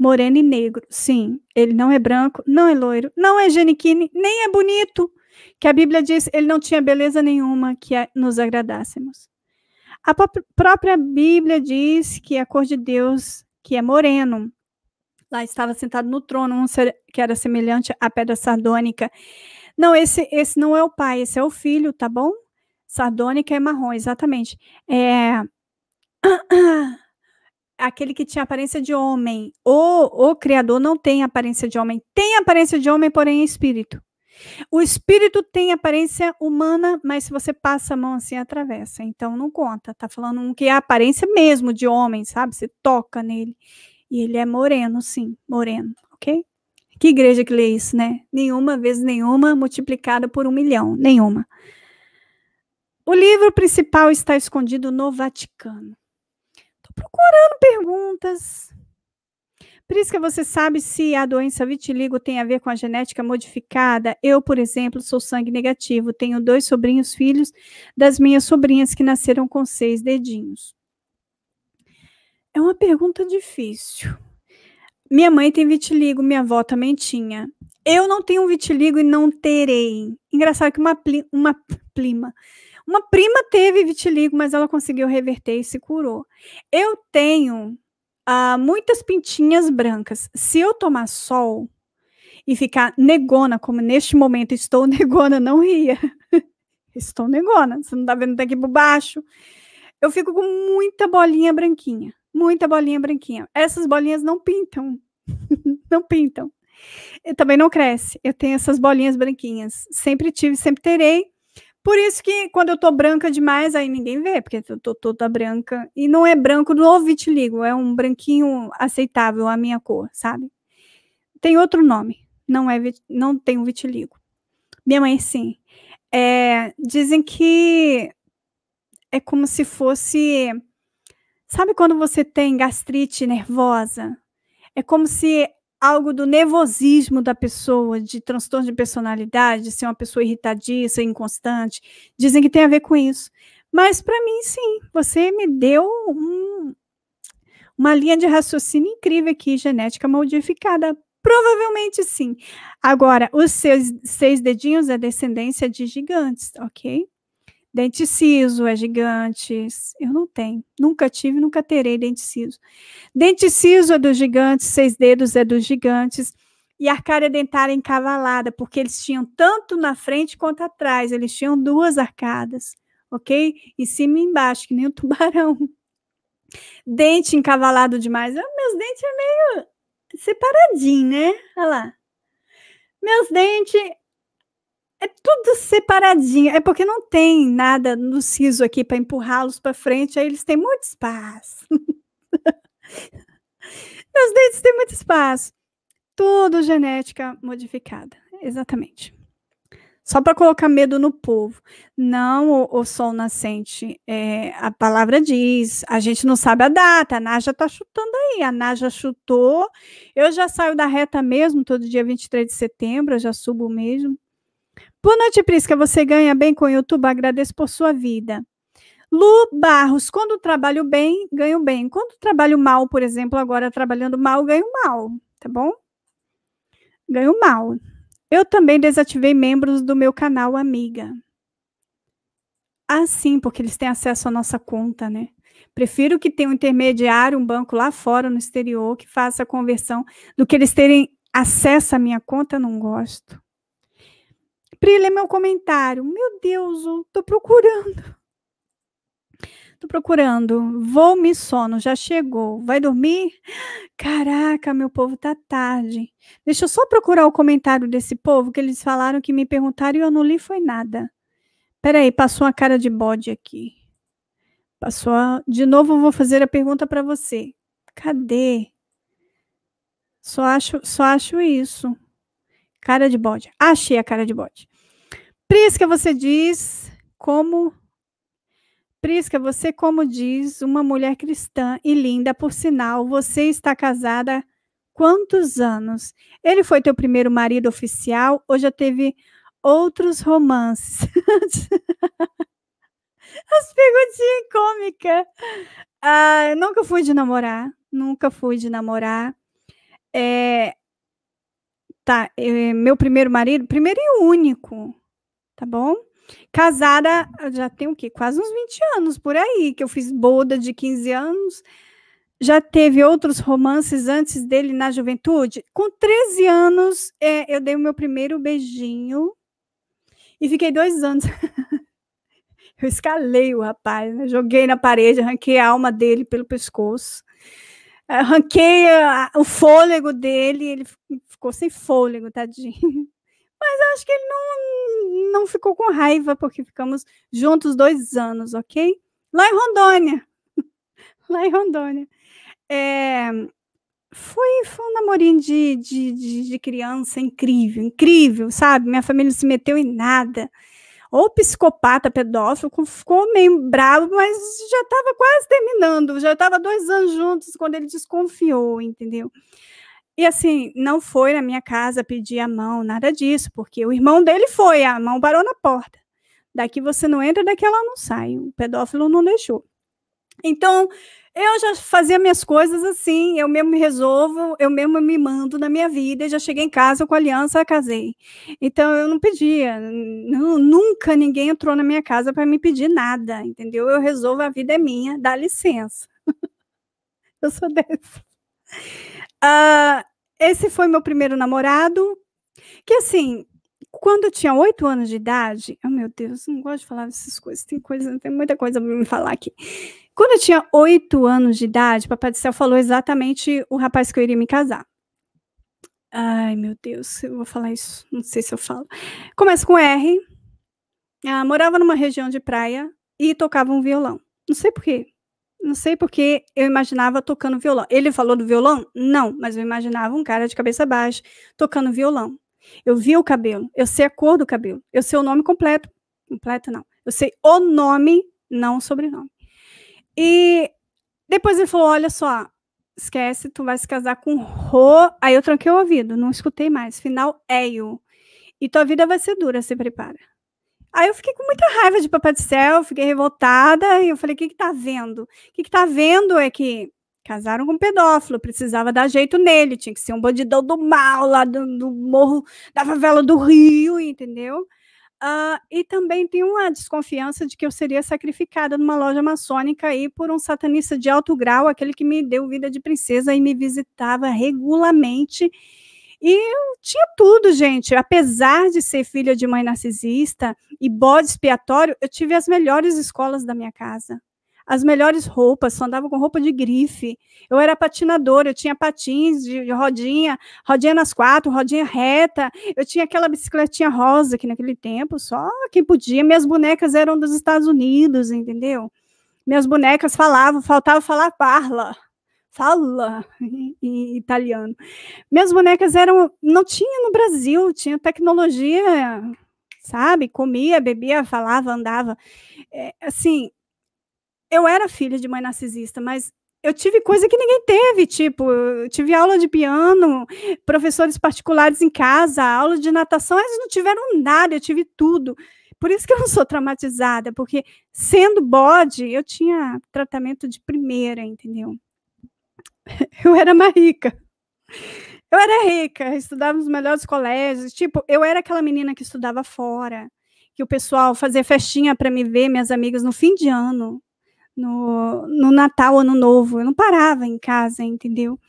moreno e negro. Sim, ele não é branco, não é loiro, não é geniquine, nem é bonito. Que a Bíblia diz ele não tinha beleza nenhuma que nos agradássemos. A própria Bíblia diz que a cor de Deus, que é moreno, lá estava sentado no trono, um ser que era semelhante à pedra sardônica. Não, esse, esse não é o pai, esse é o filho, tá bom? Sardônica é marrom, exatamente. É. aquele que tinha aparência de homem, ou o Criador não tem aparência de homem, tem aparência de homem, porém é espírito. O espírito tem aparência humana, mas se você passa a mão assim, atravessa. Então não conta. Tá falando um que é a aparência mesmo de homem, sabe? Você toca nele. E ele é moreno, sim, moreno, ok? Que igreja que lê isso, né? Nenhuma vezes nenhuma multiplicada por um milhão, nenhuma. O livro principal está escondido no Vaticano procurando perguntas. Por isso que você sabe se a doença vitiligo tem a ver com a genética modificada? Eu, por exemplo, sou sangue negativo. Tenho dois sobrinhos filhos das minhas sobrinhas que nasceram com seis dedinhos. É uma pergunta difícil. Minha mãe tem vitiligo, minha avó também tinha. Eu não tenho vitiligo e não terei. Engraçado que uma, pli, uma uma prima teve vitiligo, mas ela conseguiu reverter e se curou. Eu tenho ah, muitas pintinhas brancas. Se eu tomar sol e ficar negona, como neste momento estou negona, não ria. estou negona, você não está vendo daqui tá por baixo. Eu fico com muita bolinha branquinha, muita bolinha branquinha. Essas bolinhas não pintam, não pintam. Eu também não cresce. Eu tenho essas bolinhas branquinhas. Sempre tive, sempre terei. Por isso que quando eu tô branca demais, aí ninguém vê, porque eu tô toda branca. E não é branco no vitiligo, é um branquinho aceitável a minha cor, sabe? Tem outro nome, não é não tem um vitiligo. Minha mãe, sim. É, dizem que é como se fosse. Sabe quando você tem gastrite nervosa? É como se algo do nervosismo da pessoa, de transtorno de personalidade, de ser uma pessoa irritadiça, inconstante. Dizem que tem a ver com isso. Mas para mim, sim, você me deu um, uma linha de raciocínio incrível aqui, genética modificada. Provavelmente sim. Agora, os seus seis dedinhos é descendência de gigantes, ok? Dente siso é gigante. Eu não tenho. Nunca tive, nunca terei dente siso. Dente siso é dos gigantes, seis dedos é dos gigantes. E arcária dentária é encavalada, porque eles tinham tanto na frente quanto atrás. Eles tinham duas arcadas, ok? Em cima e embaixo, que nem o um tubarão. Dente encavalado demais. Eu, ah, meus dentes é meio separadinho, né? Olha lá. Meus dentes é tudo separadinho. É porque não tem nada no siso aqui para empurrá-los para frente, aí eles têm muito espaço. Meus dentes têm muito espaço. Tudo genética modificada. Exatamente. Só para colocar medo no povo. Não o, o sol nascente. É, a palavra diz. A gente não sabe a data. A Naja está chutando aí. A Naja chutou. Eu já saio da reta mesmo, todo dia 23 de setembro. Eu já subo mesmo. Boa noite, Prisca. Você ganha bem com o YouTube? Agradeço por sua vida. Lu Barros, quando trabalho bem, ganho bem. Quando trabalho mal, por exemplo, agora trabalhando mal, ganho mal, tá bom? Ganho mal. Eu também desativei membros do meu canal Amiga. Ah, sim, porque eles têm acesso à nossa conta, né? Prefiro que tenha um intermediário, um banco lá fora, no exterior, que faça a conversão, do que eles terem acesso à minha conta, não gosto. Pri, lê é meu comentário. Meu Deus, eu tô procurando. Tô procurando. Vou me sono, já chegou. Vai dormir? Caraca, meu povo, tá tarde. Deixa eu só procurar o comentário desse povo que eles falaram que me perguntaram e eu não li foi nada. Peraí, passou uma cara de bode aqui. Passou. A... De novo, eu vou fazer a pergunta para você. Cadê? Só acho, só acho isso. Cara de bode. Achei a cara de bode. Prisca, você diz como. Prisca, você, como diz, uma mulher cristã e linda, por sinal, você está casada quantos anos? Ele foi teu primeiro marido oficial ou já teve outros romances? As perguntinhas cômicas. Ah, nunca fui de namorar, nunca fui de namorar. É, tá, eu, é, meu primeiro marido, primeiro e único, tá bom? Casada, já tem o quê? Quase uns 20 anos por aí, que eu fiz boda de 15 anos. Já teve outros romances antes dele na juventude? Com 13 anos, é, eu dei o meu primeiro beijinho e fiquei dois anos. eu escalei o rapaz, né? joguei na parede, arranquei a alma dele pelo pescoço, arranquei a, o fôlego dele, ele ficou sem fôlego, tadinho. Mas acho que ele não, não ficou com raiva, porque ficamos juntos dois anos, ok? Lá em Rondônia. Lá em Rondônia. É, foi, foi um namorinho de, de, de, de, criança incrível, incrível, sabe? Minha família não se meteu em nada. Ou psicopata, pedófilo, ficou meio bravo, mas já estava quase terminando, já estava dois anos juntos quando ele desconfiou, entendeu? E assim, não foi na minha casa pedir a mão, nada disso, porque o irmão dele foi, a mão parou na porta. Daqui você não entra, daqui ela não sai. O pedófilo não deixou. Então, eu já fazia minhas coisas assim, eu mesmo me resolvo, eu mesmo me mando na minha vida, já cheguei em casa com aliança, casei. Então eu não pedia, nunca ninguém entrou na minha casa para me pedir nada, entendeu? Eu resolvo, a vida é minha, dá licença. eu sou dessa. Uh, esse foi meu primeiro namorado, que assim, quando eu tinha oito anos de idade, oh meu Deus, não gosto de falar dessas coisas, tem coisa, tem muita coisa para me falar aqui. Quando eu tinha oito anos de idade, Papai do Céu falou exatamente o rapaz que eu iria me casar. Ai, meu Deus, eu vou falar isso, não sei se eu falo. Começa com R. Ah, morava numa região de praia e tocava um violão. Não sei por quê. Não sei porque eu imaginava tocando violão. Ele falou do violão? Não, mas eu imaginava um cara de cabeça baixa tocando violão. Eu vi o cabelo, eu sei a cor do cabelo, eu sei o nome completo. Completo não. Eu sei o nome, não o sobrenome. E depois ele falou: olha só, esquece, tu vai se casar com Rô. Aí eu tranquei o ouvido, não escutei mais. Final é eu. E tua vida vai ser dura, se prepara. Aí eu fiquei com muita raiva de Papai do Céu, fiquei revoltada e eu falei: o que, que tá vendo? O que, que tá vendo é que casaram com um pedófilo, precisava dar jeito nele, tinha que ser um bandidão do mal lá do, do morro da favela do Rio, entendeu? Uh, e também tem uma desconfiança de que eu seria sacrificada numa loja maçônica aí por um satanista de alto grau, aquele que me deu vida de princesa e me visitava regularmente e eu tinha tudo, gente. Apesar de ser filha de mãe narcisista e bode expiatório, eu tive as melhores escolas da minha casa. As melhores roupas, só andava com roupa de grife. Eu era patinadora, eu tinha patins de, rodinha, rodinha nas quatro, rodinha reta. Eu tinha aquela bicicletinha rosa que naquele tempo só quem podia. Minhas bonecas eram dos Estados Unidos, entendeu? Minhas bonecas falavam, faltava falar parla fala em italiano. Minhas bonecas eram, não tinha no Brasil, tinha tecnologia, sabe? Comia, bebia, falava, andava. É, assim, eu era filha de mãe narcisista, mas eu tive coisa que ninguém teve, tipo, tive aula de piano, professores particulares em casa, aula de natação, eles não tiveram nada, eu tive tudo. Por isso que eu não sou traumatizada, porque sendo bode, eu tinha tratamento de primeira, entendeu? eu era mais rica. Eu era rica, estudava nos melhores colégios. Tipo, eu era aquela menina que estudava fora, que o pessoal fazia festinha para me ver, minhas amigas, no fim de ano, no, no Natal, Ano Novo. Eu não parava em casa, entendeu?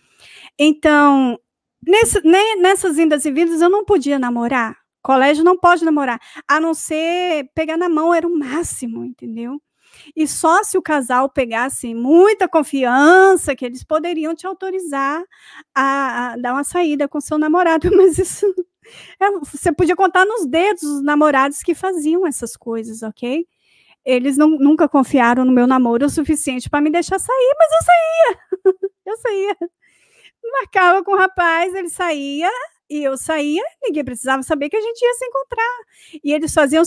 Então, nesse, né, nessas indas e vindas, eu não podia namorar. Colégio não pode namorar, a não ser pegar na mão era o máximo, entendeu? E só se o casal pegasse muita confiança que eles poderiam te autorizar a, a dar uma saída com seu namorado, mas isso é, você podia contar nos dedos os namorados que faziam essas coisas, ok? Eles não, nunca confiaram no meu namoro o suficiente para me deixar sair, mas eu saía. Eu saía. Marcava com o rapaz, ele saía, e eu saía, ninguém precisava saber que a gente ia se encontrar. E eles faziam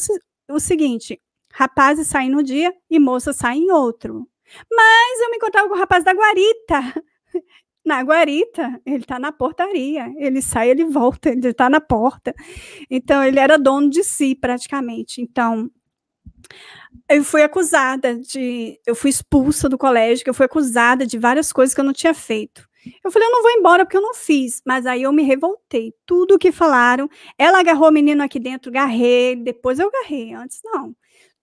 o seguinte: Rapazes saem no dia e moças saem em outro. Mas eu me encontrava com o rapaz da guarita. Na guarita, ele está na portaria. Ele sai, ele volta, ele está na porta. Então, ele era dono de si, praticamente. Então, eu fui acusada de. Eu fui expulsa do colégio, que eu fui acusada de várias coisas que eu não tinha feito. Eu falei, eu não vou embora porque eu não fiz. Mas aí eu me revoltei. Tudo o que falaram, ela agarrou o menino aqui dentro, garrei, depois eu garrei, antes não.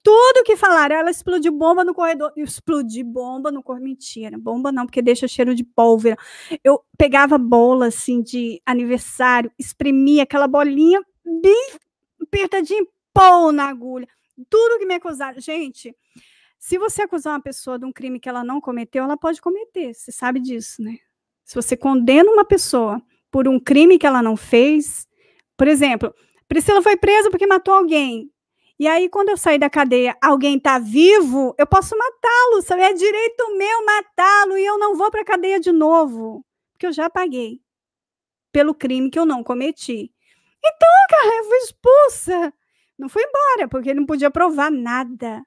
Tudo que falaram, ela explodiu bomba no corredor. explodiu bomba no corredor. Mentira, bomba não, porque deixa cheiro de pólvora. Eu pegava bola, assim, de aniversário, espremia aquela bolinha bem apertadinha, pão na agulha. Tudo que me acusaram. Gente, se você acusar uma pessoa de um crime que ela não cometeu, ela pode cometer, você sabe disso, né? Se você condena uma pessoa por um crime que ela não fez, por exemplo, Priscila foi presa porque matou alguém. E aí, quando eu sair da cadeia, alguém está vivo, eu posso matá-lo, É direito meu matá-lo e eu não vou para a cadeia de novo, porque eu já paguei pelo crime que eu não cometi. Então, cara, eu fui expulsa. Não fui embora, porque ele não podia provar nada.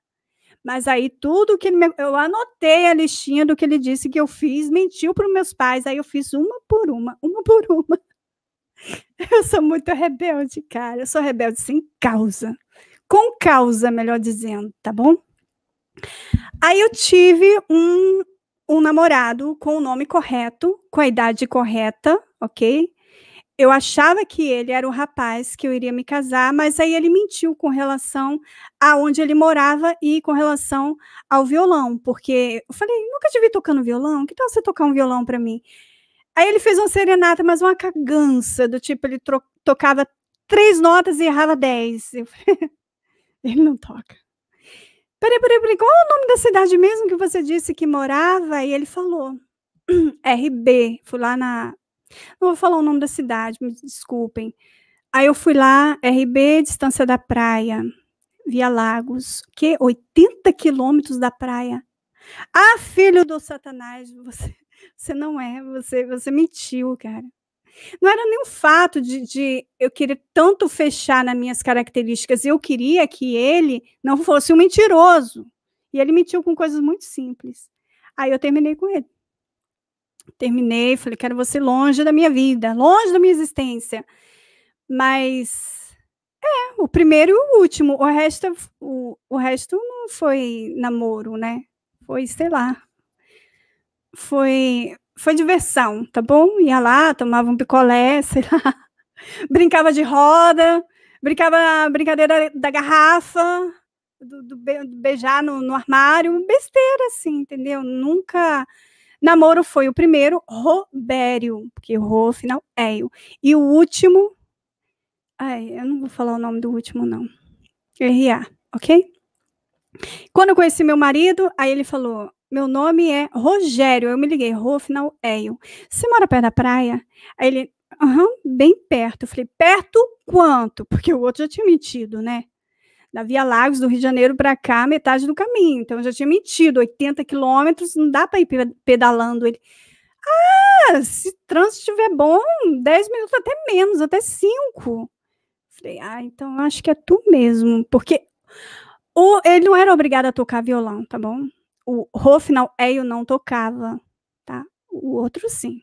Mas aí, tudo que ele me... eu anotei a listinha do que ele disse que eu fiz, mentiu para os meus pais, aí eu fiz uma por uma, uma por uma. Eu sou muito rebelde, cara. Eu sou rebelde sem causa com causa, melhor dizendo, tá bom? Aí eu tive um, um namorado com o nome correto, com a idade correta, ok? Eu achava que ele era o rapaz que eu iria me casar, mas aí ele mentiu com relação a onde ele morava e com relação ao violão, porque eu falei, nunca te vi tocando violão, que tal você tocar um violão para mim? Aí ele fez uma serenata, mas uma cagança, do tipo, ele tocava três notas e errava dez. Eu falei, ele não toca. Peraí, peraí, peraí, qual é o nome da cidade mesmo que você disse que morava? E ele falou. RB, fui lá na. Não vou falar o nome da cidade, me desculpem. Aí eu fui lá, RB, distância da praia, via Lagos, que 80 quilômetros da praia. Ah, filho do Satanás, você, você não é, você, você mentiu, cara. Não era nem o fato de, de eu querer tanto fechar nas minhas características, eu queria que ele não fosse um mentiroso. E ele mentiu com coisas muito simples. Aí eu terminei com ele. Terminei, falei, quero você longe da minha vida, longe da minha existência. Mas é, o primeiro e o último. O resto, o, o resto não foi namoro, né? Foi, sei lá. Foi foi diversão, tá bom? Ia lá, tomava um picolé, sei lá, brincava de roda, brincava brincadeira da garrafa, do, do beijar no, no, armário, besteira assim, entendeu? Nunca. Namoro foi o primeiro, Robério, porque Rô, final, é eu. E o último. Ai, eu não vou falar o nome do último, não. R.A., ok? Quando eu conheci meu marido, aí ele falou: meu nome é Rogério. Eu me liguei, Rô, final Eio. Você mora perto da praia? Aí ele, aham, bem perto. Eu falei, perto quanto? Porque o outro já tinha mentido, né? Da Via Lagos, do Rio de Janeiro para cá, metade do caminho. Então eu já tinha mentido, 80 quilômetros, não dá para ir pedalando. Ele, ah, se trânsito estiver bom, 10 minutos até menos, até 5. Falei, ah, então acho que é tu mesmo, porque o, ele não era obrigado a tocar violão, tá bom? o ro final é eu não tocava, tá? O outro sim.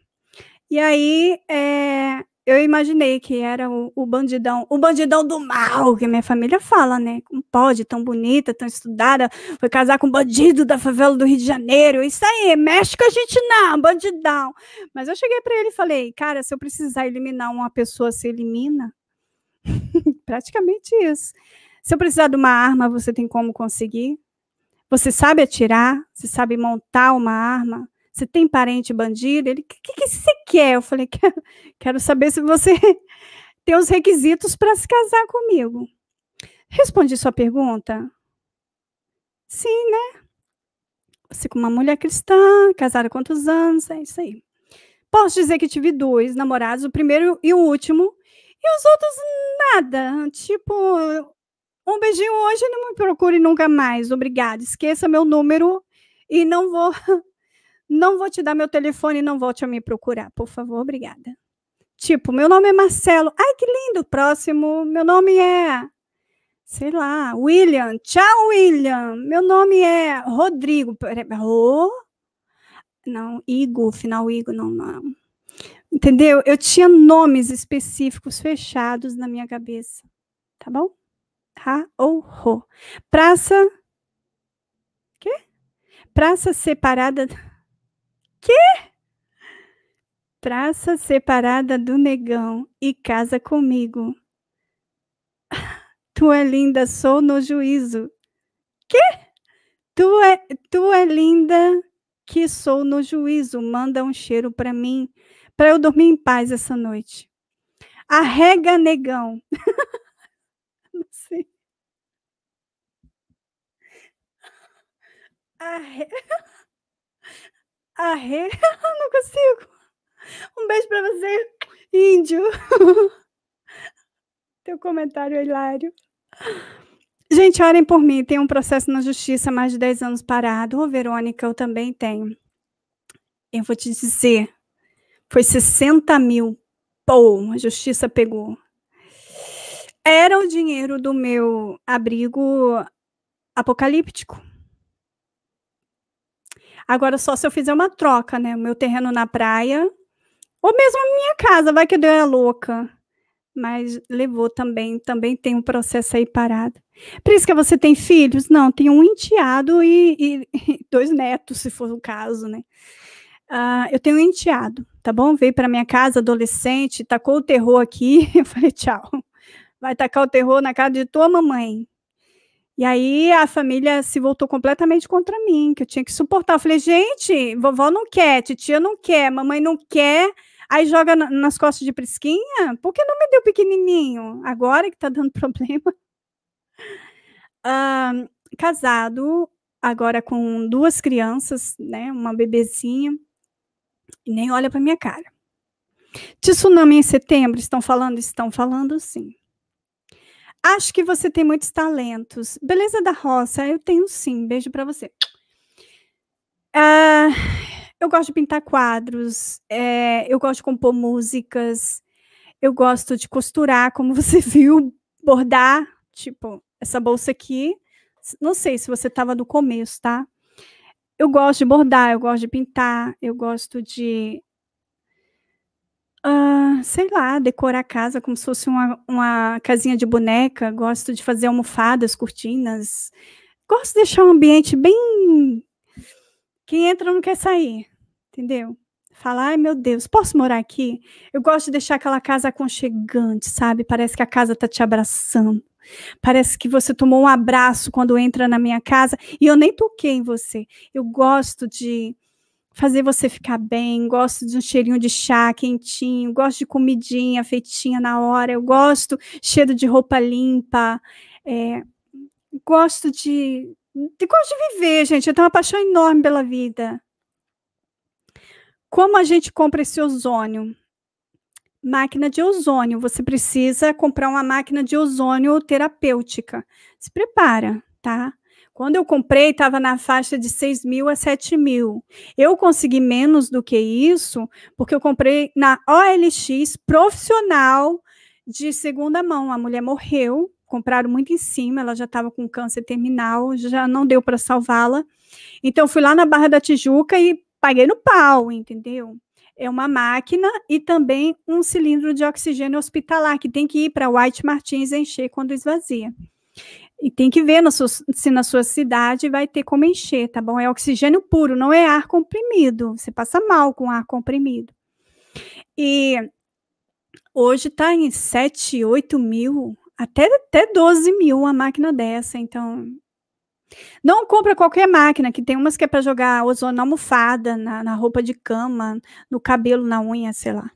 E aí é, eu imaginei que era o, o, bandidão, o bandidão do mal, que minha família fala, né? Não pode, tão bonita, tão estudada, foi casar com um bandido da favela do Rio de Janeiro, isso aí, mexe com a gente não, bandidão. Mas eu cheguei para ele e falei, cara, se eu precisar eliminar uma pessoa, você elimina? Praticamente isso. Se eu precisar de uma arma, você tem como conseguir? Você sabe atirar? Você sabe montar uma arma? Você tem parente bandido? Ele, o que, que você quer? Eu falei, quero, quero saber se você tem os requisitos para se casar comigo. Respondi sua pergunta? Sim, né? Você com uma mulher cristã, casada há quantos anos? É isso aí. Posso dizer que tive dois namorados, o primeiro e o último, e os outros nada. Tipo, um beijinho hoje, não me procure nunca mais. Obrigada. Esqueça meu número e não vou não vou te dar meu telefone, e não volte a me procurar, por favor, obrigada. Tipo, meu nome é Marcelo. Ai, que lindo. Próximo, meu nome é sei lá, William. Tchau, William. Meu nome é Rodrigo. Ro? Não, Igor, final Igor, não, não. Entendeu? Eu tinha nomes específicos fechados na minha cabeça. Tá bom? ha ou Praça. Quê? Praça separada. Quê? Praça separada do negão e casa comigo. Tu é linda, sou no juízo. Quê? Tu é, tu é linda que sou no juízo. Manda um cheiro para mim, para eu dormir em paz essa noite. Arrega negão. A arre, Não consigo. Um beijo para você, índio. Teu comentário é hilário. Gente, orem por mim. Tem um processo na justiça há mais de 10 anos parado. Ô, Verônica, eu também tenho. Eu vou te dizer. Foi 60 mil. Pô, a justiça pegou. Era o dinheiro do meu abrigo apocalíptico. Agora, só se eu fizer uma troca, né? O meu terreno na praia, ou mesmo a minha casa, vai que deu a é louca. Mas levou também, também tem um processo aí parado. Por isso que você tem filhos? Não, tenho um enteado e, e, e dois netos, se for o caso, né? Uh, eu tenho um enteado, tá bom? Veio para minha casa adolescente, tacou o terror aqui. Eu falei, tchau. Vai tacar o terror na casa de tua mamãe. E aí a família se voltou completamente contra mim, que eu tinha que suportar. Eu falei, gente, vovó não quer, titia não quer, mamãe não quer. Aí joga nas costas de Prisquinha. Por que não me deu pequenininho? Agora que tá dando problema. casado, agora com duas crianças, né? Uma bebezinha. E nem olha para minha cara. Tsunami em setembro, estão falando? Estão falando sim. Acho que você tem muitos talentos. Beleza da roça, eu tenho sim. Beijo para você. Ah, eu gosto de pintar quadros, é, eu gosto de compor músicas, eu gosto de costurar, como você viu, bordar, tipo, essa bolsa aqui. Não sei se você estava no começo, tá? Eu gosto de bordar, eu gosto de pintar, eu gosto de ah, sei lá, decorar a casa como se fosse uma, uma casinha de boneca. Gosto de fazer almofadas, cortinas. Gosto de deixar um ambiente bem. Quem entra não quer sair, entendeu? Falar, ai meu Deus, posso morar aqui? Eu gosto de deixar aquela casa aconchegante, sabe? Parece que a casa tá te abraçando. Parece que você tomou um abraço quando entra na minha casa e eu nem toquei em você. Eu gosto de fazer você ficar bem, gosto de um cheirinho de chá quentinho, gosto de comidinha feitinha na hora, eu gosto cheiro de roupa limpa, é, gosto de, de gosto de viver, gente. Eu tenho uma paixão enorme pela vida. Como a gente compra esse ozônio? Máquina de ozônio. Você precisa comprar uma máquina de ozônio terapêutica. Se prepara, tá? Quando eu comprei, estava na faixa de 6 mil a 7 mil. Eu consegui menos do que isso, porque eu comprei na OLX profissional de segunda mão. A mulher morreu, compraram muito em cima, ela já estava com câncer terminal, já não deu para salvá-la. Então, fui lá na Barra da Tijuca e paguei no pau, entendeu? é uma máquina e também um cilindro de oxigênio hospitalar, que tem que ir para White Martins encher quando esvazia. E tem que ver na sua, se na sua cidade vai ter como encher, tá bom? É oxigênio puro, não é ar comprimido. Você passa mal com ar comprimido. E hoje está em 7, 8 mil, até, até 12 mil uma máquina dessa. Então, não compra qualquer máquina, que tem umas que é para jogar ozônio na almofada, na, na roupa de cama, no cabelo, na unha, sei lá.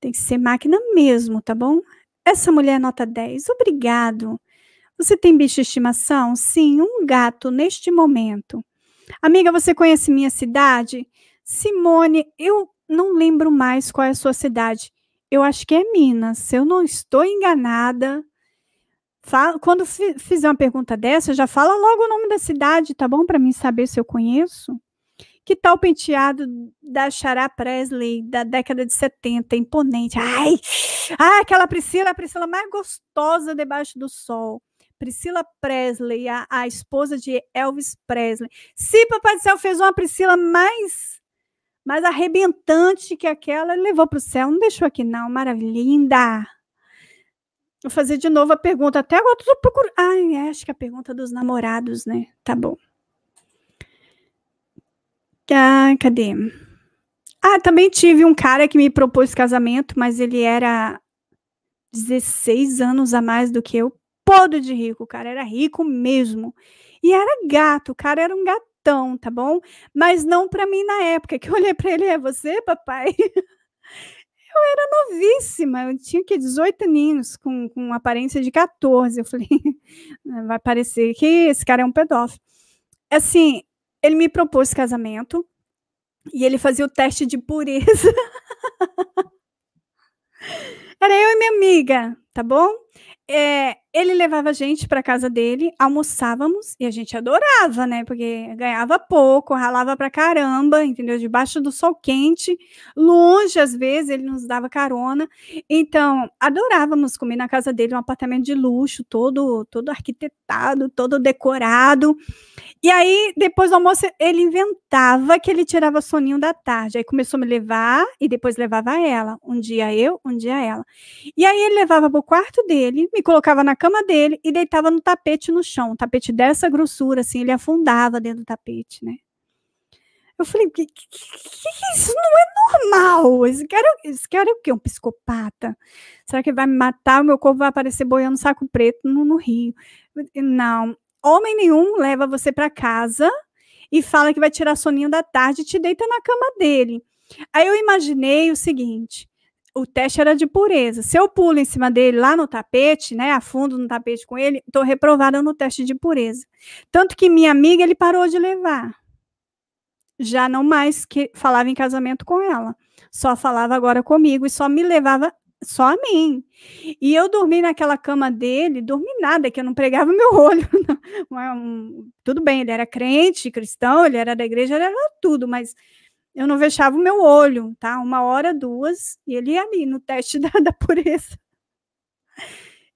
Tem que ser máquina mesmo, tá bom? Essa mulher nota 10. Obrigado. Você tem bicho de estimação? Sim, um gato neste momento. Amiga, você conhece minha cidade? Simone, eu não lembro mais qual é a sua cidade. Eu acho que é Minas, se eu não estou enganada. Fala, quando fizer uma pergunta dessa, já fala logo o nome da cidade, tá bom? Para mim saber se eu conheço. Que tal o penteado da Xará Presley da década de 70, imponente? Ai! ai, aquela Priscila, a Priscila mais gostosa debaixo do sol. Priscila Presley, a, a esposa de Elvis Presley. Se Papai do Céu fez uma Priscila mais mais arrebentante que aquela, levou para o céu, não deixou aqui não, maravilhinda. Vou fazer de novo a pergunta, até agora estou procurando. Ai, é, acho que é a pergunta dos namorados, né? Tá bom. Ah, cadê? Ah, também tive um cara que me propôs casamento, mas ele era 16 anos a mais do que eu podre de rico, cara era rico mesmo. E era gato, o cara era um gatão, tá bom? Mas não para mim na época, que eu olhei para ele, é você, papai? eu era novíssima, eu tinha que 18 aninhos, com, com aparência de 14. Eu falei, vai parecer que esse cara é um pedófilo. Assim, ele me propôs casamento e ele fazia o teste de pureza. era eu e minha amiga, tá bom? É, ele levava a gente para casa dele, almoçávamos e a gente adorava, né? Porque ganhava pouco, ralava para caramba, entendeu? Debaixo do sol quente, longe às vezes, ele nos dava carona. Então, adorávamos comer na casa dele, um apartamento de luxo, todo todo arquitetado, todo decorado. E aí, depois do almoço, ele inventava que ele tirava soninho da tarde. Aí começou a me levar e depois levava ela. Um dia eu, um dia ela. E aí ele levava pro quarto dele, me colocava na cama dele e deitava no tapete no chão, um tapete dessa grossura, assim, ele afundava dentro do tapete, né? Eu falei, que, que, que isso não é normal. Esse cara, é esse cara é o quê? Um psicopata? Será que ele vai me matar? O meu corpo vai aparecer boiando saco preto no, no rio? Não. Homem nenhum leva você para casa e fala que vai tirar soninho da tarde e te deita na cama dele. Aí eu imaginei o seguinte: o teste era de pureza. Se eu pulo em cima dele lá no tapete, né, afundo no tapete com ele, estou reprovada no teste de pureza. Tanto que minha amiga ele parou de levar. Já não mais que falava em casamento com ela. Só falava agora comigo e só me levava só a mim. E eu dormi naquela cama dele, dormi nada, que eu não pregava meu olho. Não. Hum, tudo bem, ele era crente, cristão, ele era da igreja, ele era tudo, mas eu não fechava o meu olho, tá? Uma hora, duas, e ele ia ali no teste da, da pureza.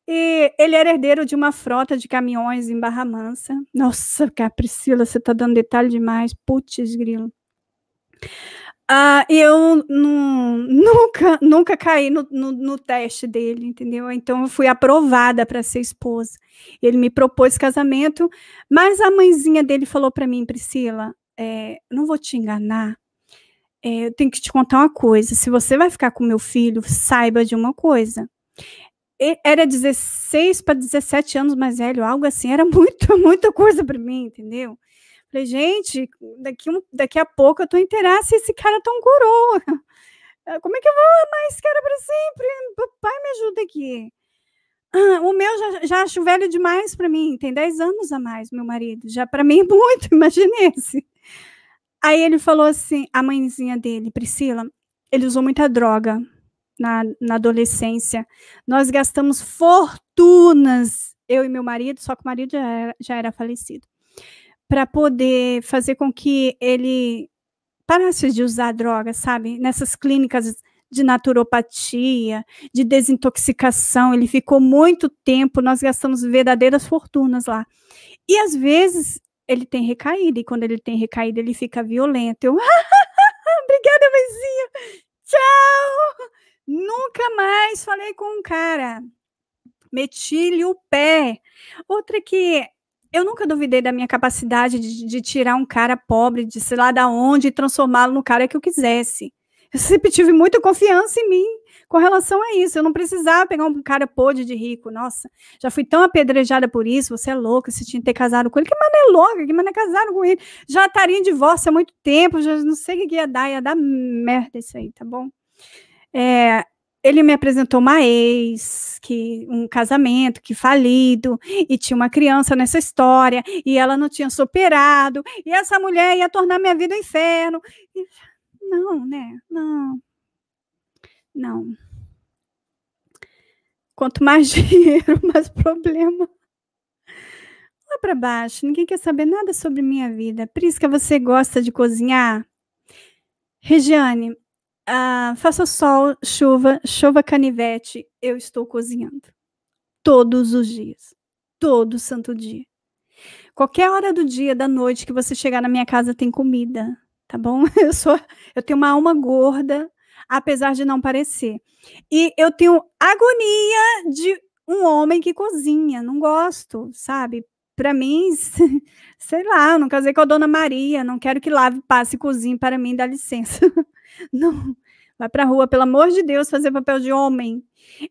E ele era herdeiro de uma frota de caminhões em Barra Mansa. Nossa, cara, Priscila, você tá dando detalhe demais. Putz, grilo. Ah, eu não, nunca, nunca caí no, no, no, teste dele, entendeu? Então eu fui aprovada para ser esposa. Ele me propôs casamento, mas a mãezinha dele falou para mim, Priscila, é, não vou te enganar, é, eu tenho que te contar uma coisa. Se você vai ficar com meu filho, saiba de uma coisa. Era 16 para 17 anos mais velho, algo assim. Era muito, muita coisa para mim, entendeu? Falei, gente, daqui, um, daqui a pouco eu tô inteirada se esse cara é tão coroa. Como é que eu vou amar esse cara para sempre? Papai, me ajuda aqui. Ah, o meu já, já acho velho demais para mim, tem 10 anos a mais, meu marido. Já para mim é muito, imagine esse. Aí ele falou assim, a mãezinha dele, Priscila, ele usou muita droga na, na adolescência. Nós gastamos fortunas, eu e meu marido, só que o marido já era, já era falecido, para poder fazer com que ele parasse de usar droga, sabe? Nessas clínicas de naturopatia, de desintoxicação. Ele ficou muito tempo, nós gastamos verdadeiras fortunas lá. E às vezes ele tem recaída, e quando ele tem recaída, ele fica violento. Eu, obrigada, vizinho. Tchau! Nunca mais falei com um cara. Meti-lhe o pé. Outra que eu nunca duvidei da minha capacidade de, de, tirar um cara pobre de sei lá da onde e transformá-lo no cara que eu quisesse. Eu sempre tive muita confiança em mim com relação a isso. Eu não precisava pegar um cara podre de rico. Nossa, já fui tão apedrejada por isso. Você é louca, você tinha que ter casado com ele. Que mané é louca, que mané é casado com ele. Já estaria em divórcio há muito tempo, já não sei o que ia dar, ia dar merda isso aí, tá bom? É, ele me apresentou uma ex, que um casamento que falido, e tinha uma criança nessa história, e ela não tinha superado, e essa mulher ia tornar minha vida um inferno. E, não, né? Não. Não. Quanto mais dinheiro, mais problema. Lá para baixo, ninguém quer saber nada sobre minha vida. Prisca, você gosta de cozinhar? Regiane, ah, faça sol, chuva, chova canivete, eu estou cozinhando. Todos os dias. Todo santo dia. Qualquer hora do dia, da noite que você chegar na minha casa, tem comida, tá bom? Eu sou, eu tenho uma alma gorda apesar de não parecer. E eu tenho agonia de um homem que cozinha, não gosto, sabe? Para mim, sei lá, eu não casei com é a dona Maria, não quero que lave, passe e cozinhe para mim, dá licença. Não, vai para a rua, pelo amor de Deus, fazer papel de homem.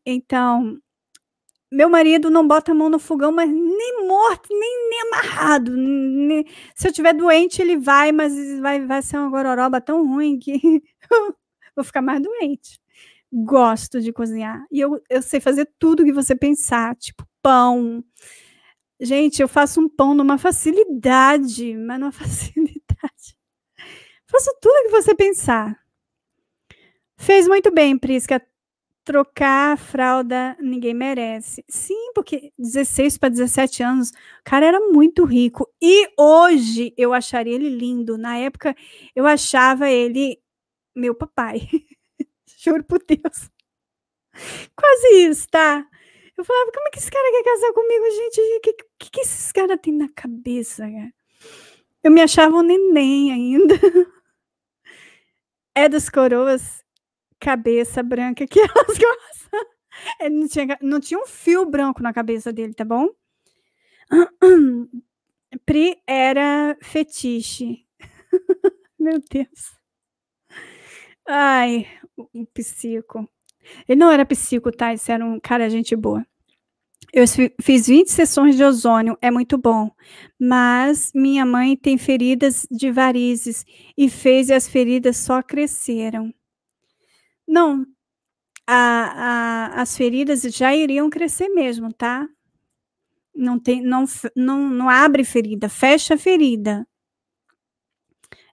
Então, meu marido não bota a mão no fogão, mas nem morto, nem, nem amarrado. Nem, se eu tiver doente, ele vai, mas vai, vai ser uma gororoba tão ruim que vou ficar mais doente. Gosto de cozinhar. E eu, eu sei fazer tudo que você pensar, tipo pão. Gente, eu faço um pão numa facilidade, mas numa facilidade. Faço tudo que você pensar. Fez muito bem, Prisca. É trocar a fralda, ninguém merece. Sim, porque 16 para 17 anos, o cara era muito rico. E hoje eu acharia ele lindo. Na época, eu achava ele meu papai. Juro por Deus. Quase isso, tá? Eu falava, como é que esse cara quer casar comigo, gente? O que, que, que esses caras têm na cabeça, cara? Né? Eu me achava um neném ainda. É das coroas, cabeça branca que elas gostam. Ele é, não tinha, não tinha um fio branco na cabeça dele, tá bom? Pri era fetiche. Meu Deus. Ai, um psico. Ele não era psico, tá? Isso era um cara, gente boa. Eu fiz 20 sessões de ozônio, é muito bom. Mas minha mãe tem feridas de varizes e fez e as feridas só cresceram. Não, a, a, as feridas já iriam crescer mesmo, tá? Não tem, não, não, não abre ferida, fecha a ferida.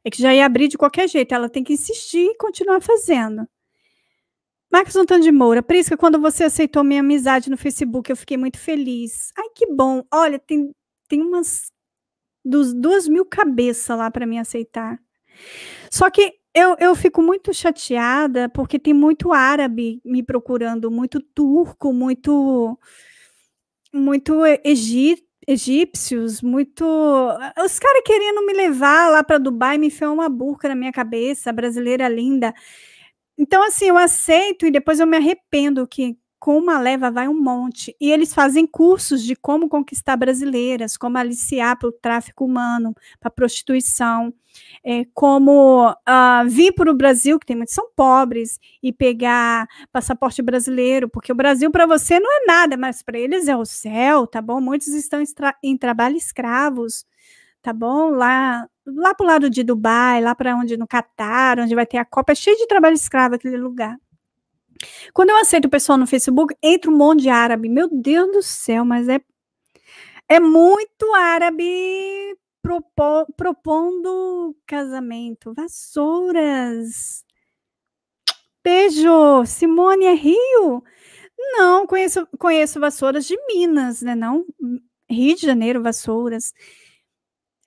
É que já ia abrir de qualquer jeito, ela tem que insistir e continuar fazendo. Marcos Antônio de Moura, Prisca, quando você aceitou minha amizade no Facebook, eu fiquei muito feliz. Ai, que bom. Olha, tem, tem umas dos, duas mil cabeças lá para me aceitar. Só que eu, eu, fico muito chateada porque tem muito árabe me procurando, muito turco, muito muito Egito, egípcios, muito. Ah, os caras querendo me levar lá para Dubai, me enfiou uma burca na minha cabeça, brasileira linda. Então, assim, eu aceito e depois eu me arrependo que, com uma leva vai um monte. E eles fazem cursos de como conquistar brasileiras, como aliciar para o tráfico humano, para a prostituição, é, como uh, vir para o Brasil, que tem muitos são pobres, e pegar passaporte brasileiro, porque o Brasil para você não é nada, mas para eles é o céu, tá bom? Muitos estão em, trabalho escravos, tá bom? Lá lá para o lado de Dubai, lá para onde no Catar, onde vai ter a Copa, é cheio de trabalho escravo aquele lugar. Quando eu aceito o pessoal no Facebook, entra um monte de árabe. Meu Deus do céu, mas é, é muito árabe propo, propondo casamento. Vassouras. Beijo. Simone é Rio? Não, conheço, conheço Vassouras de Minas, né? Não? Rio de Janeiro, Vassouras.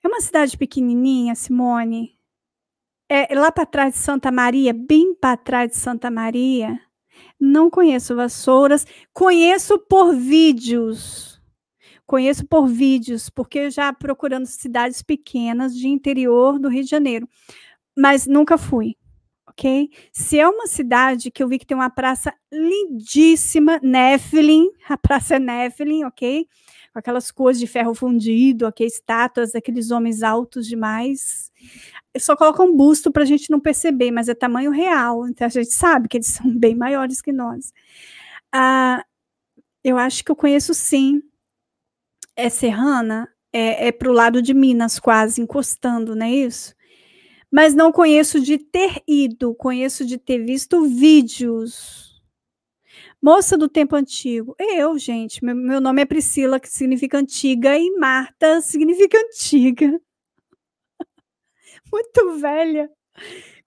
É uma cidade pequenininha, Simone. É lá para trás de Santa Maria, bem para trás de Santa Maria. Não conheço vassouras, conheço por vídeos. Conheço por vídeos, porque já procurando cidades pequenas de interior do Rio de Janeiro, mas nunca fui ok? Se é uma cidade que eu vi que tem uma praça lindíssima, Nephilim, a praça é Nephilim, ok? Com aquelas cores de ferro fundido, ok? Estátuas daqueles homens altos demais. Eu só coloca um busto para a gente não perceber, mas é tamanho real, então a gente sabe que eles são bem maiores que nós. Ah, eu acho que eu conheço sim. É serrana, é, é para o lado de Minas, quase encostando, não é isso? mas não conheço de ter ido, conheço de ter visto vídeos. Moça do tempo antigo. Eu, gente, meu, meu nome é Priscila, que significa antiga, e Marta significa antiga. Muito velha.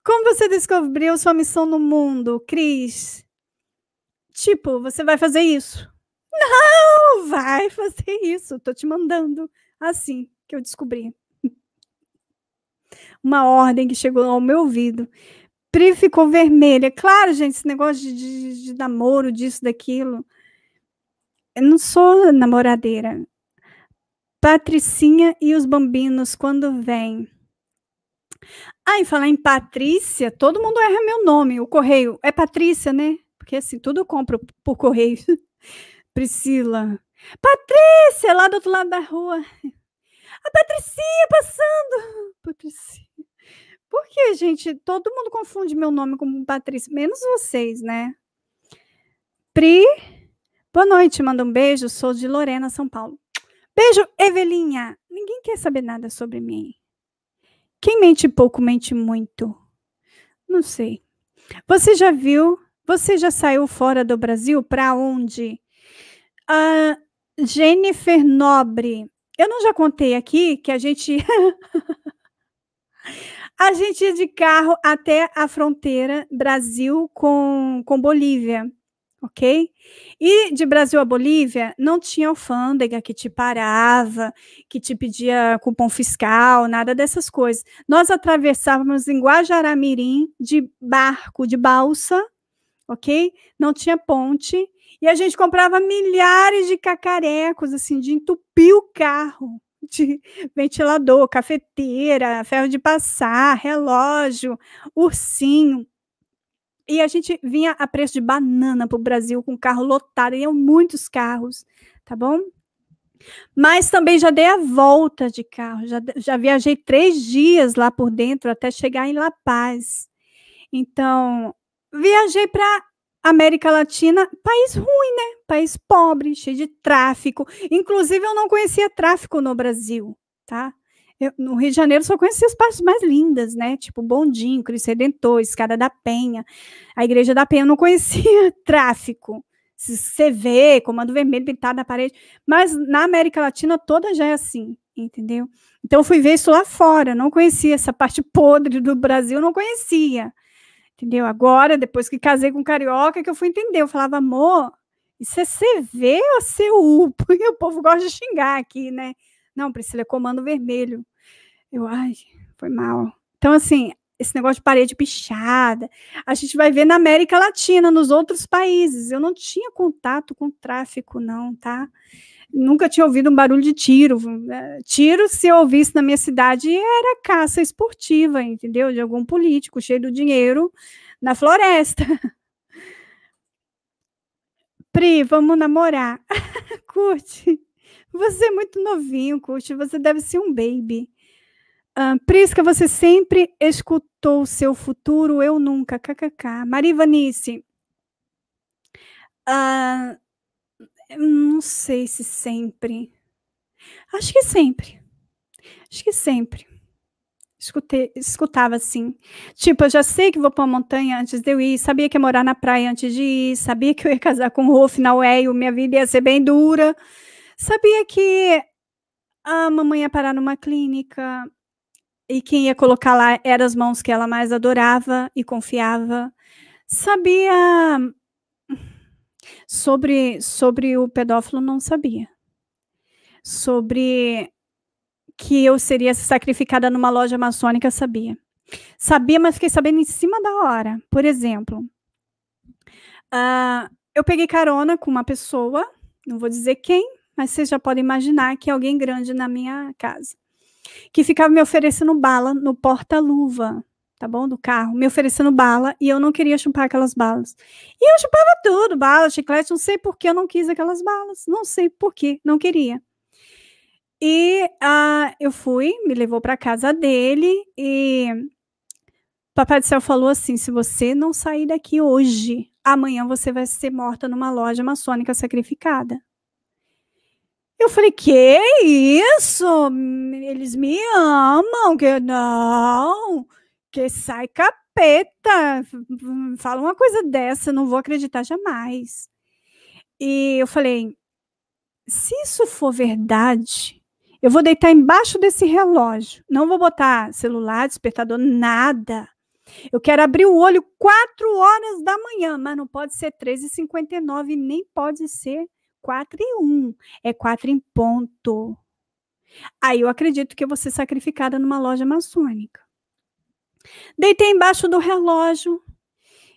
Como você descobriu sua missão no mundo, Cris? Tipo, você vai fazer isso? Não, vai fazer isso. Tô te mandando assim que eu descobri uma ordem que chegou ao meu ouvido. Pri ficou vermelha. Claro, gente, esse negócio de, de, de namoro, disso, daquilo. Eu não sou namoradeira. Patricinha e os Bambinos, quando vem. Ah, e falar em Patrícia, todo mundo erra meu nome, o correio. É Patrícia, né? Porque assim, tudo eu compro por correio. Priscila. Patrícia, lá do outro lado da rua. A Patricinha passando. Patricinha. Porque, gente, todo mundo confunde meu nome com Patrícia, menos vocês, né? Pri, boa noite, manda um beijo, sou de Lorena, São Paulo. Beijo, Evelinha. Ninguém quer saber nada sobre mim. Quem mente pouco, mente muito. Não sei. Você já viu? Você já saiu fora do Brasil? Para onde? Ah, Jennifer Nobre. Eu não já contei aqui que a gente. A gente ia de carro até a fronteira Brasil com, com Bolívia, ok? E de Brasil a Bolívia, não tinha alfândega que te parava, que te pedia cupom fiscal, nada dessas coisas. Nós atravessávamos em Guajaramirim de barco, de balsa, ok? Não tinha ponte. E a gente comprava milhares de cacarecos, assim, de entupir o carro de ventilador, cafeteira, ferro de passar, relógio, ursinho. E a gente vinha a preço de banana para o Brasil com carro lotado, iam muitos carros, tá bom? Mas também já dei a volta de carro, já, já viajei três dias lá por dentro até chegar em La Paz. Então, viajei para América Latina, país ruim, né? País pobre, cheio de tráfico. Inclusive, eu não conhecia tráfico no Brasil, tá? Eu, no Rio de Janeiro só conhecia as partes mais lindas, né? Tipo Bondinho, Cristo Redentor, Escada da Penha, a Igreja da Penha. Eu não conhecia tráfico. CV, Comando Vermelho pintado na parede. Mas na América Latina toda já é assim, entendeu? Então eu fui ver isso lá fora, não conhecia essa parte podre do Brasil, não conhecia. Entendeu? Agora, depois que casei com carioca, que eu fui entender. Eu falava, amor, isso é CV ou CU? Porque o povo gosta de xingar aqui, né? Não, Priscila, é comando vermelho. Eu, ai, foi mal. Então, assim, esse negócio de parede pichada, a gente vai ver na América Latina, nos outros países. Eu não tinha contato com tráfico, não, tá? nunca tinha ouvido um barulho de tiro. Né? Tiro, se eu ouvisse na minha cidade, era caça esportiva, entendeu? De algum político cheio do dinheiro na floresta. Pri, vamos namorar. curte. Você é muito novinho, curte. Você deve ser um baby. Uh, Prisca, você sempre escutou o seu futuro, eu nunca. KKK. Maria Uh, não sei se sempre. Acho que sempre. Acho que sempre. Escutei, escutava assim. Tipo, eu já sei que vou para a montanha antes de eu ir, sabia que ia morar na praia antes de ir, sabia que eu ia casar com o Rolf na UEI, minha vida ia ser bem dura. Sabia que a mamãe ia parar numa clínica e quem ia colocar lá eram as mãos que ela mais adorava e confiava. Sabia Sobre, sobre o pedófilo, não sabia. Sobre que eu seria sacrificada numa loja maçônica, sabia. Sabia, mas fiquei sabendo em cima da hora. Por exemplo, uh, eu peguei carona com uma pessoa, não vou dizer quem, mas vocês já podem imaginar que é alguém grande na minha casa, que ficava me oferecendo bala no porta-luva tá bom? Do carro, me oferecendo bala e eu não queria chupar aquelas balas. E eu chupava tudo, bala, chiclete, não sei por que eu não quis aquelas balas, não sei por que, não queria. E uh, eu fui, me levou para casa dele e o Papai do Céu falou assim: se você não sair daqui hoje, amanhã você vai ser morta numa loja maçônica sacrificada. Eu falei, que isso? Eles me amam, que não que sai capeta. Fala uma coisa dessa, não vou acreditar jamais. E eu falei: se isso for verdade, eu vou deitar embaixo desse relógio. Não vou botar celular, despertador, nada. Eu quero abrir o olho 4 horas da manhã, mas não pode ser 13h59, nem pode ser 4 e 1. É 4 em ponto. Aí eu acredito que eu vou ser sacrificada numa loja maçônica. Deitei embaixo do relógio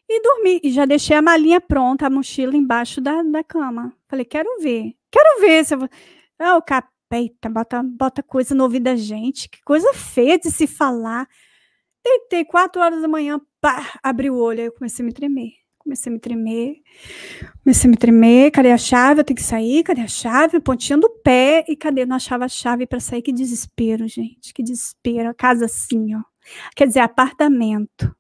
e dormi. E já deixei a malinha pronta, a mochila embaixo da, da cama. Falei, quero ver. Quero ver se eu vou. Ah, o capeta, bota, bota coisa no ouvido da gente. Que coisa feia de se falar. Deitei quatro horas da manhã, pá, abri o olho, aí eu comecei a me tremer. Comecei a me tremer, comecei a me tremer. Cadê a chave? Eu tenho que sair. Cadê a chave? Pontinha do pé. E cadê? Eu não achava a chave para sair. Que desespero, gente. Que desespero. A casa assim, ó quer dizer, apartamento.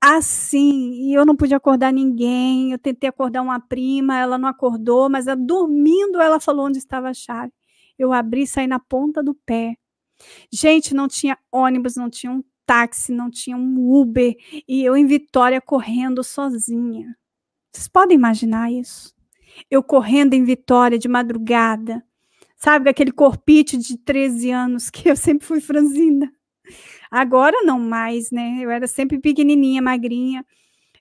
Assim, e eu não pude acordar ninguém. Eu tentei acordar uma prima, ela não acordou, mas ela, dormindo ela falou onde estava a chave. Eu abri e saí na ponta do pé. Gente, não tinha ônibus, não tinha um táxi, não tinha um Uber, e eu em Vitória correndo sozinha. Vocês podem imaginar isso? Eu correndo em Vitória de madrugada, sabe, aquele corpite de 13 anos que eu sempre fui franzina. Agora não mais, né? Eu era sempre pequenininha, magrinha.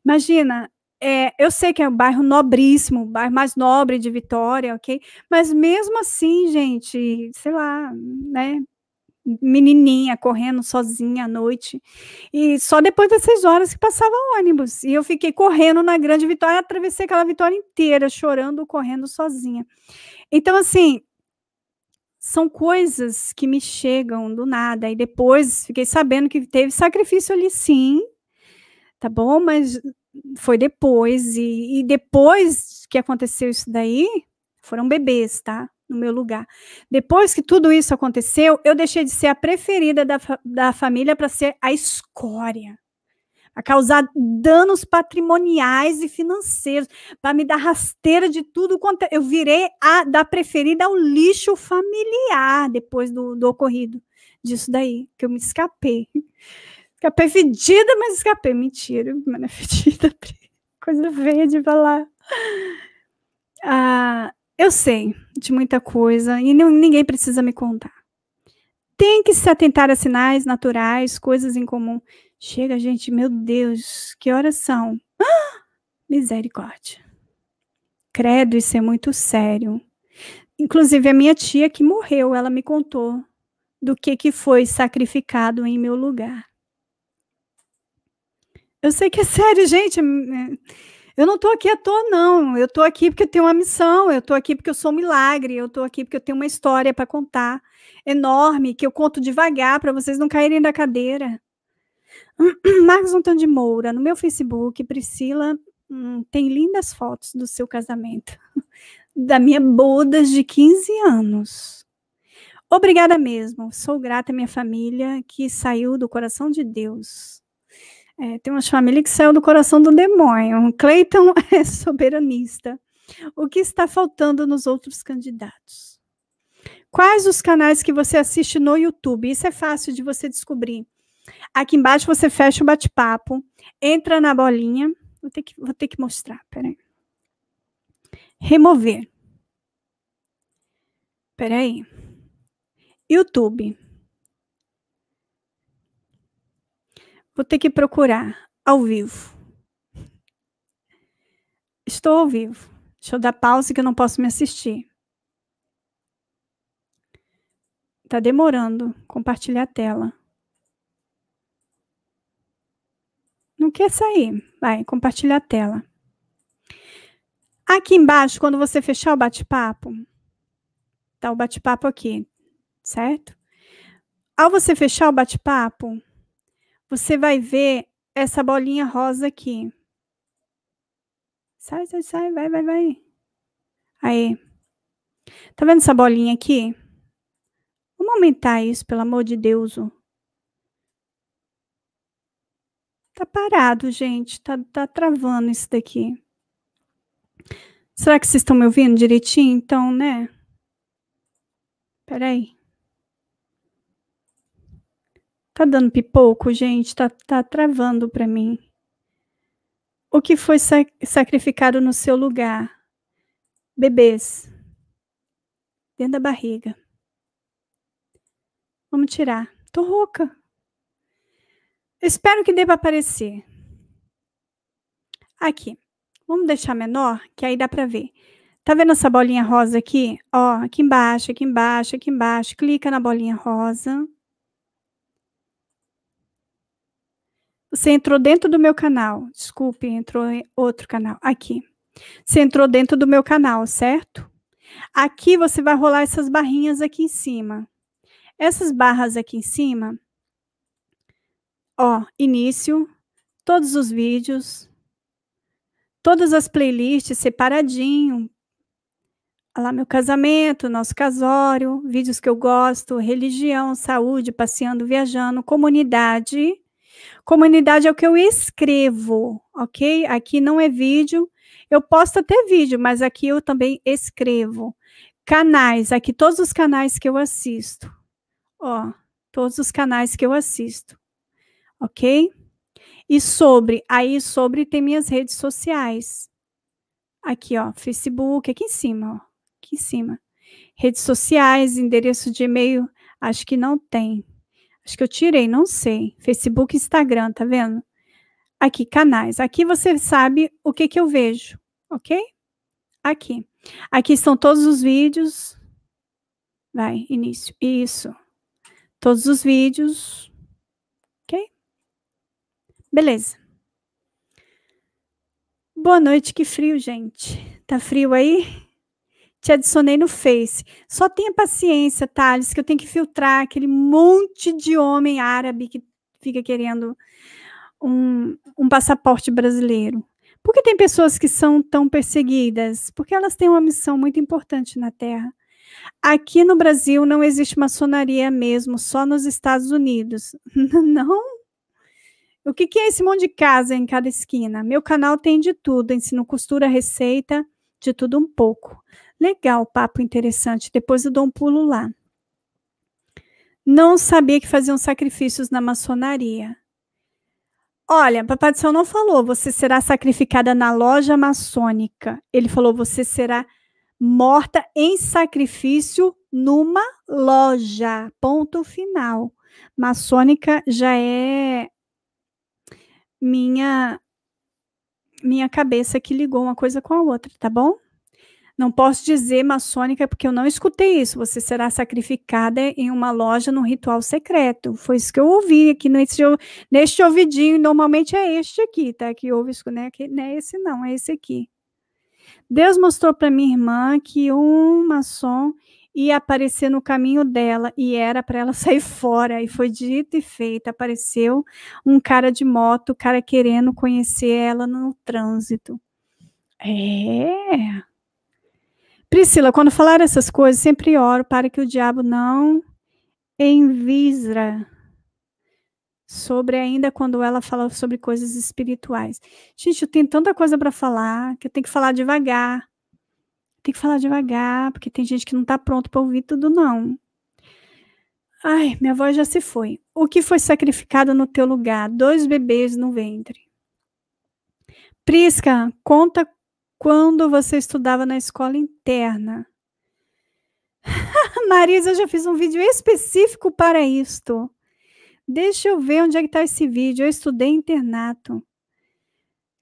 Imagina, é, eu sei que é um bairro nobríssimo, o bairro mais nobre de Vitória, ok? Mas mesmo assim, gente, sei lá, né? menininha correndo sozinha à noite. E só depois das seis horas que passava ônibus. E eu fiquei correndo na Grande Vitória, atravessei aquela vitória inteira, chorando, correndo sozinha. Então, assim, são coisas que me chegam do nada. E depois fiquei sabendo que teve sacrifício ali, sim, tá bom? Mas foi depois. E, e depois que aconteceu isso daí, foram bebês, tá? No meu lugar. Depois que tudo isso aconteceu, eu deixei de ser a preferida da, fa da família para ser a escória a causar danos patrimoniais e financeiros, para me dar rasteira de tudo quanto. É, eu virei a dar preferida ao lixo familiar depois do, do ocorrido disso daí, que eu me escapei. Escapei fedida, mas escapei. Mentira, não é fedida. Coisa feia de falar. Ah, eu sei de muita coisa e ninguém precisa me contar. Tem que se atentar a sinais naturais, coisas em comum. Chega, gente, meu Deus, que horas são? Ah, misericórdia. Credo, isso é muito sério. Inclusive, a minha tia que morreu, ela me contou do que, que foi sacrificado em meu lugar. Eu sei que é sério, gente. É, eu não estou aqui à toa, não. Eu estou aqui porque eu tenho uma missão, eu estou aqui porque eu sou um milagre, eu estou aqui porque eu tenho uma história para contar enorme, que eu conto devagar para vocês não caírem da cadeira. Marcos Antônio de Moura, no meu Facebook, Priscila hum, tem lindas fotos do seu casamento, da minha boda de 15 anos. Obrigada mesmo, sou grata à minha família que saiu do coração de Deus. É, tem uma família que saiu do coração do demônio. Cleiton é soberanista. O que está faltando nos outros candidatos? Quais os canais que você assiste no YouTube? Isso é fácil de você descobrir. Aqui embaixo você fecha o bate-papo, entra na bolinha. Vou ter que, vou ter que mostrar, peraí. Remover. Peraí. YouTube. Vou ter que procurar ao vivo. Estou ao vivo. Deixa eu dar pausa que eu não posso me assistir. Tá demorando compartilhar a tela. Não quer sair. Vai, compartilhar a tela. Aqui embaixo, quando você fechar o bate-papo, tá o bate-papo aqui, certo? Ao você fechar o bate-papo, você vai ver essa bolinha rosa aqui. Sai, sai, sai, vai, vai, vai. Aí. Tá vendo essa bolinha aqui? Vamos aumentar isso, pelo amor de Deus. Ó. Tá parado, gente. Tá, tá travando isso daqui. Será que vocês estão me ouvindo direitinho? Então, né? Peraí. Tá dando pipoco, gente. Tá, tá travando para mim. O que foi sac sacrificado no seu lugar? Bebês. Dentro da barriga. Vamos tirar. Tô rouca. Espero que dê para aparecer. Aqui. Vamos deixar menor, que aí dá para ver. Tá vendo essa bolinha rosa aqui? Ó, aqui embaixo, aqui embaixo, aqui embaixo. Clica na bolinha rosa. Você entrou dentro do meu canal. Desculpe, entrou em outro canal. Aqui. Você entrou dentro do meu canal, certo? Aqui você vai rolar essas barrinhas aqui em cima. Essas barras aqui em cima ó, início, todos os vídeos, todas as playlists separadinho. Olha lá meu casamento, nosso casório, vídeos que eu gosto, religião, saúde, passeando, viajando, comunidade. Comunidade é o que eu escrevo, ok? Aqui não é vídeo. Eu posto até vídeo, mas aqui eu também escrevo. Canais, aqui todos os canais que eu assisto. Ó, todos os canais que eu assisto ok? E sobre, aí sobre tem minhas redes sociais. Aqui, ó, Facebook, aqui em cima, ó, aqui em cima. Redes sociais, endereço de e-mail, acho que não tem. Acho que eu tirei, não sei. Facebook, Instagram, tá vendo? Aqui, canais. Aqui você sabe o que que eu vejo, ok? Aqui. Aqui estão todos os vídeos. Vai, início. Isso. Todos os vídeos. Beleza. Boa noite, que frio, gente. Tá frio aí? Te adicionei no Face. Só tenha paciência, Thales, que eu tenho que filtrar aquele monte de homem árabe que fica querendo um, um passaporte brasileiro. Por que tem pessoas que são tão perseguidas? Porque elas têm uma missão muito importante na Terra. Aqui no Brasil não existe maçonaria mesmo, só nos Estados Unidos. não o que, que é esse monte de casa em cada esquina? Meu canal tem de tudo, ensino costura, receita, de tudo um pouco. Legal, papo interessante. Depois eu dou um pulo lá. Não sabia que faziam sacrifícios na maçonaria. Olha, Papai do Céu não falou você será sacrificada na loja maçônica. Ele falou você será morta em sacrifício numa loja. Ponto final. Maçônica já é minha minha cabeça que ligou uma coisa com a outra, tá bom? Não posso dizer maçônica porque eu não escutei isso. Você será sacrificada em uma loja num ritual secreto. Foi isso que eu ouvi aqui nesse, neste ouvidinho. Normalmente é este aqui, tá? Que ouve isso, né? Que não é esse, não, é esse aqui. Deus mostrou para minha irmã que um maçom ia aparecer no caminho dela e era para ela sair fora. E foi dito e feito. Apareceu um cara de moto, o cara querendo conhecer ela no trânsito. É. Priscila, quando falar essas coisas, sempre oro para que o diabo não envisra sobre ainda quando ela fala sobre coisas espirituais. Gente, eu tenho tanta coisa para falar que eu tenho que falar devagar. Tem que falar devagar, porque tem gente que não está pronto para ouvir tudo, não. Ai, minha voz já se foi. O que foi sacrificado no teu lugar? Dois bebês no ventre. Prisca, conta quando você estudava na escola interna. Marisa, eu já fiz um vídeo específico para isto. Deixa eu ver onde é que está esse vídeo. Eu estudei internato.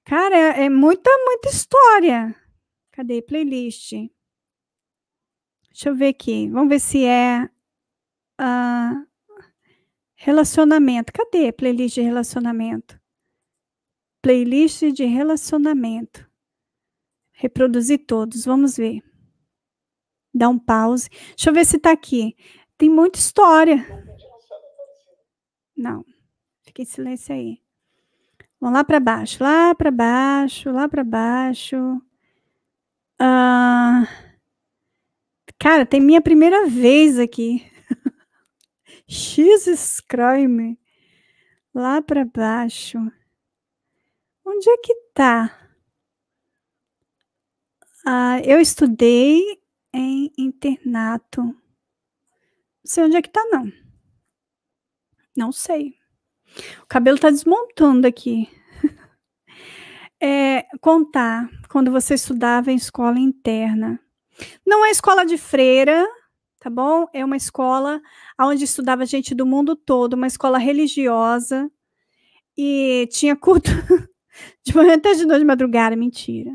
Cara, é, é muita, muita história. Cadê? Playlist. Deixa eu ver aqui. Vamos ver se é uh, relacionamento. Cadê playlist de relacionamento? Playlist de relacionamento. Reproduzir todos. Vamos ver. Dá um pause. Deixa eu ver se está aqui. Tem muita história. Não. Fique em silêncio aí. Vamos lá para baixo, lá para baixo, lá para baixo. Ah, cara, tem minha primeira vez aqui. Jesus Crime. Lá para baixo. Onde é que tá? Ah, eu estudei em internato. Não sei onde é que tá, não. Não sei. O cabelo tá desmontando aqui é, contar quando você estudava em escola interna. Não é escola de freira, tá bom? É uma escola onde estudava gente do mundo todo, uma escola religiosa e tinha culto de manhã até de noite, de madrugada, mentira.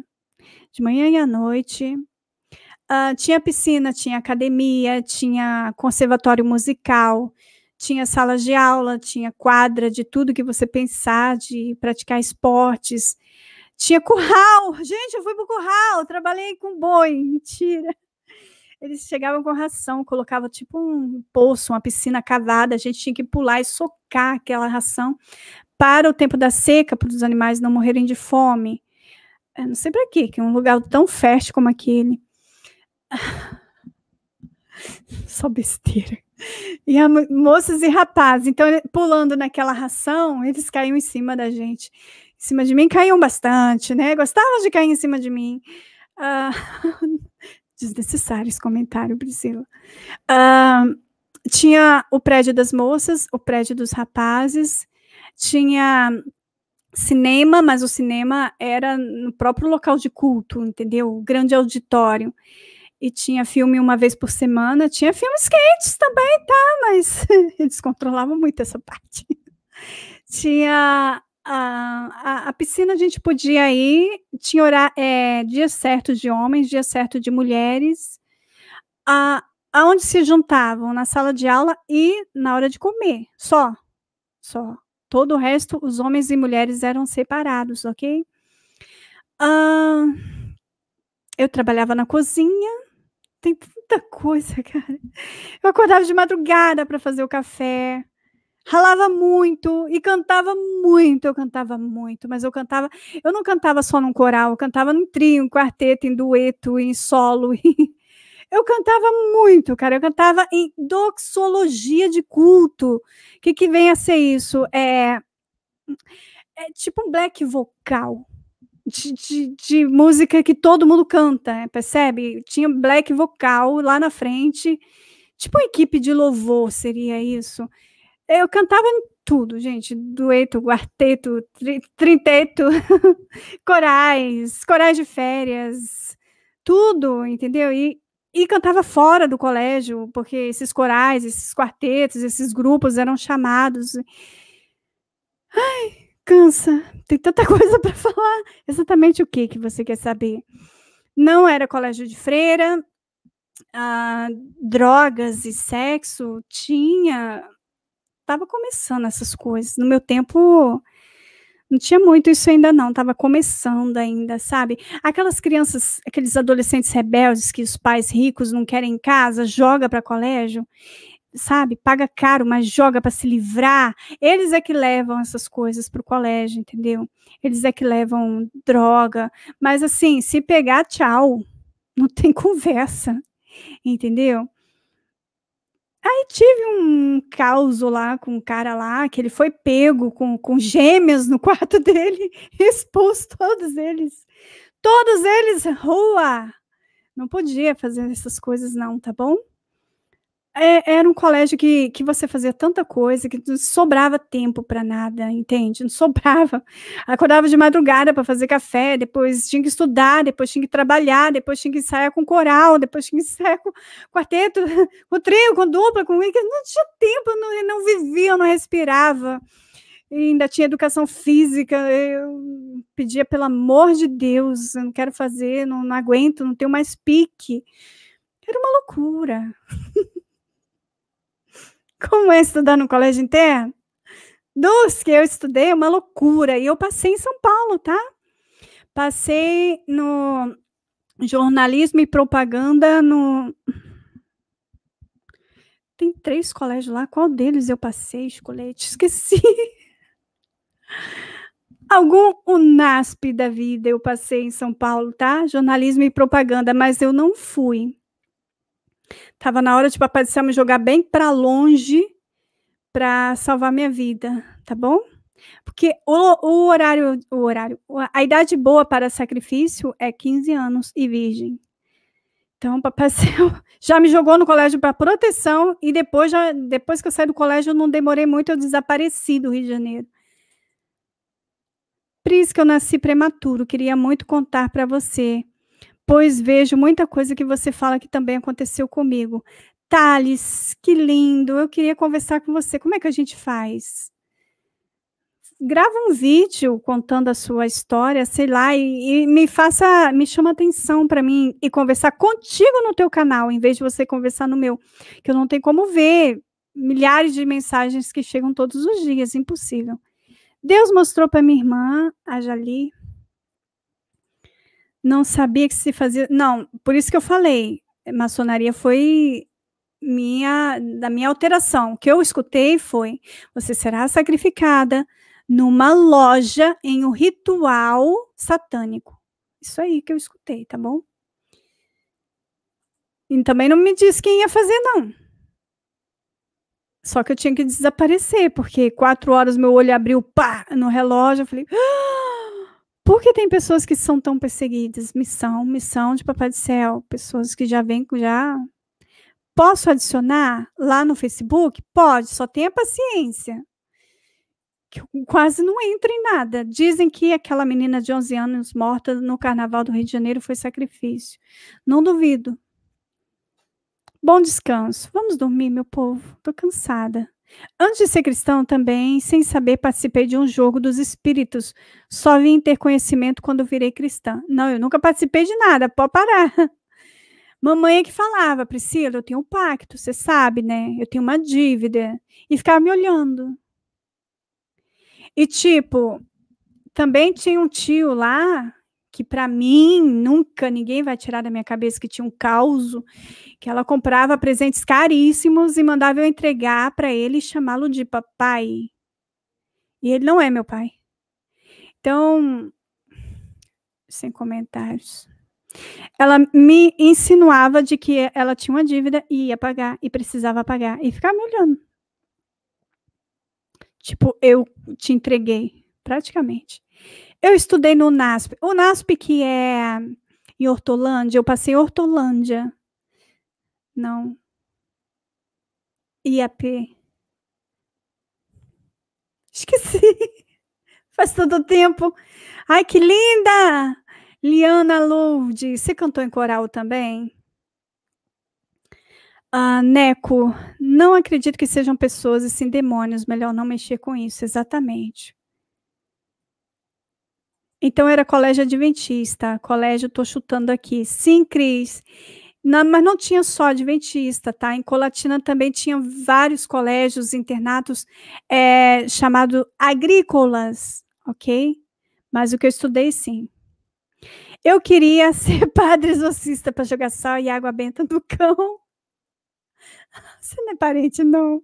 De manhã e à noite. Uh, tinha piscina, tinha academia, tinha conservatório musical, tinha salas de aula, tinha quadra de tudo que você pensar, de praticar esportes, tinha curral. Gente, eu fui pro curral, trabalhei com boi. Mentira. Eles chegavam com ração, colocavam tipo um poço, uma piscina cavada. A gente tinha que pular e socar aquela ração para o tempo da seca, para os animais não morrerem de fome. Eu não sei para quê, que é um lugar tão fértil como aquele. Só besteira. E moças e rapazes, então, pulando naquela ração, eles caíam em cima da gente em cima de mim caíam bastante, né? Gostavam de cair em cima de mim. Ah, uh, desnecessário esse comentário, Priscila. Uh, tinha o prédio das moças, o prédio dos rapazes, tinha cinema, mas o cinema era no próprio local de culto, entendeu? O grande auditório. E tinha filme uma vez por semana, tinha filmes quentes também, tá? Mas eles controlavam muito essa parte. tinha a, a, a, piscina a gente podia ir, tinha horário, é, dias certos de homens, dias certos de mulheres, a, aonde se juntavam, na sala de aula e na hora de comer, só, só. Todo o resto, os homens e mulheres eram separados, ok? eu trabalhava na cozinha, tem tanta coisa, cara. Eu acordava de madrugada para fazer o café, ralava muito e cantava muito. Eu cantava muito, mas eu cantava. Eu não cantava só num coral, eu cantava num trio, em quarteto, em dueto, em solo. eu cantava muito, cara. Eu cantava em doxologia de culto. O que, que vem a ser isso? É, é tipo um black vocal. De, de, de, música que todo mundo canta, né? percebe? Tinha black vocal lá na frente, tipo uma equipe de louvor, seria isso? É, eu cantava tudo, gente, dueto, quarteto, tri, trinteto, corais, corais de férias, tudo, entendeu? E, e cantava fora do colégio, porque esses corais, esses quartetos, esses grupos eram chamados. Ai, cansa. Tem tanta coisa para falar. Exatamente o que que você quer saber? Não era colégio de freira. Ah, drogas e sexo tinha estava começando essas coisas. No meu tempo, não tinha muito isso ainda não, estava começando ainda, sabe? Aquelas crianças, aqueles adolescentes rebeldes que os pais ricos não querem em casa, joga para colégio, sabe? Paga caro, mas joga para se livrar. Eles é que levam essas coisas para o colégio, entendeu? Eles é que levam droga, mas assim, se pegar, tchau. Não tem conversa, entendeu? Aí tive um caos lá com um cara lá, que ele foi pego com, com gêmeas no quarto dele, expôs todos eles. Todos eles, rua! Não podia fazer essas coisas não, tá bom? É, era um colégio que, que você fazia tanta coisa que não sobrava tempo para nada, entende? Não sobrava. Acordava de madrugada para fazer café, depois tinha que estudar, depois tinha que trabalhar, depois tinha que ensaiar com coral, depois tinha que ensaiar com quarteto, com trio, com dupla, com. Não tinha tempo, não, não vivia, não respirava. E ainda tinha educação física. Eu pedia, pelo amor de Deus, eu não quero fazer, não, não aguento, não tenho mais pique. Era uma loucura. Como é estudar no colégio interno? Dos que eu estudei é uma loucura. E eu passei em São Paulo, tá? Passei no jornalismo e propaganda no. Tem três colégios lá. Qual deles eu passei, escolete? Esqueci. Algum UNASP da vida eu passei em São Paulo, tá? Jornalismo e propaganda, mas eu não fui. Tava na hora de Papai do Céu me jogar bem para longe para salvar minha vida, tá bom? Porque o, o horário, o horário, a idade boa para sacrifício é 15 anos e virgem. Então, Papai do Céu já me jogou no colégio para proteção e depois, já, depois que eu saí do colégio, eu não demorei muito, eu desapareci do Rio de Janeiro. Por isso que eu nasci prematuro, queria muito contar para você pois vejo muita coisa que você fala que também aconteceu comigo. Thales, que lindo, eu queria conversar com você. Como é que a gente faz? Grava um vídeo contando a sua história, sei lá, e, e me faça, me chama atenção para mim e conversar contigo no teu canal, em vez de você conversar no meu, que eu não tenho como ver milhares de mensagens que chegam todos os dias, impossível. Deus mostrou para minha irmã, a Jali, não sabia que se fazia. Não, por isso que eu falei. Maçonaria foi minha da minha alteração. O que eu escutei foi: você será sacrificada numa loja em um ritual satânico. Isso aí que eu escutei, tá bom? E também não me disse quem ia fazer, não. Só que eu tinha que desaparecer, porque quatro horas meu olho abriu pá no relógio. Eu falei. Ah! Por que tem pessoas que são tão perseguidas? Missão, missão de Papai do Céu, pessoas que já vêm já. Posso adicionar lá no Facebook? Pode, só tenha paciência. eu quase não entra em nada. Dizem que aquela menina de 11 anos morta no carnaval do Rio de Janeiro foi sacrifício. Não duvido. Bom descanso. Vamos dormir, meu povo. Tô cansada. Antes de ser cristão, também, sem saber, participei de um jogo dos espíritos. Só vim ter conhecimento quando virei cristã. Não, eu nunca participei de nada, pode parar. Mamãe é que falava, Priscila, eu tenho um pacto, você sabe, né? Eu tenho uma dívida. E ficava me olhando. E, tipo, também tinha um tio lá que para mim nunca ninguém vai tirar da minha cabeça que tinha um caos que ela comprava presentes caríssimos e mandava eu entregar para ele e chamá-lo de papai. E ele não é meu pai. Então, sem comentários. Ela me insinuava de que ela tinha uma dívida e ia pagar, e precisava pagar, e ficava me olhando. Tipo, eu te entreguei, praticamente. Eu estudei no NASP. O NASP, que é em Hortolândia, eu passei Hortolândia não. IAP. Esqueci. Faz todo o tempo. Ai, que linda! Liana Lourdes. Você cantou em coral também? Ah, Neco, não acredito que sejam pessoas e sim demônios. Melhor não mexer com isso, exatamente. Então era colégio adventista, colégio, tô chutando aqui. Sim, Cris mas não tinha só adventista, tá? Em Colatina também tinha vários colégios, internatos é, chamados agrícolas, ok? Mas o que eu estudei, sim. Eu queria ser padre exorcista para jogar sal e água benta do cão. Você não é parente, não.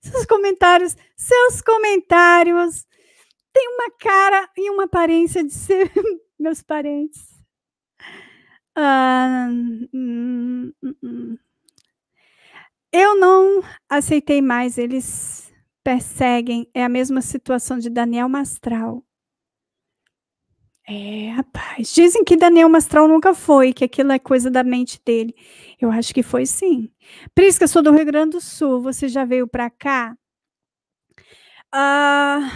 Seus comentários, seus comentários têm uma cara e uma aparência de ser meus parentes. Hum, hum, hum, eu não aceitei mais, eles perseguem. É a mesma situação de Daniel Mastral. É, rapaz. Dizem que Daniel Mastral nunca foi, que aquilo é coisa da mente dele. Eu acho que foi sim. Prisca, sou do Rio Grande do Sul. Você já veio para cá? Uh,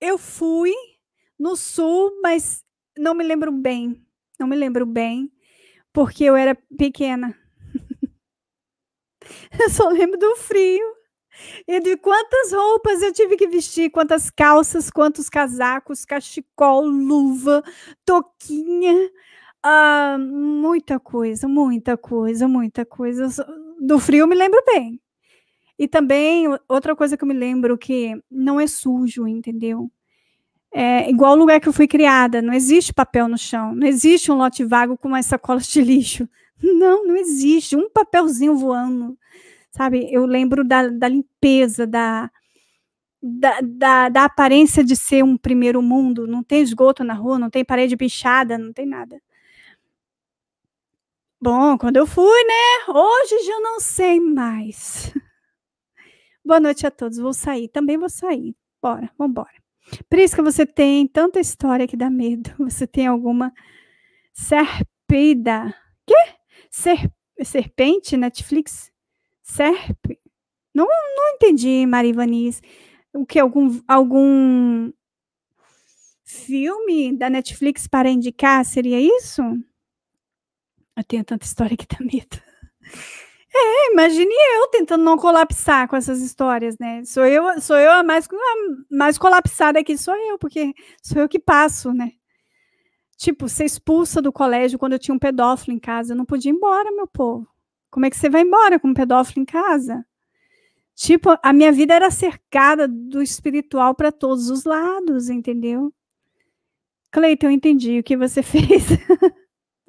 eu fui no Sul, mas não me lembro bem não me lembro bem, porque eu era pequena. eu só lembro do frio e de quantas roupas eu tive que vestir, quantas calças, quantos casacos, cachecol, luva, toquinha, uh, muita coisa, muita coisa, muita coisa. Do frio eu me lembro bem. E também outra coisa que eu me lembro que não é sujo, entendeu? é, igual o lugar que eu fui criada, não existe papel no chão, não existe um lote vago com mais sacolas de lixo. Não, não existe um papelzinho voando, sabe? Eu lembro da, da limpeza, da, da, da, da, aparência de ser um primeiro mundo. Não tem esgoto na rua, não tem parede bichada, não tem nada. Bom, quando eu fui, né? Hoje já não sei mais. Boa noite a todos. Vou sair, também vou sair. Bora, vambora. Prisca, você tem tanta história que dá medo. Você tem alguma serpida? Quê? Ser, serpente, Netflix? Serp? Não, não entendi, Marivanis. O que? Algum, algum filme da Netflix para indicar? Seria isso? Eu tenho tanta história que dá medo. É, imagine eu tentando não colapsar com essas histórias, né? Sou eu, sou eu a mais, a mais colapsada aqui, sou eu, porque sou eu que passo, né? Tipo, ser expulsa do colégio quando eu tinha um pedófilo em casa, eu não podia ir embora, meu povo. Como é que você vai embora com um pedófilo em casa? Tipo, a minha vida era cercada do espiritual para todos os lados, entendeu? Cleiton, eu entendi o que você fez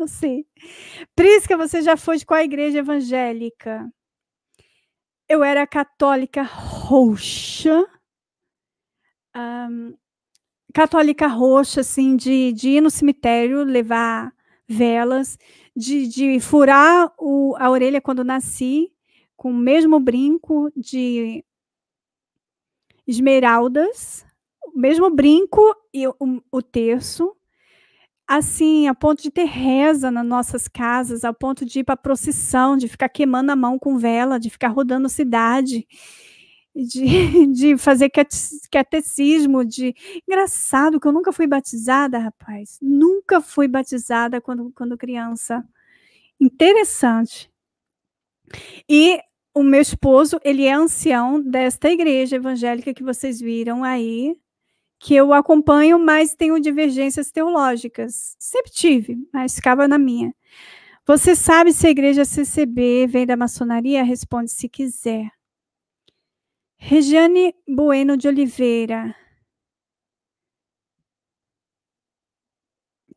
sei. Prisca, você já foi de qual igreja evangélica? Eu era católica roxa. Um, católica roxa, assim, de, de ir no cemitério, levar velas, de, de furar o, a orelha quando nasci, com o mesmo brinco de esmeraldas, o mesmo brinco e o, o terço, assim, a ponto de ter reza nas nossas casas, a ponto de ir para procissão, de ficar queimando a mão com vela, de ficar rodando cidade, de, de fazer catecismo, de... Engraçado que eu nunca fui batizada, rapaz. Nunca fui batizada quando, quando criança. Interessante. E o meu esposo, ele é ancião desta igreja evangélica que vocês viram aí, que eu acompanho, mas tenho divergências teológicas. Sempre tive, mas ficava na minha. Você sabe se a igreja CCB vem da maçonaria? Responde se quiser. Regiane Bueno de Oliveira.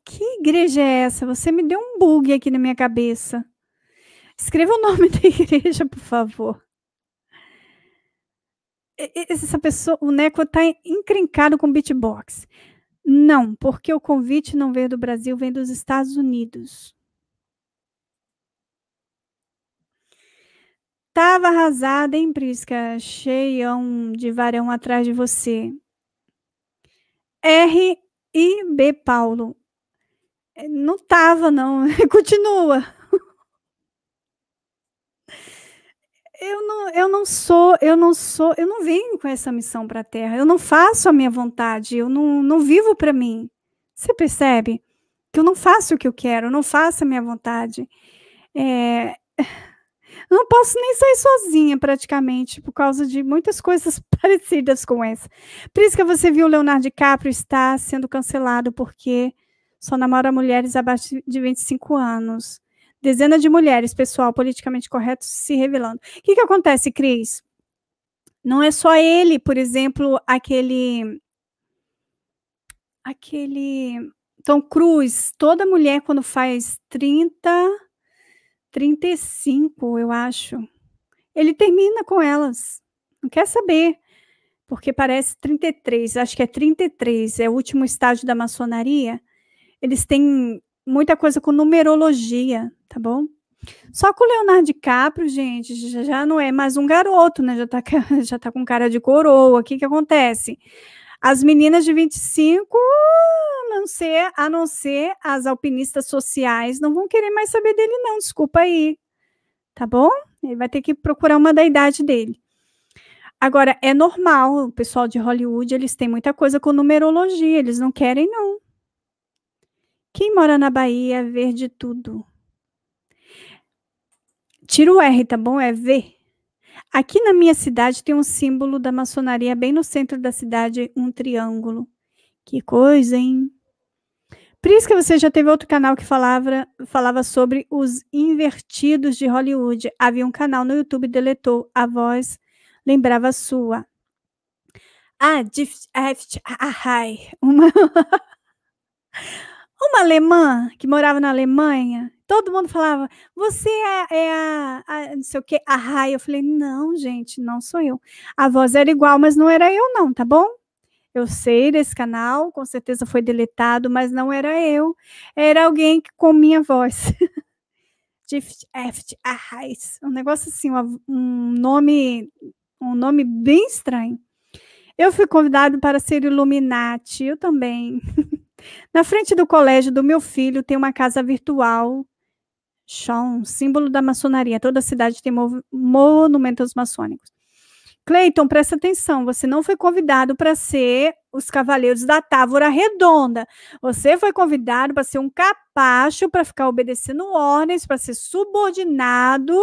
Que igreja é essa? Você me deu um bug aqui na minha cabeça. Escreva o nome da igreja, por favor essa pessoa, o Neco está encrencado com beatbox. Não, porque o convite não veio do Brasil, vem dos Estados Unidos. Tava arrasada, hein, Prisca? Cheião de varão atrás de você. R e B Paulo. Eh, não tava, não. Continua. eu não, eu não sou, eu não sou, eu não venho com essa missão para a Terra, eu não faço a minha vontade, eu não, não vivo para mim. Você percebe que eu não faço o que eu quero, eu não faço a minha vontade. É, eu não posso nem sair sozinha praticamente por causa de muitas coisas parecidas com essa. Por isso que você viu o Leonardo DiCaprio está sendo cancelado porque só namora mulheres abaixo de 25 anos. Dezenas de mulheres, pessoal politicamente correto, se revelando. O que, que acontece, Cris? Não é só ele, por exemplo, aquele. Aquele. Tom Cruise, toda mulher quando faz 30, 35, eu acho, ele termina com elas. Não quer saber porque parece 33, acho que é 33, é o último estágio da maçonaria. Eles têm muita coisa com numerologia tá bom? Só que o Leonardo DiCaprio, gente, já não é mais um garoto, né? Já tá, já tá com cara de coroa. O que que acontece? As meninas de 25, a não ser, a não ser as alpinistas sociais, não vão querer mais saber dele, não. Desculpa aí. Tá bom? Ele vai ter que procurar uma da idade dele. Agora, é normal, o pessoal de Hollywood, eles têm muita coisa com numerologia, eles não querem, não. Quem mora na Bahia vê de tudo. Tira o R, tá bom? É V. Aqui na minha cidade tem um símbolo da maçonaria bem no centro da cidade, um triângulo. Que coisa, hein? que você já teve outro canal que falava, falava sobre os invertidos de Hollywood. Havia um canal no YouTube, deletou. A voz lembrava a sua. Ah, ah, ah, ah uma, uma alemã que morava na Alemanha todo mundo falava, você é, é a, a, não sei o que, a raia. Eu falei, não, gente, não sou eu. A voz era igual, mas não era eu não, tá bom? Eu sei desse canal, com certeza foi deletado, mas não era eu. Era alguém que, com minha voz. Gift a raiz Um negócio assim, um nome, um nome bem estranho. Eu fui convidado para ser Illuminati, eu também. Na frente do colégio do meu filho tem uma casa virtual Chon, símbolo da maçonaria. Toda cidade tem monumentos maçônicos. Cleiton, presta atenção, você não foi convidado para ser os cavaleiros da Távora Redonda. Você foi convidado para ser um capacho, para ficar obedecendo ordens, para ser subordinado,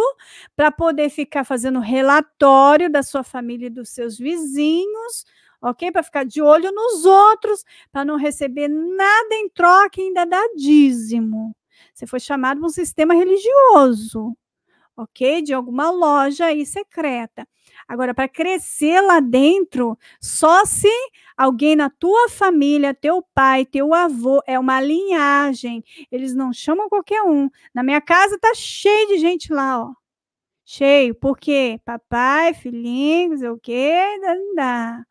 para poder ficar fazendo relatório da sua família e dos seus vizinhos, ok? Para ficar de olho nos outros, para não receber nada em troca e ainda dar dízimo. Você foi chamado para um sistema religioso, ok? De alguma loja aí secreta. Agora, para crescer lá dentro, só se alguém na tua família, teu pai, teu avô, é uma linhagem. Eles não chamam qualquer um. Na minha casa tá cheio de gente lá, ó. Cheio, porque papai, filhinho, não sei o quê, dá, dá.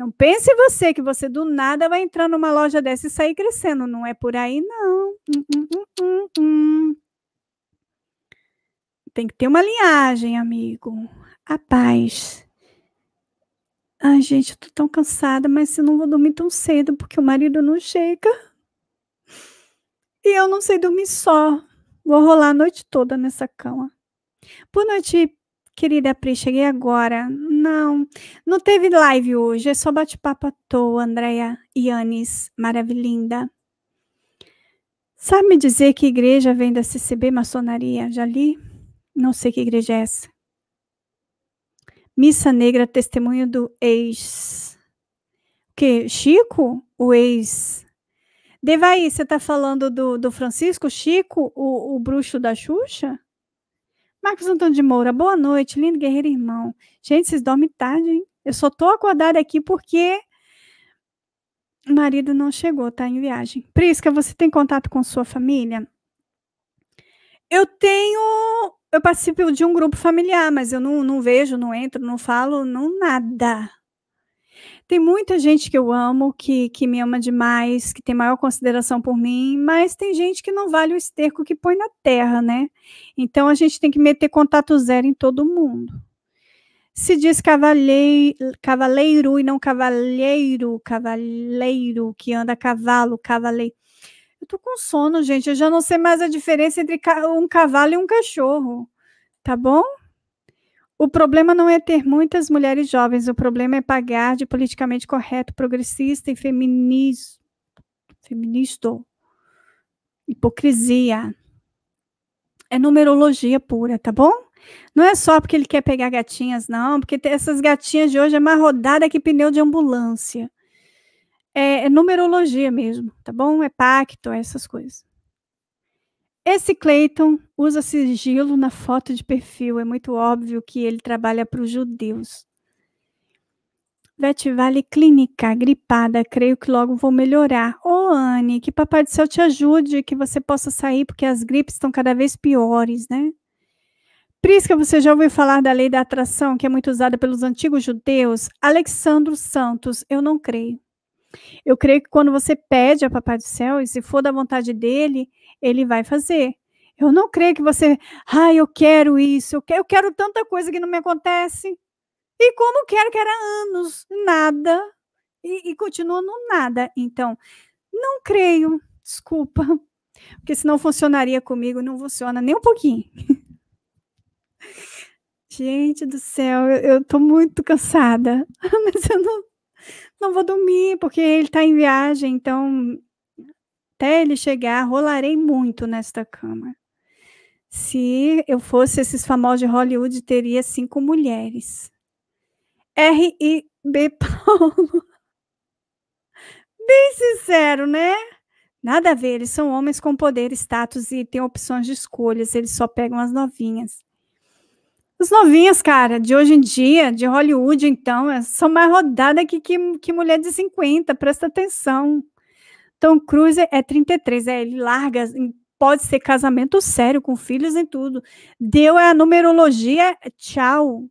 Não pense você que você do nada vai entrar numa loja dessa e sair crescendo. Não é por aí, não. Hum, hum, hum, Tem que ter uma linhagem, amigo. A paz. Ai, gente, eu tô tão cansada, mas eu não vou dormir tão cedo porque o marido não chega. E eu não sei dormir só. Vou rolar a noite toda nessa cama. Boa noite, Querida Pri, cheguei agora. Não, não teve live hoje, é só bate-papo à toa, Andréia Yanis, maravilhinda. Sabe me dizer que igreja vem da CCB Maçonaria? Já li? Não sei que igreja é essa. Missa Negra, testemunho do ex. Que? Chico? O ex. Devaí, você está falando do, do Francisco Chico, o, o bruxo da Xuxa? Marcos Antônio de Moura, boa noite, lindo guerreiro irmão. Gente, vocês dormem tarde, hein? Eu só tô acordada aqui porque o marido não chegou, tá em viagem. Prisca, você tem contato com sua família? Eu tenho. Eu participo de um grupo familiar, mas eu não, não vejo, não entro, não falo, não nada. Tem muita gente que eu amo, que, que me ama demais, que tem maior consideração por mim, mas tem gente que não vale o esterco que põe na terra, né? Então a gente tem que meter contato zero em todo mundo. Se diz cavaleiro, cavaleiro e não cavaleiro, cavaleiro que anda a cavalo, cavaleiro. Eu tô com sono, gente. Eu já não sei mais a diferença entre um cavalo e um cachorro. Tá bom? O problema não é ter muitas mulheres jovens, o problema é pagar de politicamente correto, progressista e feminismo, feminista. Hipocrisia. É numerologia pura, tá bom? Não é só porque ele quer pegar gatinhas, não, porque essas gatinhas de hoje é mais rodada que pneu de ambulância. É, é numerologia mesmo, tá bom? É pacto, é essas coisas. Esse Clayton usa sigilo na foto de perfil. É muito óbvio que ele trabalha para os judeus. Vetivale clínica, gripada, creio que logo vou melhorar. Ô, oh, Anne, que Papai do Céu te ajude, que você possa sair, porque as gripes estão cada vez piores, né? Prisca, você já ouviu falar da lei da atração, que é muito usada pelos antigos judeus? Alexandro Santos, eu não creio. Eu creio que quando você pede a Papai do Céu, e se for da vontade dele, ele vai fazer. Eu não creio que você, ah, eu quero isso, eu quero, eu quero tanta coisa que não me acontece. E como quero que era anos, nada, e, e continua no nada. Então, não creio, desculpa, porque se não funcionaria comigo, não funciona nem um pouquinho. Gente do céu, eu, estou muito cansada, mas eu não, não vou dormir, porque ele está em viagem, então até ele chegar, rolarei muito nesta cama. Se eu fosse esses famosos de Hollywood, teria cinco mulheres. R. e B. Paulo. Bem sincero, né? Nada a ver, eles são homens com poder, status e têm opções de escolhas, eles só pegam as novinhas. As novinhas, cara, de hoje em dia, de Hollywood, então, é, são mais rodadas que, que, que mulher de 50, presta atenção. Tom Cruise é 33, é, ele larga, assim, pode ser casamento sério, com filhos e tudo. Deu é a numerologia, tchau.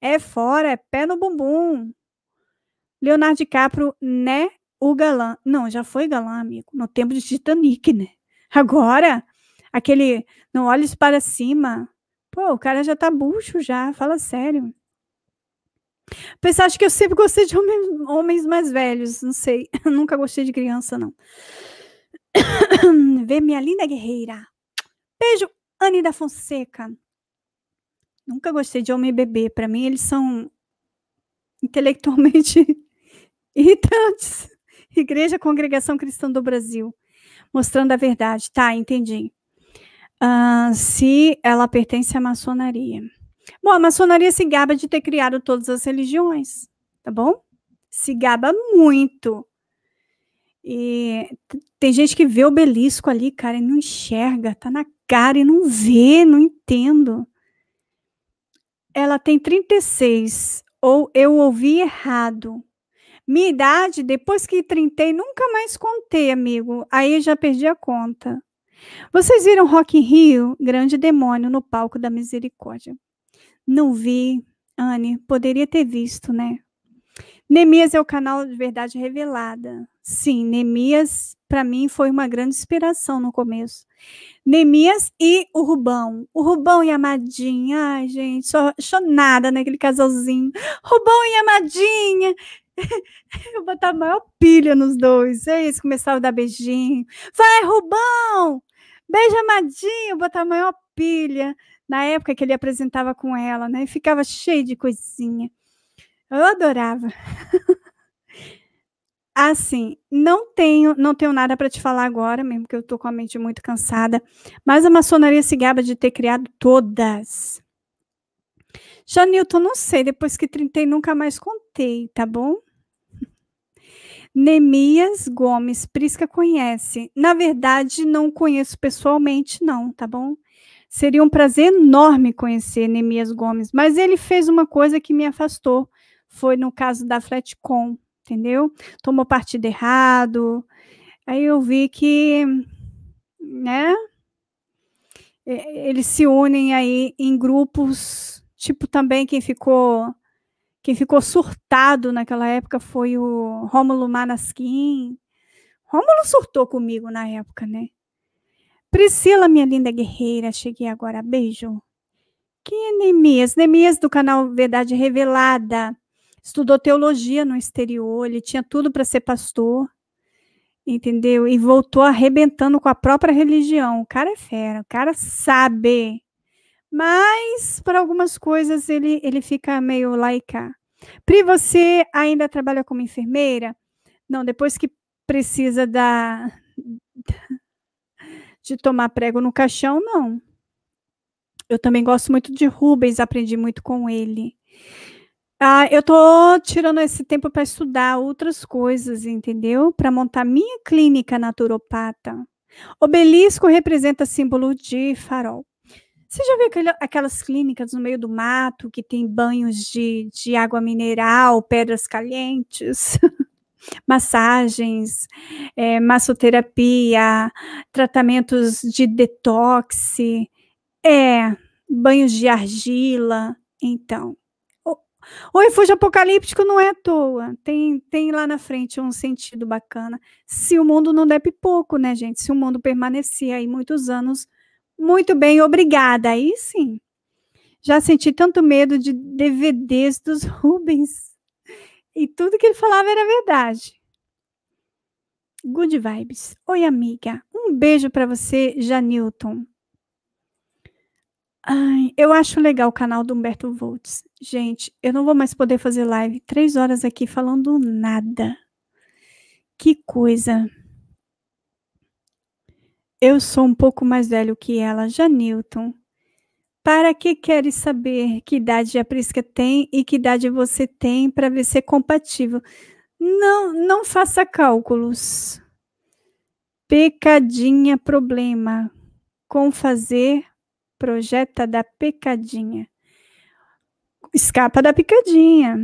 É fora, é pé no bumbum. Leonardo DiCaprio, né? O galã. Não, já foi galã, amigo, no tempo de Titanic, né? Agora, aquele não olhes para cima. Pô, o cara já tá bucho já, fala sério. Pessoal, acho que eu sempre gostei de homens, homens mais velhos, não sei. Eu nunca gostei de criança, não. Ver minha linda guerreira. Beijo, Anne da Fonseca. Nunca gostei de homem e bebê. Para mim, eles são intelectualmente irritantes. Igreja Congregação Cristã do Brasil. Mostrando a verdade. Tá, entendi. Uh, se ela pertence à maçonaria. Bom, a maçonaria se gaba de ter criado todas as religiões, tá bom? Se gaba muito. E tem gente que vê o belisco ali, cara, e não enxerga, tá na cara e não vê, não entendo. Ela tem 36, ou eu ouvi errado. Minha idade, depois que trintei, nunca mais contei, amigo. Aí já perdi a conta. Vocês viram Rock in Rio? Grande demônio no palco da misericórdia. Não vi. Anne, poderia ter visto, né? Neemias é o canal de verdade revelada. Sim, Neemias, para mim, foi uma grande inspiração no começo. Neemias e o Rubão. O Rubão e a Madinha. Ai, gente, sou apaixonada naquele casalzinho. Rubão e Madinha. Eu botava a maior pilha nos dois. Eles é começavam a dar beijinho. Vai, Rubão! Beija, Vou Botar a maior pilha na época que ele apresentava com ela, né? Ficava cheio de coisinha. Eu adorava. assim, não tenho, não tenho nada para te falar agora, mesmo que eu tô com a mente muito cansada, mas a maçonaria se gaba de ter criado todas. Janilton, não sei, depois que trintei nunca mais contei, tá bom? Nemias Gomes, Prisca conhece. Na verdade, não conheço pessoalmente, não, tá bom? Seria um prazer enorme conhecer Neemias Gomes, mas ele fez uma coisa que me afastou. Foi no caso da Flatcom, entendeu? Tomou partido errado. Aí eu vi que, né? Eles se unem aí em grupos, tipo também quem ficou quem ficou surtado naquela época foi o Rômulo Manasquim. Rômulo surtou comigo na época, né? Priscila, minha linda guerreira, cheguei agora. Beijo. Que é Neemias? Neemias, do canal Verdade Revelada. Estudou teologia no exterior, ele tinha tudo para ser pastor, entendeu? E voltou arrebentando com a própria religião. O cara é fera, o cara sabe. Mas, para algumas coisas, ele, ele fica meio laica. Pri, você ainda trabalha como enfermeira? Não, depois que precisa da de tomar prego no caixão, não. Eu também gosto muito de Rubens, aprendi muito com ele. Ah, eu tô tirando esse tempo para estudar outras coisas, entendeu? Para montar minha clínica naturopata. Obelisco representa símbolo de farol. Você já viu aquele, aquelas clínicas no meio do mato que tem banhos de, de água mineral, pedras calientes? massagens, é, massoterapia, tratamentos de detox, é, banhos de argila. Então, o, refúgio apocalíptico não é à toa. Tem, tem lá na frente um sentido bacana. Se o mundo não der pipoco, né, gente? Se o mundo permanecer aí muitos anos, muito bem, obrigada. Aí sim. Já senti tanto medo de DVDs dos Rubens. E tudo que ele falava era verdade. Good vibes. Oi, amiga. Um beijo para você, Janilton. Ai, eu acho legal o canal do Humberto Voltz. Gente, eu não vou mais poder fazer live três horas aqui falando nada. Que coisa. Eu sou um pouco mais velho que ela, Janilton. Para que queres saber que idade a Prisca tem e que idade você tem para ver se é compatível? Não, não faça cálculos. Pecadinha problema. Com fazer, projeta da pecadinha. Escapa da picadinha.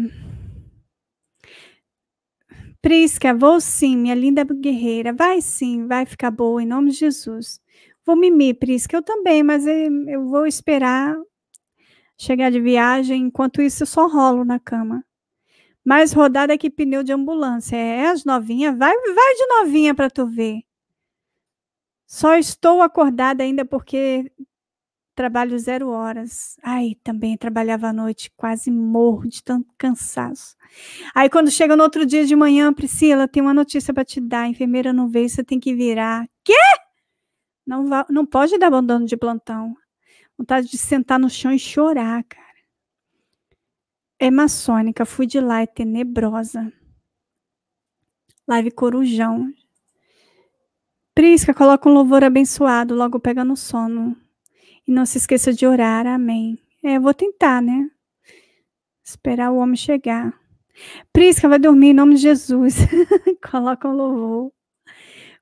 Prisca, vou sim, minha linda guerreira. Vai sim, vai ficar boa em nome de Jesus. Vou mimir, Pris, que eu também, mas eh, eu vou esperar chegar de viagem. Enquanto isso, eu só rolo na cama. Mais rodada que pneu de ambulância. É, é as novinhas, vai, vai de novinha para tu ver. Só estou acordada ainda porque trabalho zero horas. Aí também trabalhava à noite, quase morro de tanto cansaço. Aí quando chega no outro dia de manhã, Priscila, tem uma notícia para te dar. A enfermeira não veio, você tem que virar. Quê? Não, não pode dar abandono de plantão. Vontade de sentar no chão e chorar, cara. É maçônica, fui de lá, é tenebrosa. Live Corujão. Prisca, coloca um louvor abençoado, logo pega no sono. E não se esqueça de orar, amém. É, eu vou tentar, né? Esperar o homem chegar. Prisca, vai dormir em nome de Jesus. coloca um louvor.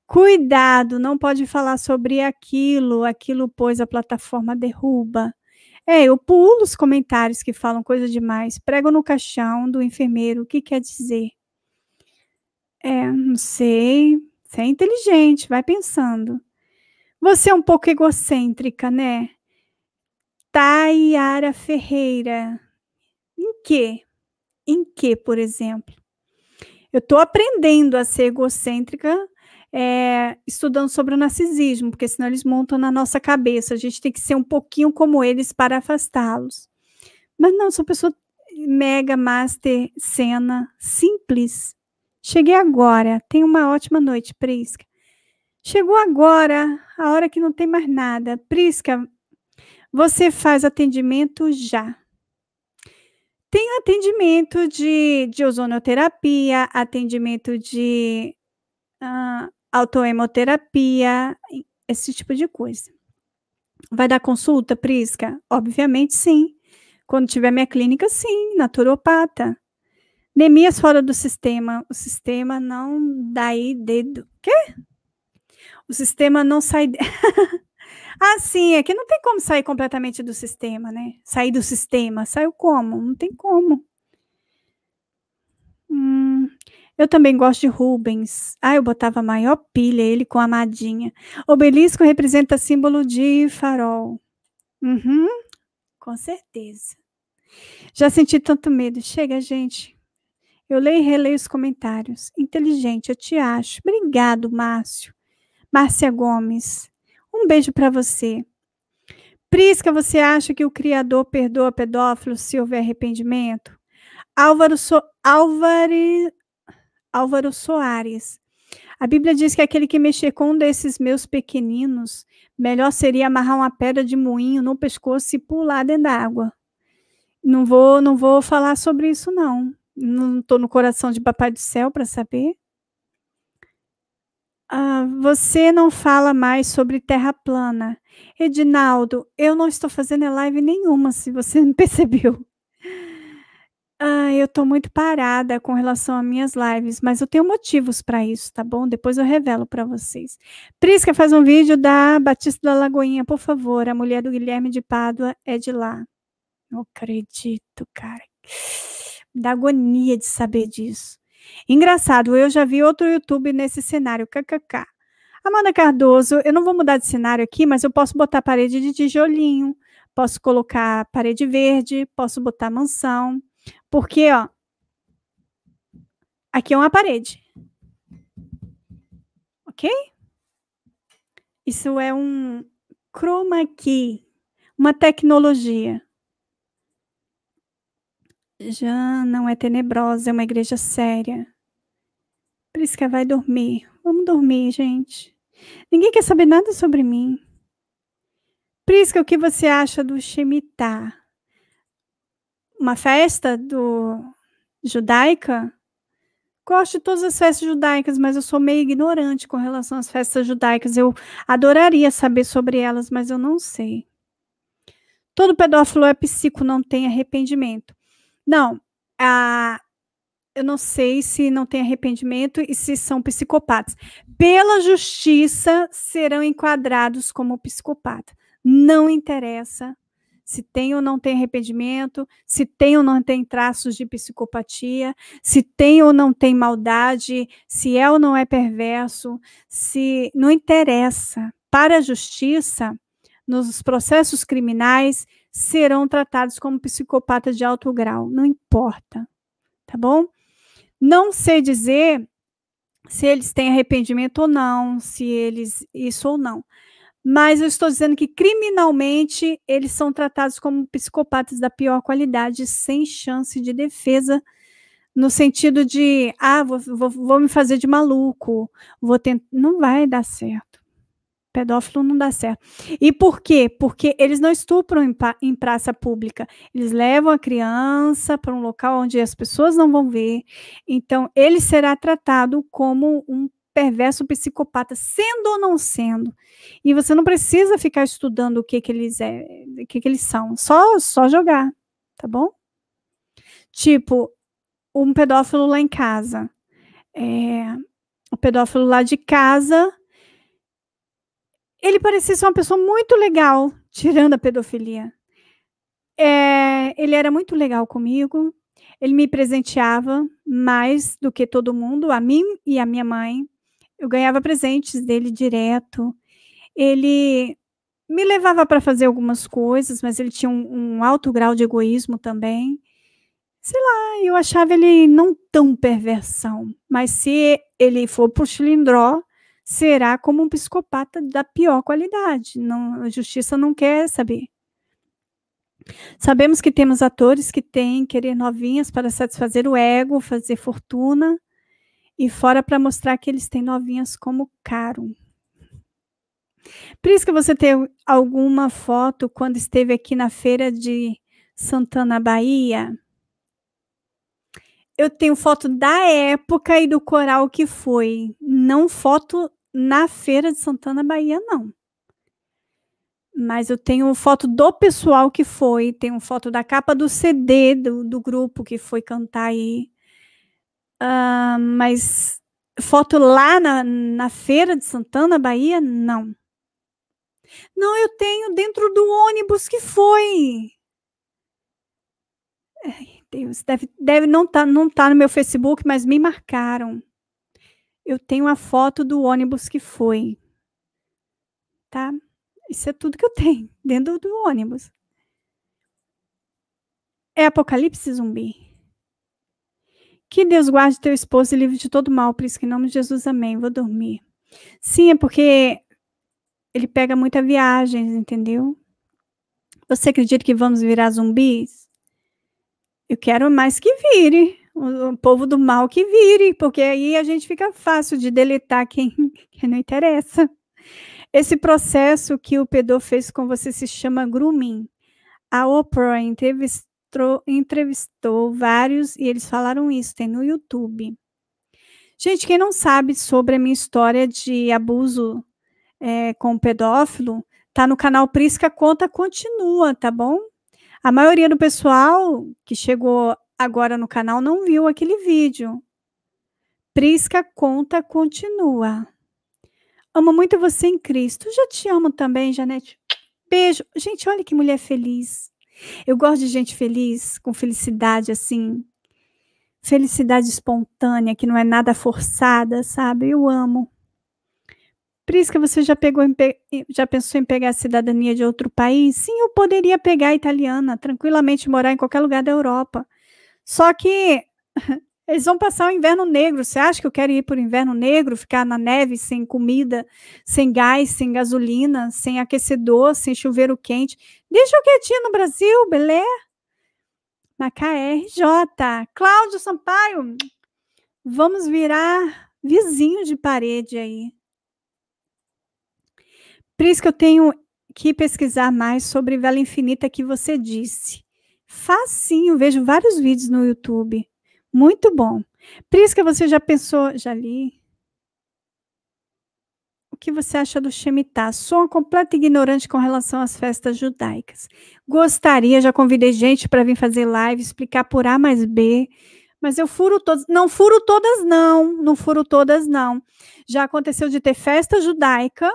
Cuidado, não pode falar sobre aquilo, aquilo pois a plataforma derruba. É, eu pulo os comentários que falam coisa demais, prego no caixão do enfermeiro, o que quer dizer? É, não sei, você é inteligente, vai pensando. Você é um pouco egocêntrica, né? Tayara Ferreira. Em quê? Em que, por exemplo? Eu estou aprendendo a ser egocêntrica é, estudando sobre o narcisismo, porque senão eles montam na nossa cabeça. A gente tem que ser um pouquinho como eles para afastá-los. Mas não, sou pessoa mega master cena simples. Cheguei agora. Tenha uma ótima noite, Prisca. Chegou agora, a hora que não tem mais nada. Prisca, você faz atendimento já. Tem atendimento de, de ozonoterapia, atendimento de ah, autoemoterapia, esse tipo de coisa. Vai dar consulta, Prisca? Obviamente sim. Quando tiver minha clínica, sim, naturopata. Nemias fora do sistema. O sistema não dá aí dedo. Quê? O sistema não sai. ah, sim, é que não tem como sair completamente do sistema, né? Sair do sistema. Saiu como? Não tem como. Hum, eu também gosto de Rubens. Ah, eu botava a maior pilha, ele com a amadinha. Obelisco representa símbolo de farol. Uhum, com certeza. Já senti tanto medo. Chega, gente. Eu leio e releio os comentários. Inteligente, eu te acho. Obrigado, Márcio. Márcia Gomes. Um beijo para você. Prisca, você acha que o Criador perdoa pedófilos se houver arrependimento? Álvaro so Álvares Álvaro Soares. A Bíblia diz que aquele que mexer com um desses meus pequeninos, melhor seria amarrar uma pedra de moinho no pescoço e pular dentro da água. Não vou, não vou falar sobre isso não. Não estou no coração de Papai do Céu para saber. Ah, você não fala mais sobre terra plana. Edinaldo, eu não estou fazendo live nenhuma, se você não percebeu. Ah, eu tô muito parada com relação a minhas lives, mas eu tenho motivos para isso, tá bom? Depois eu revelo para vocês. Prisca faz um vídeo da Batista da Lagoinha, por favor. A mulher do Guilherme de Pádua é de lá. Não acredito, cara. Da agonia de saber disso. Engraçado, eu já vi outro YouTube nesse cenário, kkk. Amanda Cardoso, eu não vou mudar de cenário aqui, mas eu posso botar parede de tijolinho, posso colocar parede verde, posso botar mansão porque, ó, aqui é uma parede. Ok? Isso é um chroma key, uma tecnologia. Já não é tenebrosa, é uma igreja séria. Prisca vai dormir. Vamos dormir, gente. Ninguém quer saber nada sobre mim. Prisca, o que você acha do Shemitah? uma festa do judaica, gosto de todas as festas judaicas, mas eu sou meio ignorante com relação às festas judaicas. Eu adoraria saber sobre elas, mas eu não sei. Todo pedófilo é psico, não tem arrependimento. Não, a, eu não sei se não tem arrependimento e se são psicopatas. Pela justiça, serão enquadrados como psicopata. Não interessa se tem ou não tem arrependimento, se tem ou não tem traços de psicopatia, se tem ou não tem maldade, se é ou não é perverso, se não interessa. Para a justiça, nos processos criminais, serão tratados como psicopatas de alto grau, não importa, tá bom? Não sei dizer se eles têm arrependimento ou não, se eles isso ou não mas eu estou dizendo que criminalmente eles são tratados como psicopatas da pior qualidade, sem chance de defesa, no sentido de, ah, vou, vou, vou me fazer de maluco, vou tentar. Não vai dar certo. Pedófilo não dá certo. E por quê? Porque eles não estupram em, pra em praça pública. Eles levam a criança para um local onde as pessoas não vão ver. Então, ele será tratado como um perverso, psicopata, sendo ou não sendo. E você não precisa ficar estudando o que que eles é, o que que eles são, só só jogar, tá bom? Tipo, um pedófilo lá em casa. É, o pedófilo lá de casa, ele parecia ser uma pessoa muito legal, tirando a pedofilia. É, ele era muito legal comigo, ele me presenteava mais do que todo mundo, a mim e a minha mãe eu ganhava presentes dele direto. Ele me levava para fazer algumas coisas, mas ele tinha um, um, alto grau de egoísmo também. Sei lá, eu achava ele não tão perversão, mas se ele for para o cilindró, será como um psicopata da pior qualidade. Não, a justiça não quer saber. Sabemos que temos atores que têm querer novinhas para satisfazer o ego, fazer fortuna, e fora para mostrar que eles têm novinhas como caro. Por isso que você tem alguma foto quando esteve aqui na feira de Santana, Bahia? Eu tenho foto da época e do coral que foi, não foto na feira de Santana, Bahia, não. Mas eu tenho foto do pessoal que foi, tenho foto da capa do CD do, do grupo que foi cantar aí Uh, mas foto lá na, na feira de Santana, Bahia, não. Não, eu tenho dentro do ônibus que foi. Ai, Deus, deve, deve não estar tá, não tá no meu Facebook, mas me marcaram. Eu tenho a foto do ônibus que foi. Tá? Isso é tudo que eu tenho dentro do ônibus. É apocalipse zumbi. Que Deus guarde teu esposo e livre de todo mal, por isso que em nome de Jesus, amém. Vou dormir. Sim, é porque ele pega muita viagem, entendeu? Você acredita que vamos virar zumbis? Eu quero mais que vire. O, povo do mal que vire, porque aí a gente fica fácil de deletar quem, quem não interessa. Esse processo que o Pedro fez com você se chama grooming. A Oprah entrevistou entrou, entrevistou vários e eles falaram isso, tem no YouTube. Gente, quem não sabe sobre a minha história de abuso é, com pedófilo, tá no canal Prisca Conta Continua, tá bom? A maioria do pessoal que chegou agora no canal não viu aquele vídeo. Prisca Conta Continua. Amo muito você em Cristo. Já te amo também, Janete. Beijo. Gente, olha que mulher feliz. Eu gosto de gente feliz, com felicidade assim, felicidade espontânea, que não é nada forçada, sabe? Eu amo. Prisca, você já, pegou já pensou em pegar a cidadania de outro país? Sim, eu poderia pegar a italiana, tranquilamente morar em qualquer lugar da Europa. Só que eles vão passar o inverno negro. Você acha que eu quero ir para o inverno negro, ficar na neve sem comida, sem gás, sem gasolina, sem aquecedor, sem chuveiro quente? Deixa eu quietinho no Brasil, beleza? Na KRJ. Cláudio Sampaio, vamos virar vizinho de parede aí. Por isso que eu tenho que pesquisar mais sobre Vela Infinita que você disse. Facinho, vejo vários vídeos no YouTube. Muito bom. Prisca, você já pensou, já li? O que você acha do Shemitah? Sou uma completa ignorante com relação às festas judaicas. Gostaria, já convidei gente para vir fazer live, explicar por A mais B, mas eu furo todas. Não furo todas, não. Não furo todas, não. Já aconteceu de ter festa judaica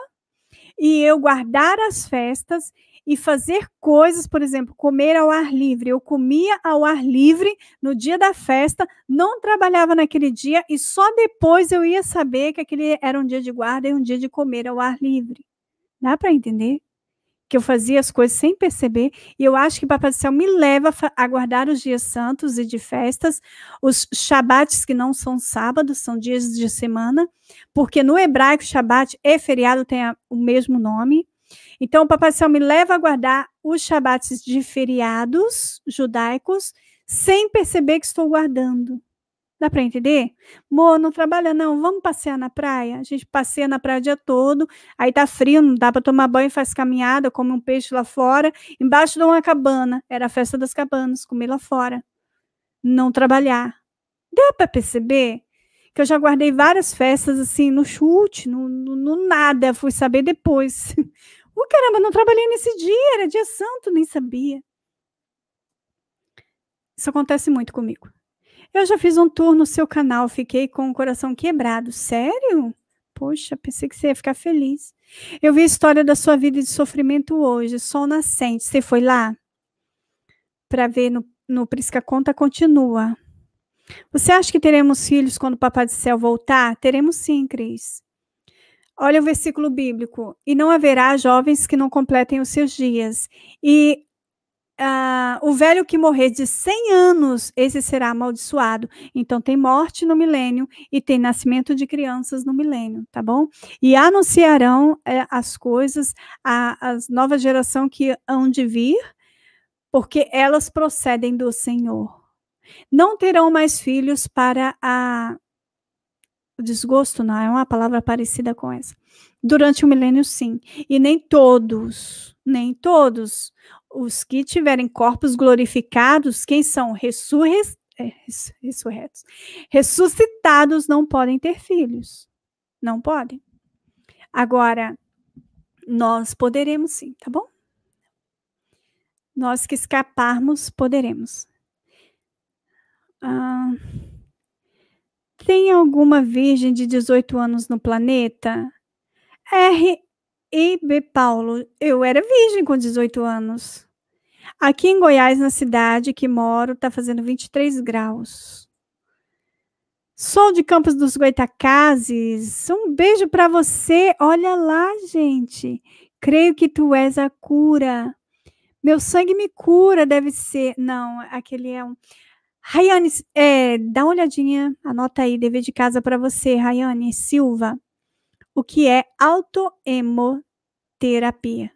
e eu guardar as festas e fazer coisas, por exemplo, comer ao ar livre. Eu comia ao ar livre no dia da festa, não trabalhava naquele dia e só depois eu ia saber que aquele era um dia de guarda e um dia de comer ao ar livre. Dá para entender? Que eu fazia as coisas sem perceber, e eu acho que Papai do Céu me leva a guardar os dias santos e de festas, os shabats que não são sábados, são dias de semana, porque no hebraico shabat e é feriado tem a, o mesmo nome, então, o Papai do Céu me leva a guardar os shabates de feriados judaicos sem perceber que estou guardando. Dá para entender? Mô, não trabalha não, vamos passear na praia? A gente passeia na praia o dia todo, aí tá frio, não dá para tomar banho, faz caminhada, come um peixe lá fora, embaixo de uma cabana, era a festa das cabanas, comer lá fora. Não trabalhar. Deu para perceber que eu já guardei várias festas assim, no chute, no, no, no nada, fui saber depois. O caramba, não trabalhei nesse dia, era dia santo, nem sabia. Isso acontece muito comigo. Eu já fiz um tour no seu canal, fiquei com o coração quebrado. Sério? Poxa, pensei que você ia ficar feliz. Eu vi a história da sua vida de sofrimento hoje, sol nascente. Você foi lá? Para ver no, no Prisca Conta continua. Você acha que teremos filhos quando o Papai do Céu voltar? Teremos sim, Cris. Olha o versículo bíblico. E não haverá jovens que não completem os seus dias. E ah, o velho que morrer de 100 anos, esse será amaldiçoado. Então, tem morte no milênio e tem nascimento de crianças no milênio, tá bom? E anunciarão eh, as coisas à nova geração que hão de vir, porque elas procedem do Senhor. Não terão mais filhos para a desgosto não né? é uma palavra parecida com essa. Durante o um milênio, sim. E nem todos, nem todos os que tiverem corpos glorificados, quem são ressurres, é, ressurretos, ressuscitados, não podem ter filhos. Não podem. Agora, nós poderemos sim, tá bom? Nós que escaparmos, poderemos. Ah. Tem alguma virgem de 18 anos no planeta? R. E. B. Paulo. Eu era virgem com 18 anos. Aqui em Goiás, na cidade que moro, está fazendo 23 graus. Sol de Campos dos Goitacazes. Um beijo para você. Olha lá, gente. Creio que tu és a cura. Meu sangue me cura, deve ser. Não, aquele é um. Rayane, é, dá uma olhadinha, anota aí, dever de casa para você, Rayane Silva. O que é autoemoterapia?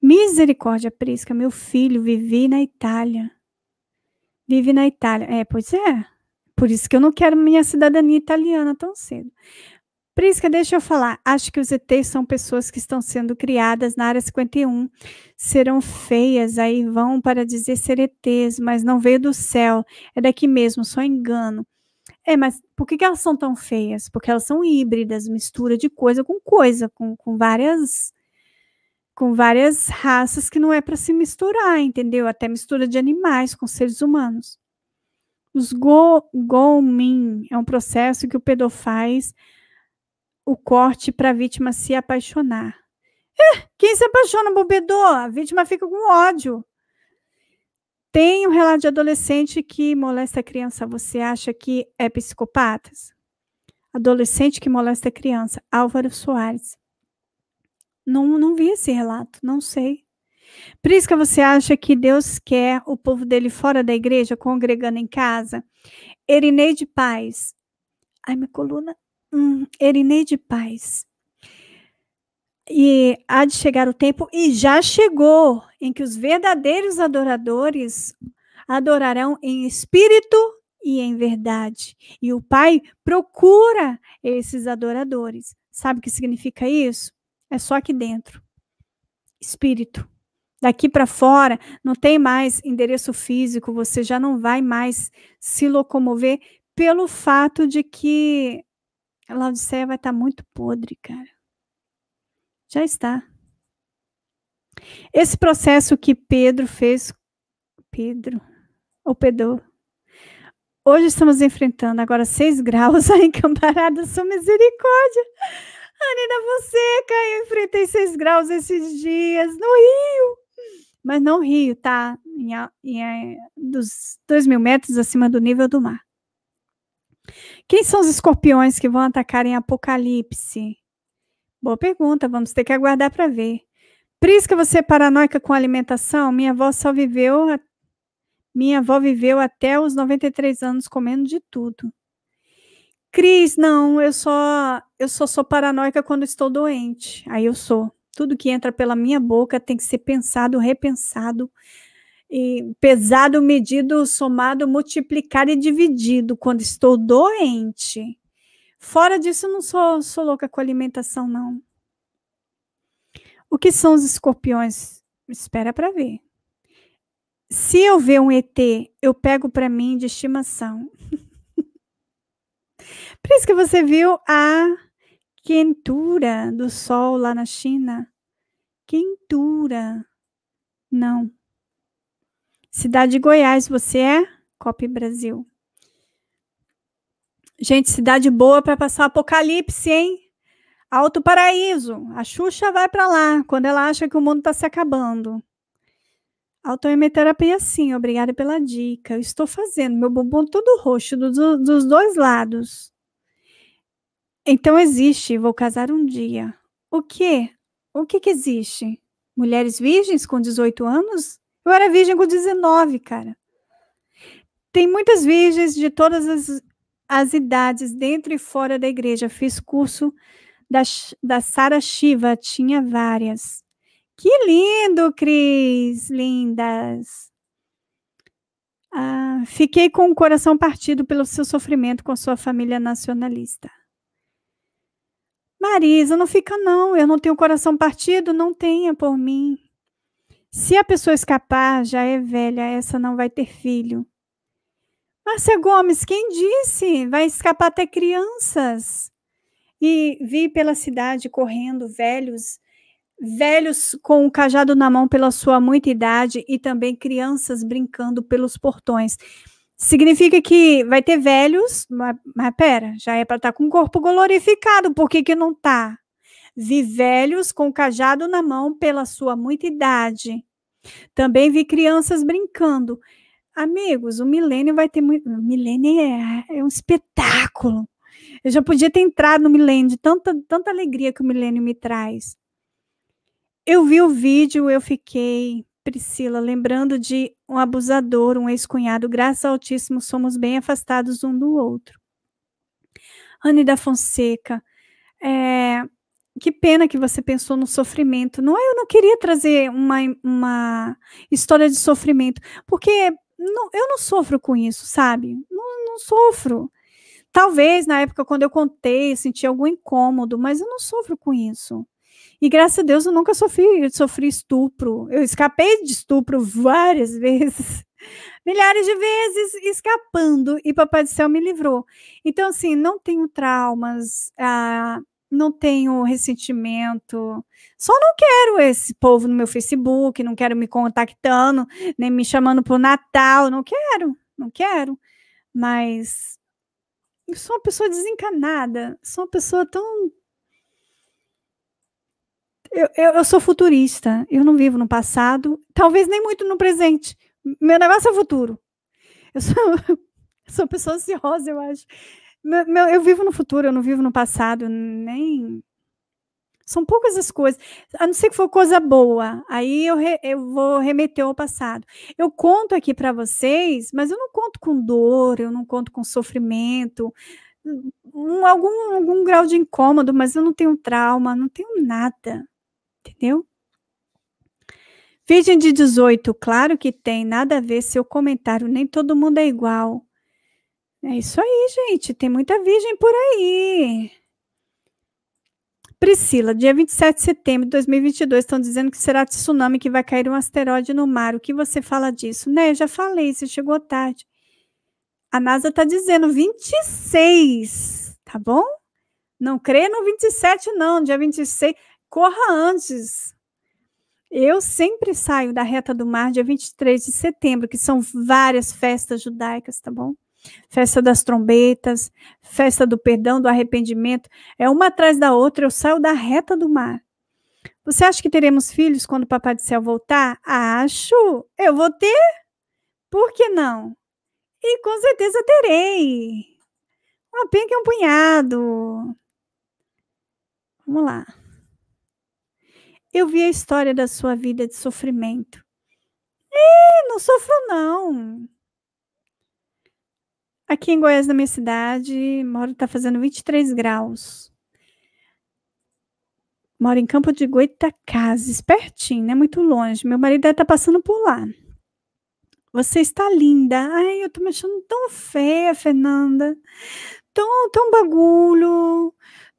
Misericórdia, Prisca, meu filho, vivi na Itália. Vive na Itália. É, pois é. Por isso que eu não quero minha cidadania italiana tão cedo. Prisca, deixa eu falar. Acho que os ETs são pessoas que estão sendo criadas na área 51. Serão feias, aí vão para dizer ser ETs, mas não veio do céu. É daqui mesmo, só engano. É, mas por que, que elas são tão feias? Porque elas são híbridas, mistura de coisa com coisa, com, com várias com várias raças que não é para se misturar, entendeu? Até mistura de animais com seres humanos. Os go, é um processo que o pedo faz o corte para a vítima se apaixonar. É, quem se apaixona, bobedor? A vítima fica com ódio. Tem um relato de adolescente que molesta criança. Você acha que é psicopatas? Adolescente que molesta criança. Álvaro Soares. Não, não vi esse relato, não sei. Prisca, você acha que Deus quer o povo dele fora da igreja, congregando em casa? Erinei de Paz. Ai, minha coluna. Hum, Erineide Paz. E há de chegar o tempo, e já chegou, em que os verdadeiros adoradores adorarão em espírito e em verdade. E o Pai procura esses adoradores. Sabe o que significa isso? É só aqui dentro espírito. Daqui para fora não tem mais endereço físico, você já não vai mais se locomover pelo fato de que a Laodiceia vai estar tá muito podre, cara. Já está. Esse processo que Pedro fez. Pedro. Ou Pedro. Hoje estamos enfrentando agora seis graus aí, camarada, sua misericórdia. Anina, você caiu, enfrentei seis graus esses dias no Rio. Mas não Rio, tá? Em, em, dos dois mil metros acima do nível do mar. Quem são os escorpiões que vão atacar em Apocalipse? Boa pergunta, vamos ter que aguardar para ver. Prisca, você é paranoica com alimentação? Minha avó só viveu. A... Minha avó viveu até os 93 anos comendo de tudo. Cris, não, eu só eu só sou paranoica quando estou doente. Aí eu sou. Tudo que entra pela minha boca tem que ser pensado, repensado, e pesado, medido, somado, multiplicado e dividido quando estou doente. Fora disso, não sou, sou louca com alimentação, não. O que são os escorpiões? Espera para ver. Se eu ver um ET, eu pego para mim de estimação. Por isso que você viu a quentura do sol lá na China. Quentura. Não, Cidade de Goiás, você é? Cop Brasil. Gente, cidade boa para passar apocalipse, hein? Alto Paraíso. A Xuxa vai para lá quando ela acha que o mundo está se acabando. Autoemeterapia, sim. Obrigada pela dica. Eu estou fazendo meu bumbum todo roxo do, do, dos dois lados. Então existe. Vou casar um dia. O quê? O que, que existe? Mulheres virgens com 18 anos? Eu era virgem com 19, cara. Tem muitas virgens de todas as, as idades, dentro e fora da igreja. Fiz curso da, da Sara Shiva, tinha várias. Que lindo, Cris, lindas. Ah, fiquei com o coração partido pelo seu sofrimento com sua família nacionalista. Marisa, não fica não, eu não tenho coração partido, não tenha por mim. Se a pessoa escapar, já é velha, essa não vai ter filho. Márcia Gomes, quem disse? Vai escapar até crianças. E vi pela cidade correndo velhos, velhos com o cajado na mão pela sua muita idade e também crianças brincando pelos portões. Significa que vai ter velhos, mas, mas pera, já é para estar tá com o corpo glorificado, por que, que não está? Vi velhos com cajado na mão pela sua muita idade. Também vi crianças brincando. Amigos, o milênio vai ter muito. Milênio é, é um espetáculo. Eu já podia ter entrado no milênio, de tanta, tanta alegria que o milênio me traz. Eu vi o vídeo, eu fiquei, Priscila, lembrando de um abusador, um ex-cunhado. Graças ao Altíssimo, somos bem afastados um do outro. Anne da Fonseca, é, que pena que você pensou no sofrimento. Não, é, eu não queria trazer uma, uma história de sofrimento, porque não, eu não sofro com isso, sabe? Não, não sofro. Talvez na época, quando eu contei, senti algum incômodo, mas eu não sofro com isso. E graças a Deus eu nunca sofri, eu sofri estupro. Eu escapei de estupro várias vezes, milhares de vezes, escapando, e Papai do Céu me livrou. Então, assim, não tenho traumas. Ah, não tenho ressentimento, só não quero esse povo no meu Facebook, não quero me contactando, nem me chamando para o Natal, não quero, não quero. Mas eu sou uma pessoa desencanada, sou uma pessoa tão. Eu, eu, eu sou futurista, eu não vivo no passado, talvez nem muito no presente. Meu negócio é o futuro. Eu sou, eu sou uma pessoa ansiosa, eu acho. Meu, eu vivo no futuro, eu não vivo no passado, nem. São poucas as coisas, a não ser que for coisa boa, aí eu, re, eu vou remeter ao passado. Eu conto aqui para vocês, mas eu não conto com dor, eu não conto com sofrimento, um, algum, algum grau de incômodo, mas eu não tenho trauma, não tenho nada, entendeu? Virgem de 18, claro que tem nada a ver seu comentário, nem todo mundo é igual. É isso aí, gente. Tem muita virgem por aí. Priscila, dia 27 de setembro de 2022, estão dizendo que será tsunami que vai cair um asteroide no mar. O que você fala disso? Né, eu já falei, você chegou tarde. A NASA está dizendo 26, tá bom? Não crê no 27, não. Dia 26, corra antes. Eu sempre saio da reta do mar dia 23 de setembro, que são várias festas judaicas, tá bom? festa das trombetas, festa do perdão, do arrependimento, é uma atrás da outra, eu saio da reta do mar. Você acha que teremos filhos quando o Papai do Céu voltar? Acho, eu vou ter. Por que não? E com certeza terei. Uma penca é um punhado. Vamos lá. Eu vi a história da sua vida de sofrimento. E não sofro não. Aqui em Goiás, na minha cidade, moro, está fazendo 23 graus. Moro em Campo de Goitacazes, pertinho, né? Muito longe. Meu marido está passando por lá. Você está linda. Ai, eu tô me achando tão feia, Fernanda. Tão, tão bagulho.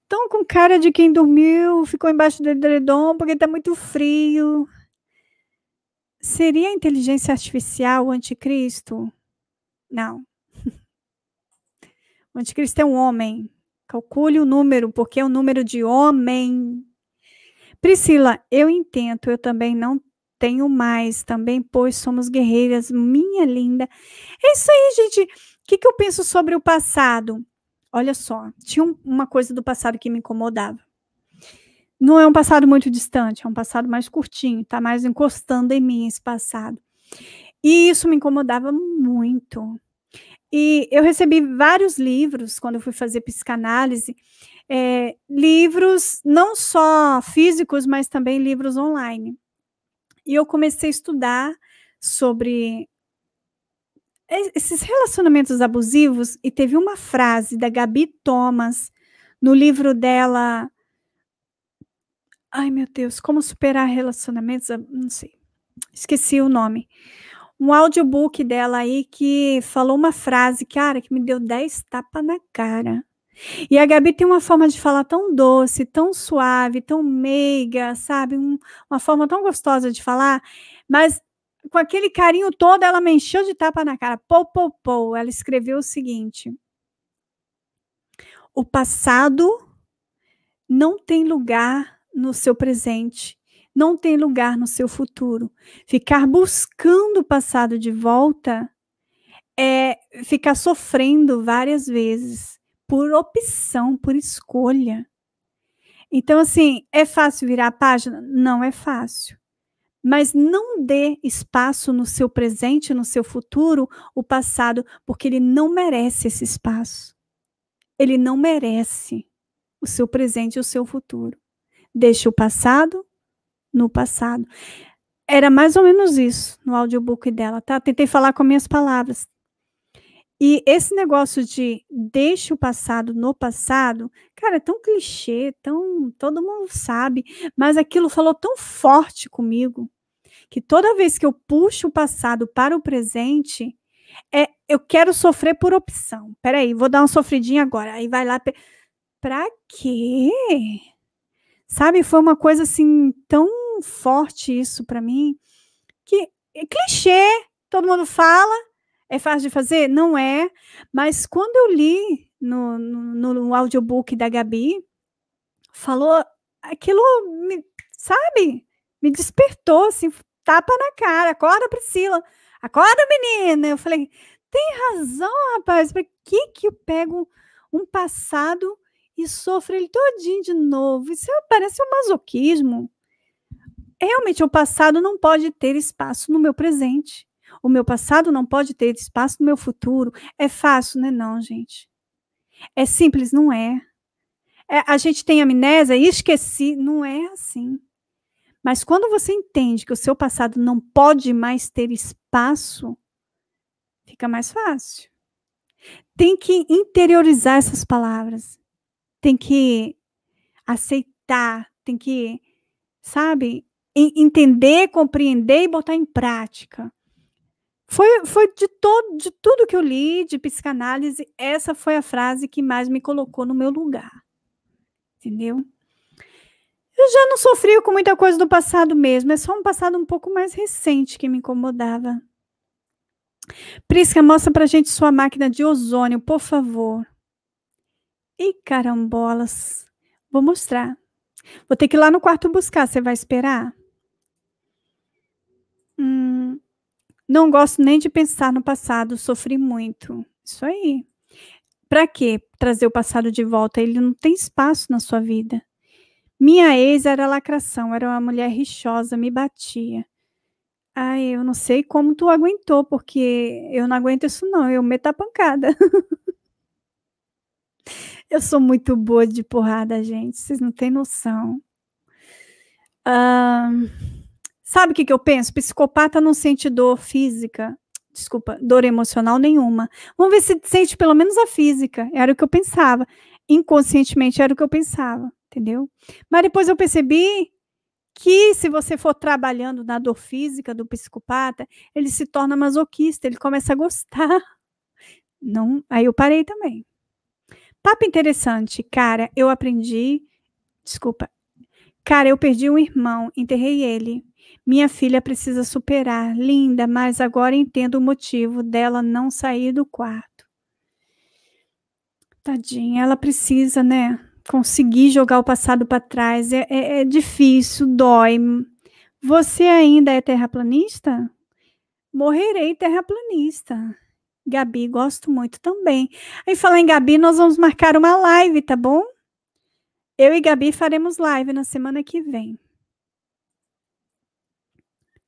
Tão com cara de quem dormiu, ficou embaixo do edredom porque está muito frio. Seria a inteligência artificial o anticristo? Não. O anticristo é um homem. Calcule o número, porque é o número de homem. Priscila, eu entendo, eu também não tenho mais, também, pois somos guerreiras, minha linda. É isso aí, gente. O que, que eu penso sobre o passado? Olha só, tinha um, uma coisa do passado que me incomodava. Não é um passado muito distante, é um passado mais curtinho, tá mais encostando em mim esse passado. E isso me incomodava muito. E eu recebi vários livros quando eu fui fazer psicanálise, é, livros não só físicos, mas também livros online. E eu comecei a estudar sobre esses relacionamentos abusivos e teve uma frase da Gabi Thomas no livro dela Ai meu Deus, como superar relacionamentos, não sei. Esqueci o nome um audiobook dela aí que falou uma frase, cara, que me deu 10 tapas na cara. E a Gabi tem uma forma de falar tão doce, tão suave, tão meiga, sabe? Um, uma forma tão gostosa de falar, mas com aquele carinho todo, ela me encheu de tapa na cara. Pou, pou, pou. Ela escreveu o seguinte: O passado não tem lugar no seu presente não tem lugar no seu futuro. Ficar buscando o passado de volta é ficar sofrendo várias vezes por opção, por escolha. Então, assim, é fácil virar a página? Não é fácil. Mas não dê espaço no seu presente, no seu futuro, o passado, porque ele não merece esse espaço. Ele não merece o seu presente e o seu futuro. Deixe o passado no passado. Era mais ou menos isso no audiobook dela, tá? Tentei falar com minhas palavras. E esse negócio de deixa o passado no passado, cara, é tão clichê, tão todo mundo sabe, mas aquilo falou tão forte comigo que toda vez que eu puxo o passado para o presente, é eu quero sofrer por opção. Peraí, vou dar uma sofridinha agora. Aí vai lá. Pra quê? Sabe, foi uma coisa assim tão forte isso para mim que é clichê, todo mundo fala, é fácil de fazer? Não é, mas quando eu li no, no, no audiobook da Gabi, falou aquilo, me, sabe? Me despertou, assim, tapa na cara, acorda, Priscila, acorda, menina. Eu falei, tem razão, rapaz, por que, que eu pego um passado e sofro ele todinho de novo? Isso é, parece um masoquismo realmente o passado não pode ter espaço no meu presente. O meu passado não pode ter espaço no meu futuro. É fácil, né? Não, gente. É simples, não é. é a gente tem amnésia e esqueci, não é assim. Mas quando você entende que o seu passado não pode mais ter espaço, fica mais fácil. Tem que interiorizar essas palavras. Tem que aceitar, tem que, sabe, entender, compreender e botar em prática. Foi, foi de, todo, de tudo que eu li de psicanálise, essa foi a frase que mais me colocou no meu lugar. Entendeu? Eu já não sofri com muita coisa do passado mesmo, é só um passado um pouco mais recente que me incomodava. Prisca, mostra pra gente sua máquina de ozônio, por favor. E carambolas. Vou mostrar. Vou ter que ir lá no quarto buscar, você vai esperar? Não gosto nem de pensar no passado, sofri muito. Isso aí. Para que trazer o passado de volta? Ele não tem espaço na sua vida. Minha ex era lacração, era uma mulher rixosa, me batia. Ai, eu não sei como tu aguentou, porque eu não aguento isso não, eu meto a pancada. eu sou muito boa de porrada, gente, vocês não têm noção. Ah... Sabe o que, que eu penso? Psicopata não sente dor física, desculpa, dor emocional nenhuma. Vamos ver se sente pelo menos a física. Era o que eu pensava. Inconscientemente era o que eu pensava, entendeu? Mas depois eu percebi que se você for trabalhando na dor física do psicopata, ele se torna masoquista, ele começa a gostar. Não, aí eu parei também. Papo interessante, cara, eu aprendi, desculpa. Cara, eu perdi um irmão, enterrei ele. Minha filha precisa superar, linda, mas agora entendo o motivo dela não sair do quarto. Tadinha, ela precisa, né? Conseguir jogar o passado para trás é, é, é difícil, dói. Você ainda é terraplanista? Morrerei terraplanista. Gabi, gosto muito também. Aí falar em Gabi, nós vamos marcar uma live, tá bom? Eu e Gabi faremos live na semana que vem.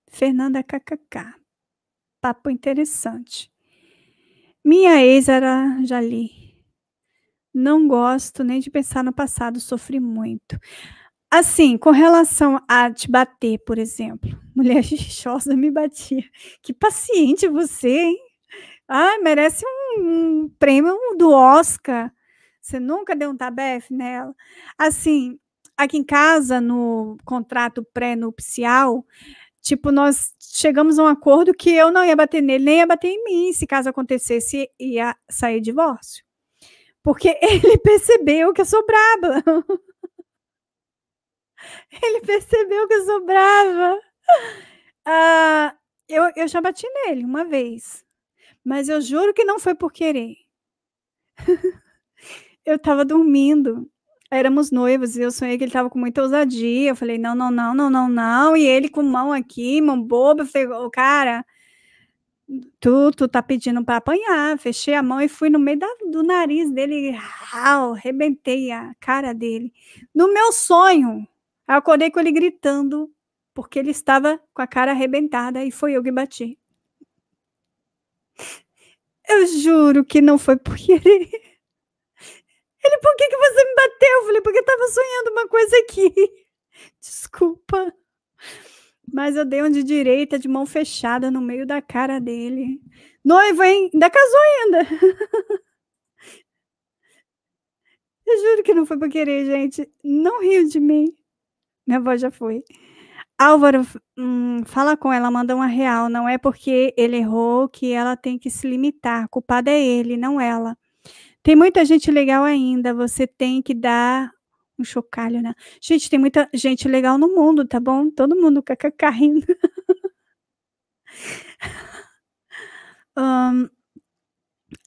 Fernanda KKK. Papo interessante. Minha ex era Jali. Não gosto nem de pensar no passado, sofri muito. Assim, com relação a te bater, por exemplo, mulher xixosa me batia. Que paciente você, hein? Ah, merece um, um prêmio do Oscar. Você nunca deu um tabefe nela. Assim, aqui em casa, no contrato pré-nupcial, Tipo, nós chegamos a um acordo que eu não ia bater nele, nem ia bater em mim, se caso acontecesse, ia sair divórcio. Porque ele percebeu que eu sou braba. Ele percebeu que eu sou brava. Ah, eu, eu já bati nele uma vez, mas eu juro que não foi por querer. eu estava dormindo éramos noivos e eu sonhei que ele estava com muita ousadia. Eu falei, não, não, não, não, não, não. E ele com mão aqui, mão boba. Eu falei, oh, cara, tu, tu tá pedindo para apanhar. Fechei a mão e fui no meio da, do nariz dele, rau, rebentei a cara dele. No meu sonho, eu acordei com ele gritando, porque ele estava com a cara arrebentada e foi eu que bati. Eu juro que não foi por querer. Ele, por que, que você me bateu? Eu falei, porque eu tava sonhando uma coisa aqui. Desculpa. Mas eu dei um de direita, de mão fechada, no meio da cara dele. Noivo, hein? Ainda casou ainda. eu juro que não foi pra querer, gente. Não riu de mim. Minha voz já foi. Álvaro, hum, fala com ela, manda uma real. Não é porque ele errou que ela tem que se limitar. Culpada é ele, não ela. Tem muita gente legal ainda, você tem que dar um chocalho, né? Gente, tem muita gente legal no mundo, tá bom? Todo mundo kkk um,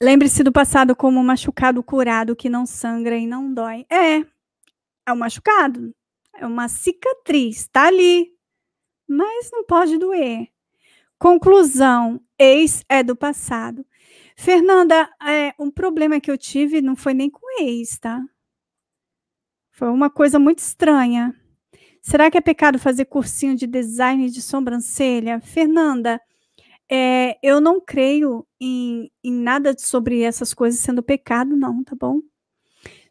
Lembre-se do passado como um machucado curado que não sangra e não dói. É, é um machucado, é uma cicatriz, tá ali, mas não pode doer. Conclusão: ex é do passado. Fernanda, é, um problema que eu tive não foi nem com ex, tá? Foi uma coisa muito estranha. Será que é pecado fazer cursinho de design de sobrancelha? Fernanda, é, eu não creio em, em nada sobre essas coisas sendo pecado, não, tá bom?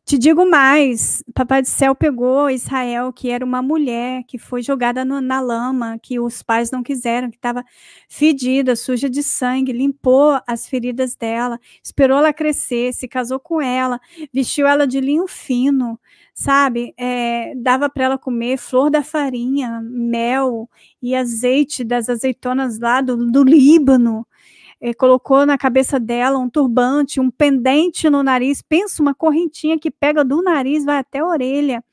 Te digo mais, Papai do Céu pegou Israel, que era uma mulher que foi jogada no, na lama, que os pais não quiseram, que estava fedida, suja de sangue, limpou as feridas dela, esperou ela crescer, se casou com ela, vestiu ela de linho fino, sabe? É, dava para ela comer flor da farinha, mel e azeite das azeitonas lá do, do Líbano é, colocou na cabeça dela um turbante, um pendente no nariz, pensa uma correntinha que pega do nariz, vai até a orelha.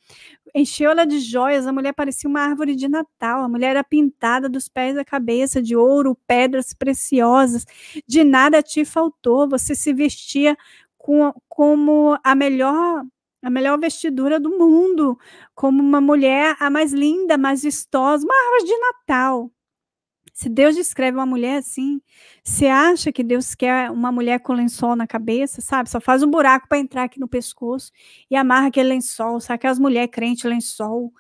Encheu ela de joias, a mulher parecia uma árvore de Natal, a mulher era pintada dos pés à cabeça, de ouro, pedras preciosas, de nada te faltou, você se vestia com, como a melhor a melhor vestidura do mundo, como uma mulher a mais linda, mais vistosa, uma árvore de Natal. Se Deus descreve uma mulher assim, você acha que Deus quer uma mulher com lençol na cabeça, sabe? Só faz um buraco para entrar aqui no pescoço e amarra aquele lençol, sabe? Aquelas mulheres crentes, lençol,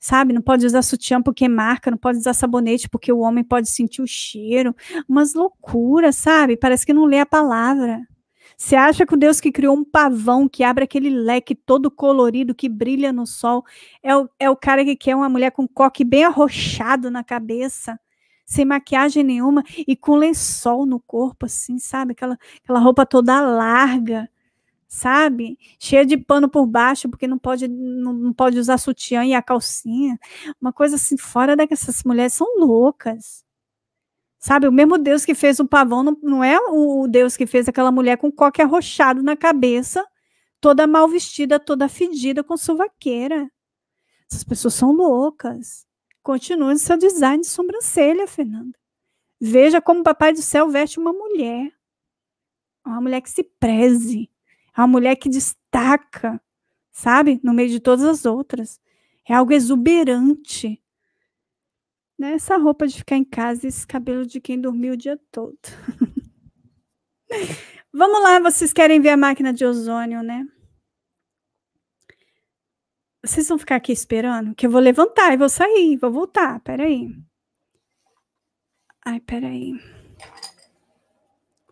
sabe? Não pode usar sutiã porque marca, não pode usar sabonete porque o homem pode sentir o cheiro. Umas loucuras, sabe? Parece que não lê a palavra. Você acha que o Deus que criou um pavão que abre aquele leque todo colorido que brilha no sol é o, é o cara que quer uma mulher com coque bem arrochado na cabeça? sem maquiagem nenhuma e com lençol no corpo, assim, sabe? Aquela, aquela roupa toda larga, sabe? Cheia de pano por baixo, porque não pode, não, não pode usar sutiã e a calcinha. Uma coisa assim, fora essas mulheres são loucas. Sabe, o mesmo Deus que fez o pavão não, não é o Deus que fez aquela mulher com coque arrochado na cabeça, toda mal vestida, toda fedida, com suvaqueira. Essas pessoas são loucas. Continue no seu design de sobrancelha, Fernanda. Veja como o Papai do Céu veste uma mulher. É uma mulher que se preze. É uma mulher que destaca, sabe? No meio de todas as outras. É algo exuberante. Né, essa roupa de ficar em casa e esse cabelo de quem dormiu o dia todo. Vamos lá, vocês querem ver a máquina de ozônio, né? Vocês vão ficar aqui esperando? Que eu vou levantar e vou sair, vou voltar. Peraí. Ai, peraí.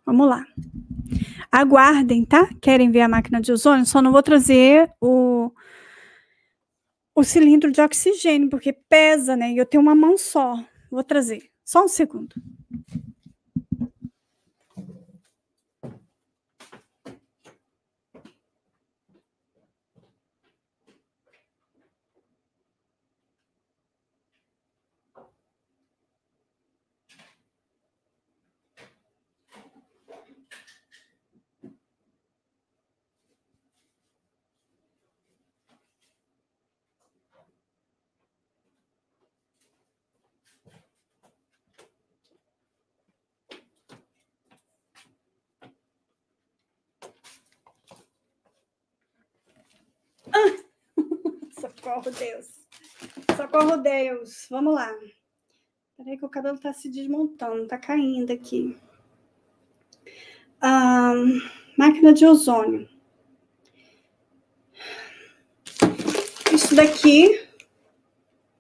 Vamos lá. Aguardem, tá? Querem ver a máquina de ozônio? Só não vou trazer o, o cilindro de oxigênio, porque pesa, né? E eu tenho uma mão só. Vou trazer. Só um segundo. Socorro, Deus. Socorro, Deus. Vamos lá. Peraí que o cabelo tá se desmontando, tá caindo aqui. Ah, máquina de ozônio. Isso daqui.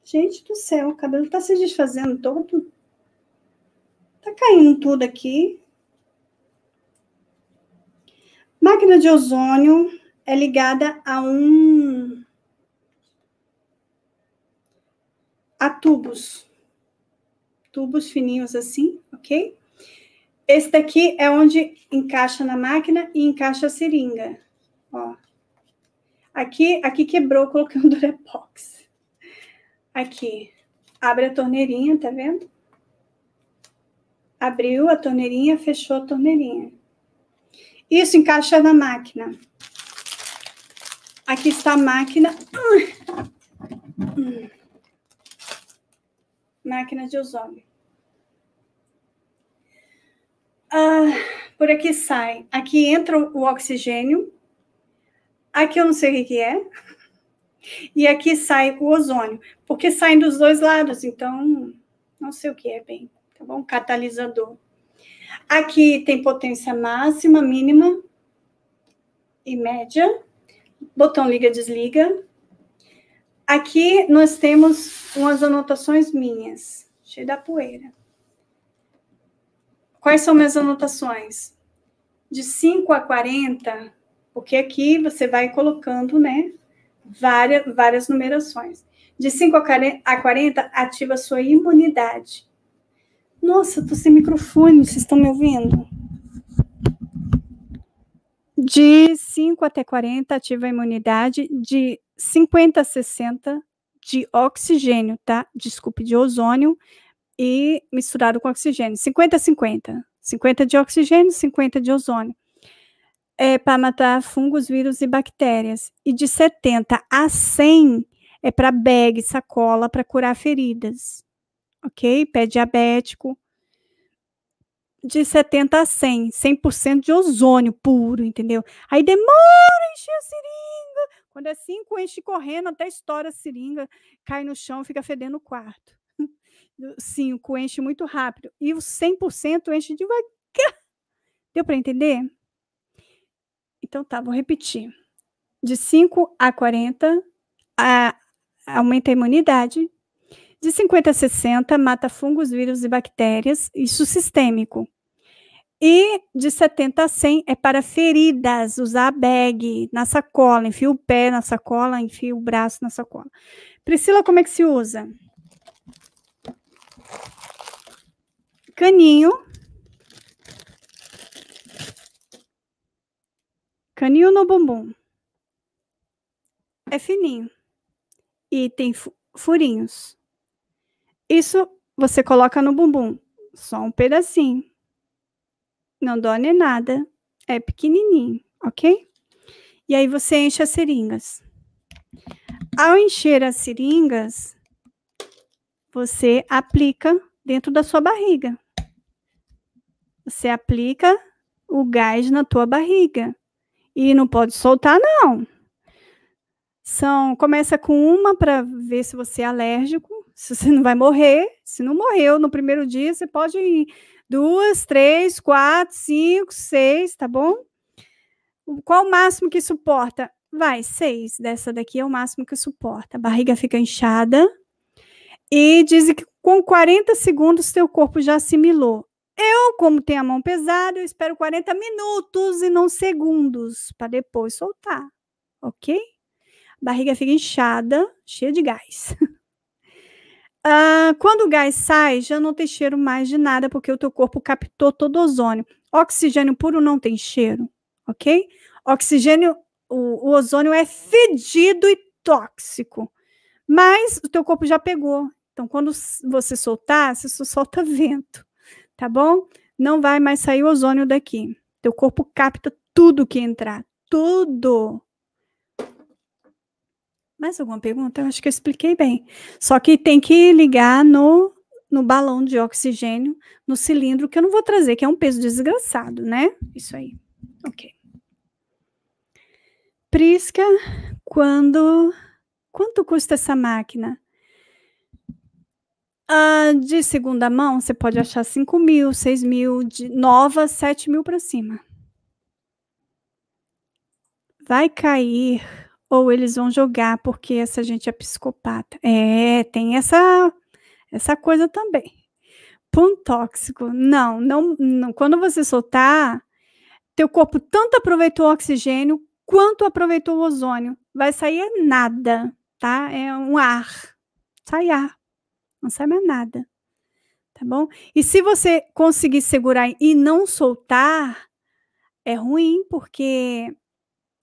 Gente do céu, o cabelo tá se desfazendo todo. Tá caindo tudo aqui. Máquina de ozônio é ligada a um a tubos. Tubos fininhos assim, ok? Esse daqui é onde encaixa na máquina e encaixa a seringa, ó. Aqui, aqui quebrou, coloquei um durepox. Aqui, abre a torneirinha, tá vendo? Abriu a torneirinha, fechou a torneirinha. Isso encaixa na máquina. Aqui está a máquina. Hum máquina de ozônio. Ah, por aqui sai. Aqui entra o oxigênio. Aqui eu não sei o que é. E aqui sai o ozônio, porque saem dos dois lados, então não sei o que é bem, tá bom? Catalisador. Aqui tem potência máxima, mínima e média. Botão liga-desliga. Aqui nós temos umas anotações minhas, cheio da poeira. Quais são minhas anotações? De 5 a 40, porque aqui você vai colocando, né, várias, várias numerações. De 5 a 40, ativa a sua imunidade. Nossa, tô sem microfone, vocês estão me ouvindo? De 5 até 40, ativa a imunidade. De 50 a 60 de oxigênio, tá? Desculpe, de ozônio e misturado com oxigênio. 50 a 50. 50 de oxigênio, 50 de ozônio. É para matar fungos, vírus e bactérias. E de 70 a 100 é para bag, sacola, para curar feridas. Ok? Pé diabético. De 70 a 100, 100% de ozônio puro, entendeu? Aí demora a encher a seringa quando é cinco, enche correndo, até estoura a seringa, cai no chão, fica fedendo o quarto. Cinco, enche muito rápido. E o 100% enche devagar. Deu para entender? Então tá, vou repetir. De 5 a 40, a, aumenta a imunidade. De 50 a 60, mata fungos, vírus e bactérias, isso sistêmico. E de 70 a 100 é para feridas, usar bag na sacola, enfia o pé na sacola, enfia o braço na sacola. Priscila, como é que se usa? Caninho. Caninho no bumbum. É fininho. E tem furinhos. Isso você coloca no bumbum, só um pedacinho não dó nem nada, é pequenininho, ok? E aí você enche as seringas. Ao encher as seringas, você aplica dentro da sua barriga. Você aplica o gás na tua barriga e não pode soltar não. São começa com uma para ver se você é alérgico, se você não vai morrer. Se não morreu no primeiro dia, você pode ir Duas, três, quatro, cinco, seis, tá bom? Qual o máximo que suporta? Vai, seis. Dessa daqui é o máximo que suporta. A barriga fica inchada. E dizem que com 40 segundos teu corpo já assimilou. Eu, como tenho a mão pesada, eu espero 40 minutos e não segundos para depois soltar, ok? A barriga fica inchada, cheia de gás. Ah, quando o gás sai, já não tem cheiro mais de nada, porque o teu corpo captou todo o ozônio. Oxigênio puro não tem cheiro, ok? Oxigênio, o, o ozônio é fedido e tóxico, mas o teu corpo já pegou. Então, quando você soltar, você só solta vento, tá bom? Não vai mais sair o ozônio daqui. Teu corpo capta tudo que entrar, tudo. Mais alguma pergunta? Eu acho que eu expliquei bem. Só que tem que ligar no, no balão de oxigênio, no cilindro, que eu não vou trazer, que é um peso desgraçado, né? Isso aí. Ok. Prisca, quando. Quanto custa essa máquina? Ah, de segunda mão, você pode achar 5 mil, 6 mil, de nova, 7 mil para cima. Vai cair ou eles vão jogar porque essa gente é psicopata. É, tem essa essa coisa também. Ponto tóxico. Não, não, não, quando você soltar, teu corpo tanto aproveitou o oxigênio quanto aproveitou o ozônio. Vai sair nada, tá? É um ar. Sai ar. Não sai mais nada. Tá bom? E se você conseguir segurar e não soltar, é ruim porque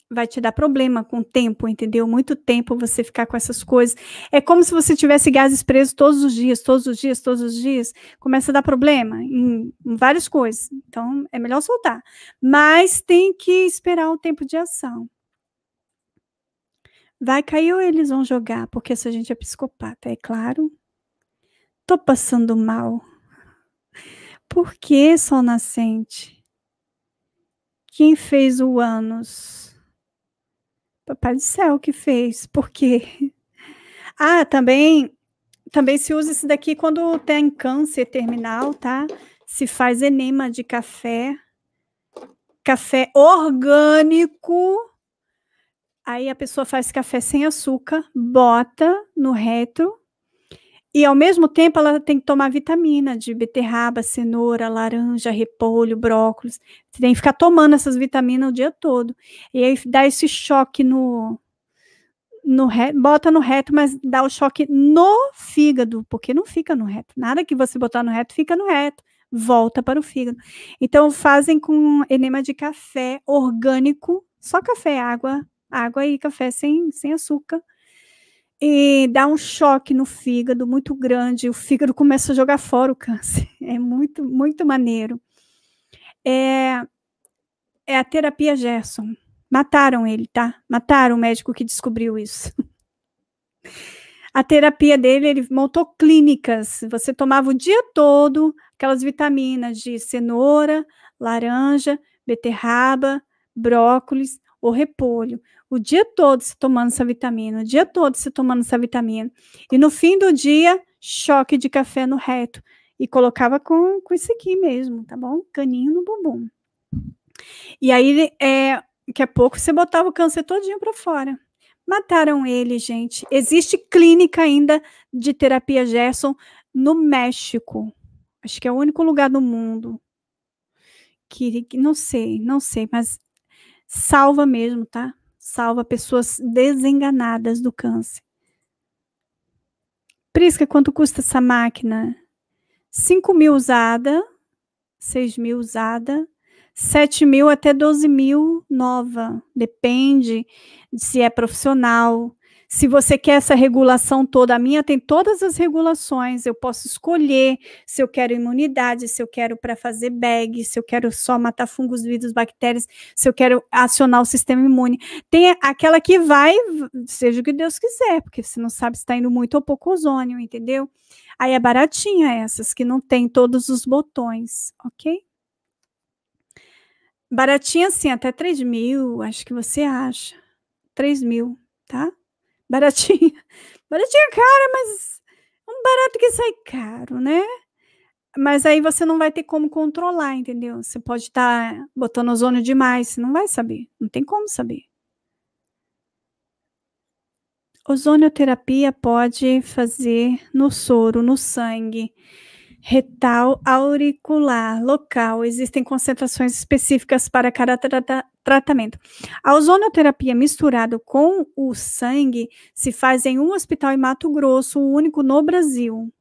vai te dar problema com o tempo, entendeu? Muito tempo você ficar com essas coisas. É como se você tivesse gases presos todos os dias, todos os dias, todos os dias. Começa a dar problema em, em várias coisas. Então, é melhor soltar. Mas tem que esperar o tempo de ação. Vai cair ou eles vão jogar? Porque essa gente é psicopata, é claro. Tô passando mal. Por que sol nascente? Quem fez o ânus? Papai do céu que fez, porque. Ah, também, também se usa esse daqui quando tem câncer terminal, tá? Se faz enema de café, café orgânico. Aí a pessoa faz café sem açúcar, bota no reto e ao mesmo tempo ela tem que tomar vitamina de beterraba, cenoura, laranja, repolho, brócolis. Você tem que ficar tomando essas vitaminas o dia todo. E aí dá esse choque no, no reto, bota no reto, mas dá o choque no fígado, porque não fica no reto. Nada que você botar no reto fica no reto, volta para o fígado. Então fazem com enema de café orgânico, só café, água, água e café sem, sem açúcar e dá um choque no fígado muito grande. O fígado começa a jogar fora o câncer. É muito, muito maneiro. É, é a terapia Gerson. Mataram ele, tá? Mataram o médico que descobriu isso. A terapia dele, ele montou clínicas. Você tomava o dia todo aquelas vitaminas de cenoura, laranja, beterraba, brócolis ou repolho o dia todo se tomando essa vitamina, o dia todo se tomando essa vitamina. E no fim do dia, choque de café no reto. E colocava com, com isso aqui mesmo, tá bom? Caninho no bumbum. E aí, é, daqui a pouco, você botava o câncer todinho para fora. Mataram ele, gente. Existe clínica ainda de terapia Gerson no México. Acho que é o único lugar do mundo que, que não sei, não sei, mas salva mesmo, tá? salva pessoas desenganadas do câncer. Prisca, quanto custa essa máquina? 5 mil usada, 6 mil usada, 7 mil até 12 mil nova. Depende de se é profissional, se você quer essa regulação toda, a minha tem todas as regulações, eu posso escolher se eu quero imunidade, se eu quero para fazer bag, se eu quero só matar fungos, vírus, bactérias, se eu quero acionar o sistema imune. Tem aquela que vai, seja o que Deus quiser, porque você não sabe se está indo muito ou pouco ozônio, entendeu? Aí é baratinha essas, que não tem todos os botões, ok? Baratinha assim, até 3 mil, acho que você acha. 3 mil, tá? baratinha. Baratinha é cara, mas um barato que sai caro, né? Mas aí você não vai ter como controlar, entendeu? Você pode estar tá botando ozônio demais, você não vai saber, não tem como saber. Ozonioterapia pode fazer no soro, no sangue retal, auricular, local. Existem concentrações específicas para cada tra tratamento. A ozonoterapia misturada com o sangue se faz em um hospital em Mato Grosso, o único no Brasil.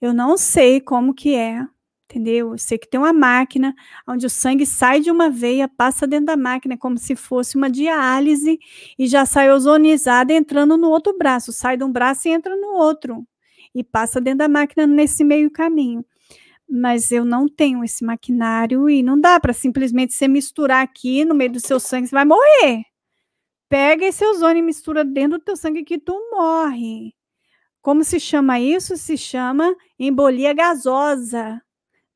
Eu não sei como que é, entendeu? Eu sei que tem uma máquina onde o sangue sai de uma veia, passa dentro da máquina como se fosse uma diálise e já sai ozonizada entrando no outro braço, sai de um braço e entra no outro e passa dentro da máquina nesse meio caminho. Mas eu não tenho esse maquinário e não dá para simplesmente você misturar aqui no meio do seu sangue, você vai morrer. Pega esse ozônio e mistura dentro do teu sangue que tu morre. Como se chama isso? Se chama embolia gasosa.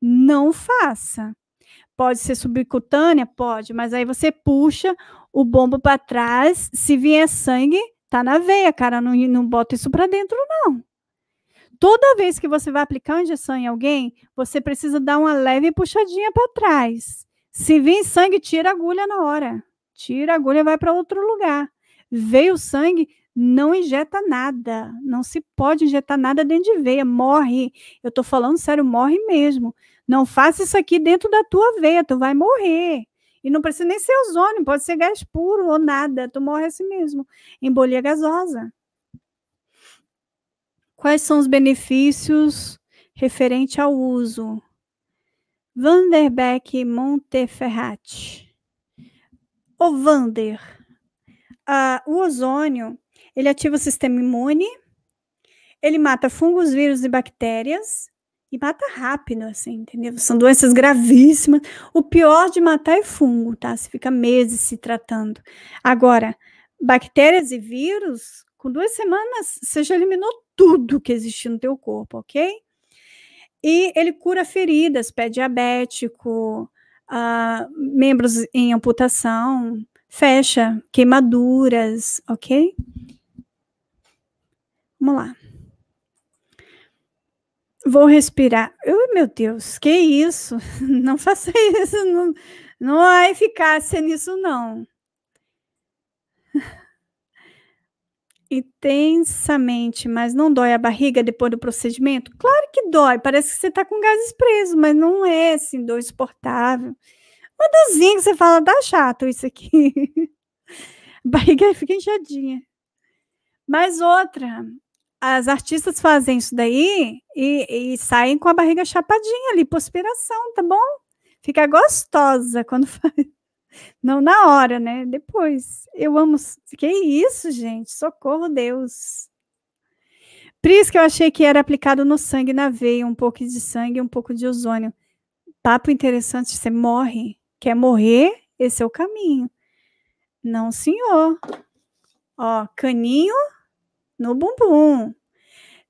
Não faça. Pode ser subcutânea? Pode, mas aí você puxa o bombo para trás. Se vier sangue, tá na veia, cara. Não, não bota isso para dentro, não toda vez que você vai aplicar uma injeção em alguém, você precisa dar uma leve puxadinha para trás. Se vir sangue, tira a agulha na hora. Tira a agulha e vai para outro lugar. Veio sangue, não injeta nada. Não se pode injetar nada dentro de veia. Morre. Eu tô falando sério, morre mesmo. Não faça isso aqui dentro da tua veia, tu vai morrer. E não precisa nem ser ozônio, pode ser gás puro ou nada. Tu morre assim mesmo. Embolia gasosa. Quais são os benefícios referente ao uso? Vanderbeck Monteferrati. O Vander. o ozônio, ele ativa o sistema imune, ele mata fungos, vírus e bactérias, e mata rápido, assim, entendeu? São doenças gravíssimas. O pior de matar é fungo, tá? Você fica meses se tratando. Agora, bactérias e vírus, com duas semanas, você já eliminou tudo que existe no teu corpo, ok? E ele cura feridas, pé diabético, uh, membros em amputação, fecha queimaduras, ok? Vamos lá. Vou respirar. Oh, meu Deus, que isso? Não faça isso. Não, não há eficácia nisso, não. intensamente, mas não dói a barriga depois do procedimento? Claro que dói, parece que você está com gases preso, mas não é assim, dor insuportável. Uma dorzinha que você fala, tá chato isso aqui. a barriga fica inchadinha. Mas outra, as artistas fazem isso daí e, e saem com a barriga chapadinha ali, por aspiração, tá bom? Fica gostosa quando faz. Não na hora, né? Depois. Eu amo. Que isso, gente? Socorro, Deus. Por isso que eu achei que era aplicado no sangue, na veia, um pouco de sangue, um pouco de ozônio. Papo interessante, você morre. Quer morrer? Esse é o caminho. Não, senhor. Ó, caninho no bumbum.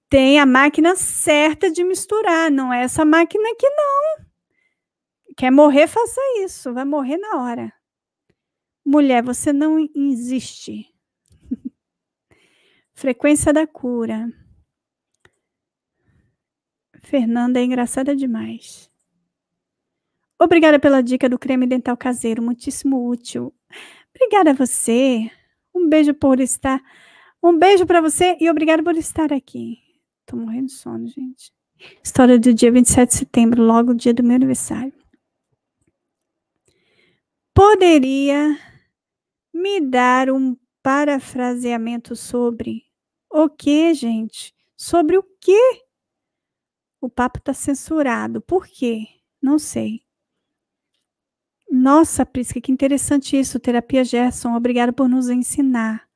Tem a máquina certa de misturar, não é essa máquina aqui, não. Quer morrer, faça isso. Vai morrer na hora. Mulher, você não existe. Frequência da cura. Fernanda é engraçada demais. Obrigada pela dica do creme dental caseiro, muitíssimo útil. Obrigada a você. Um beijo por estar. Um beijo para você e obrigada por estar aqui. Tô morrendo de sono, gente. História do dia 27 de setembro, logo o dia do meu aniversário poderia me dar um parafraseamento sobre o que, gente? Sobre o que? O papo está censurado. Por quê? Não sei. Nossa, Prisca, que interessante isso. Terapia Gerson, obrigada por nos ensinar.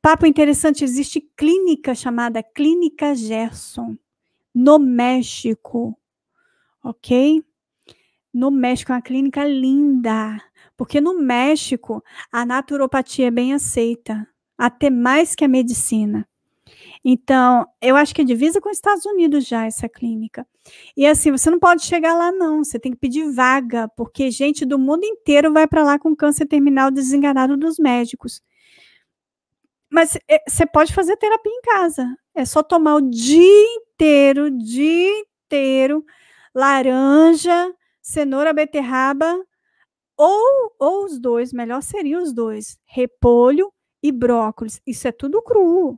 Papo interessante, existe clínica chamada Clínica Gerson, no México, ok? No México, é uma clínica linda. Porque no México, a naturopatia é bem aceita, até mais que a medicina. Então, eu acho que é divisa com os Estados Unidos já essa clínica. E assim, você não pode chegar lá não, você tem que pedir vaga, porque gente do mundo inteiro vai para lá com câncer terminal desenganado dos médicos. Mas é, você pode fazer terapia em casa. É só tomar o dia inteiro, dia inteiro, laranja, cenoura, beterraba ou, ou os dois, melhor seriam os dois, repolho e brócolis. Isso é tudo cru.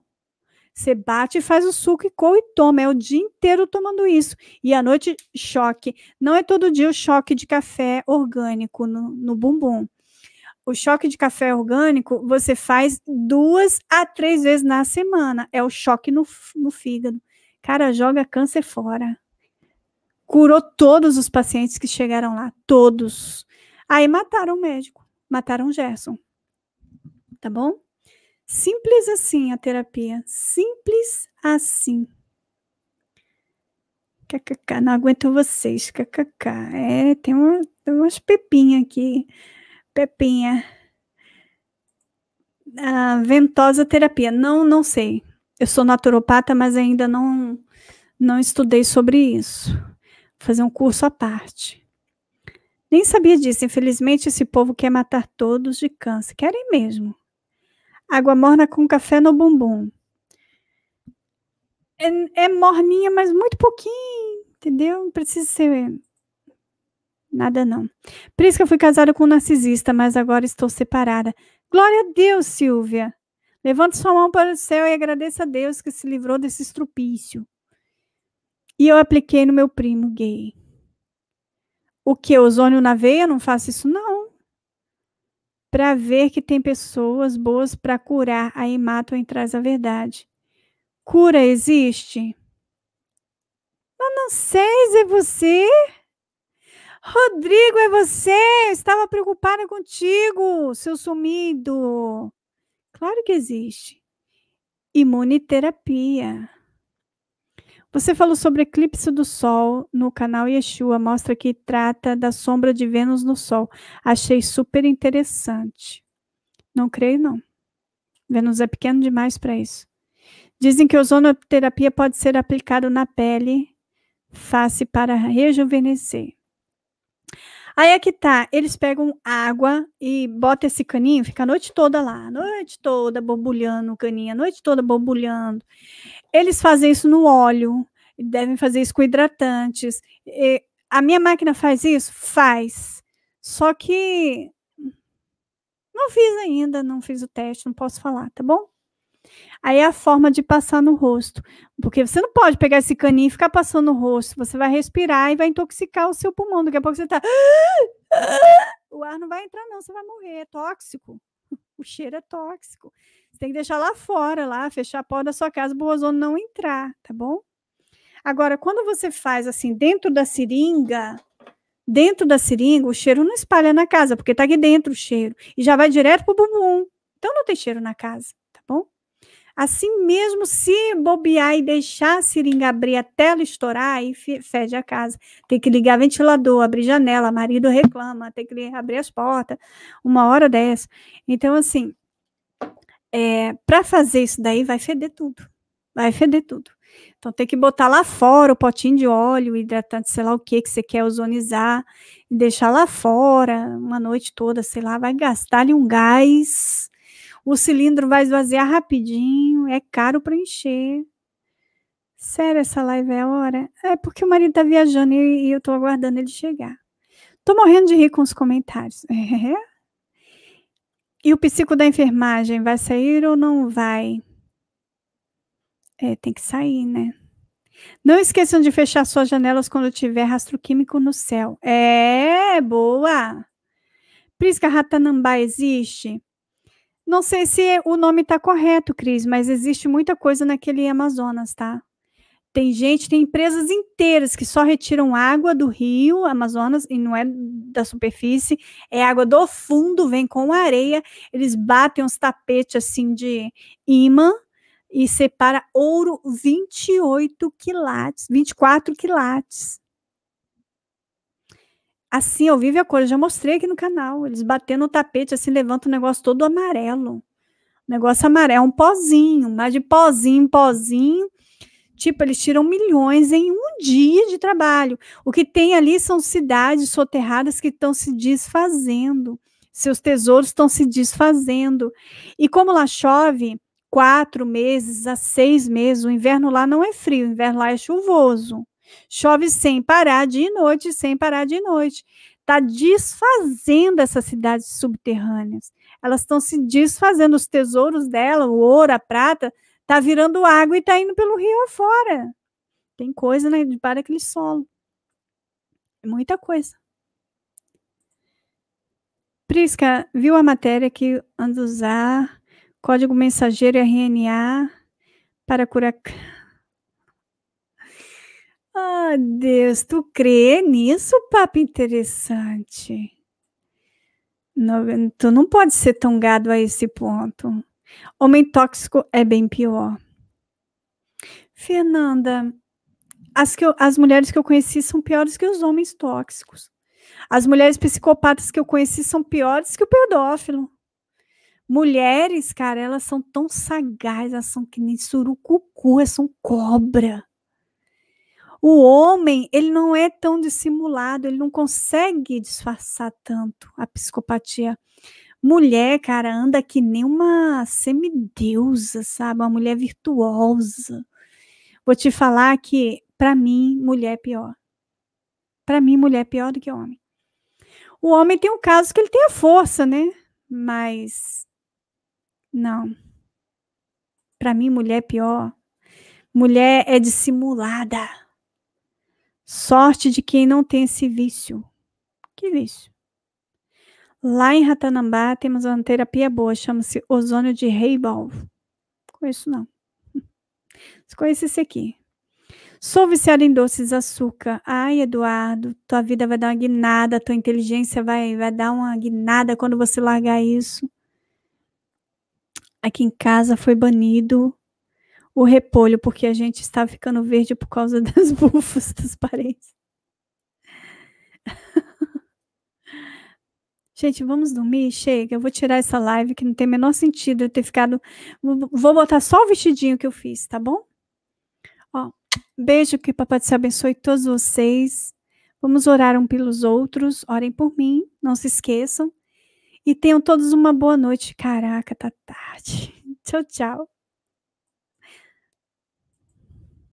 Você bate faz o suco e coa e toma. É o dia inteiro tomando isso. E à noite, choque. Não é todo dia o choque de café orgânico no, no bumbum. O choque de café orgânico você faz duas a três vezes na semana. É o choque no, no fígado. Cara, joga câncer fora. Curou todos os pacientes que chegaram lá. Todos. Aí mataram o médico, mataram o Gerson. Tá bom? Simples assim a terapia. Simples assim. KKK, não aguento vocês. KKK. É, tem, uma, tem umas pepinhas aqui. Pepinha. Ah, ventosa terapia. Não, não sei. Eu sou naturopata, mas ainda não, não estudei sobre isso. Vou fazer um curso à parte. Nem sabia disso. Infelizmente, esse povo quer matar todos de câncer. Querem mesmo. Água morna com café no bumbum. É, é morninha, mas muito pouquinho, entendeu? Não precisa ser nada, não. Por isso que eu fui casada com um narcisista, mas agora estou separada. Glória a Deus, Silvia. Levante sua mão para o céu e agradeça a Deus que se livrou desse estrupício. E eu apliquei no meu primo gay. O que? Ozônio na veia? Não faço isso, não. Para ver que tem pessoas boas para curar aí hemato e traz a verdade. Cura existe? Não se é você? Rodrigo, é você? Eu estava preocupada contigo, seu sumido. Claro que existe. Imuniterapia. Você falou sobre eclipse do Sol no canal Yeshua, mostra que trata da sombra de Vênus no Sol. Achei super interessante. Não creio, não. Vênus é pequeno demais para isso. Dizem que ozonoterapia pode ser aplicado na pele, face para rejuvenescer. Aí é que tá, eles pegam água e botam esse caninho, fica a noite toda lá, a noite toda borbulhando o caninho, a noite toda borbulhando. Eles fazem isso no óleo, devem fazer isso com hidratantes. E a minha máquina faz isso? Faz. Só que não fiz ainda, não fiz o teste, não posso falar, tá bom? Aí é a forma de passar no rosto, porque você não pode pegar esse caninho e ficar passando no rosto, você vai respirar e vai intoxicar o seu pulmão, daqui a pouco você tá o ar não vai entrar não, você vai morrer, é tóxico. O cheiro é tóxico tem que deixar lá fora, lá, fechar a porta da sua casa o ozônio não entrar, tá bom? Agora, quando você faz assim dentro da seringa, dentro da seringa, o cheiro não espalha na casa, porque tá aqui dentro o cheiro e já vai direto pro bumbum. Então não tem cheiro na casa, tá bom? Assim mesmo, se bobear e deixar a seringa abrir até ela estourar, aí fede a casa. Tem que ligar ventilador, abrir janela, marido reclama, tem que abrir as portas, uma hora dessa. Então, assim, é, para fazer isso daí vai feder tudo. Vai feder tudo. Então tem que botar lá fora o potinho de óleo, hidratante, sei lá o que que você quer ozonizar, e deixar lá fora uma noite toda, sei lá, vai gastar ali um gás. O cilindro vai esvaziar rapidinho, é caro para encher. Sério, essa live é a hora? É porque o marido tá viajando e, e eu tô aguardando ele chegar. Tô morrendo de rir com os comentários. É, e o psico da enfermagem vai sair ou não vai? É, tem que sair, né? Não esqueçam de fechar suas janelas quando tiver rastro químico no céu. É, boa! Prisca Ratanambá existe? Não sei se o nome está correto, Cris, mas existe muita coisa naquele Amazonas, tá? Tem gente, tem empresas inteiras que só retiram água do rio Amazonas e não é da superfície, é água do fundo, vem com areia. Eles batem uns tapetes assim de imã e separa ouro 28 quilates, 24 quilates. Assim, eu vivo a cor, eu já mostrei aqui no canal. Eles batendo o tapete, assim, levanta o negócio todo amarelo. Negócio amarelo, é um pozinho, mas de pozinho em pozinho Tipo, eles tiram milhões em um dia de trabalho. O que tem ali são cidades soterradas que estão se desfazendo, seus tesouros estão se desfazendo. E como lá chove quatro meses a seis meses, o inverno lá não é frio, o inverno lá é chuvoso. Chove sem parar de noite, sem parar de noite. Está desfazendo essas cidades subterrâneas elas estão se desfazendo os tesouros dela, o ouro, a prata, Tá virando água e tá indo pelo rio afora. Tem coisa né, para aquele solo. Muita coisa. Prisca, viu a matéria que anda usar código mensageiro RNA para curar. Ah, oh, Deus, tu crê nisso, papo interessante. Não, tu não pode ser tão gado a esse ponto. Homem tóxico é bem pior. Fernanda, as, que eu, as mulheres que eu conheci são piores que os homens tóxicos. As mulheres psicopatas que eu conheci são piores que o pedófilo. Mulheres, cara, elas são tão sagazes, elas são que nem surucucu, elas são cobra. O homem, ele não é tão dissimulado, ele não consegue disfarçar tanto a psicopatia mulher, cara, anda que nem uma semideusa, sabe? Uma mulher virtuosa. Vou te falar que, para mim, mulher é pior. Para mim, mulher é pior do que homem. O homem tem um caso que ele tem a força, né? Mas. Não. Para mim, mulher é pior. Mulher é dissimulada. Sorte de quem não tem esse vício. Que vício? Lá em Ratanambá temos uma terapia boa, chama-se ozônio de Reibol. Conheço não. Você conhece esse aqui. Sou viciada em doces, açúcar. Ai, Eduardo, tua vida vai dar uma guinada, tua inteligência vai, vai dar uma guinada quando você largar isso. Aqui em casa foi banido o repolho, porque a gente estava ficando verde por causa das bufas dos parentes. Gente, vamos dormir? Chega, eu vou tirar essa live que não tem o menor sentido eu ter ficado. Vou botar só o vestidinho que eu fiz, tá bom? Ó, beijo, que Papai do Céu abençoe todos vocês. Vamos orar um pelos outros, orem por mim, não se esqueçam. E tenham todos uma boa noite. Caraca, tá tarde. Tchau, tchau.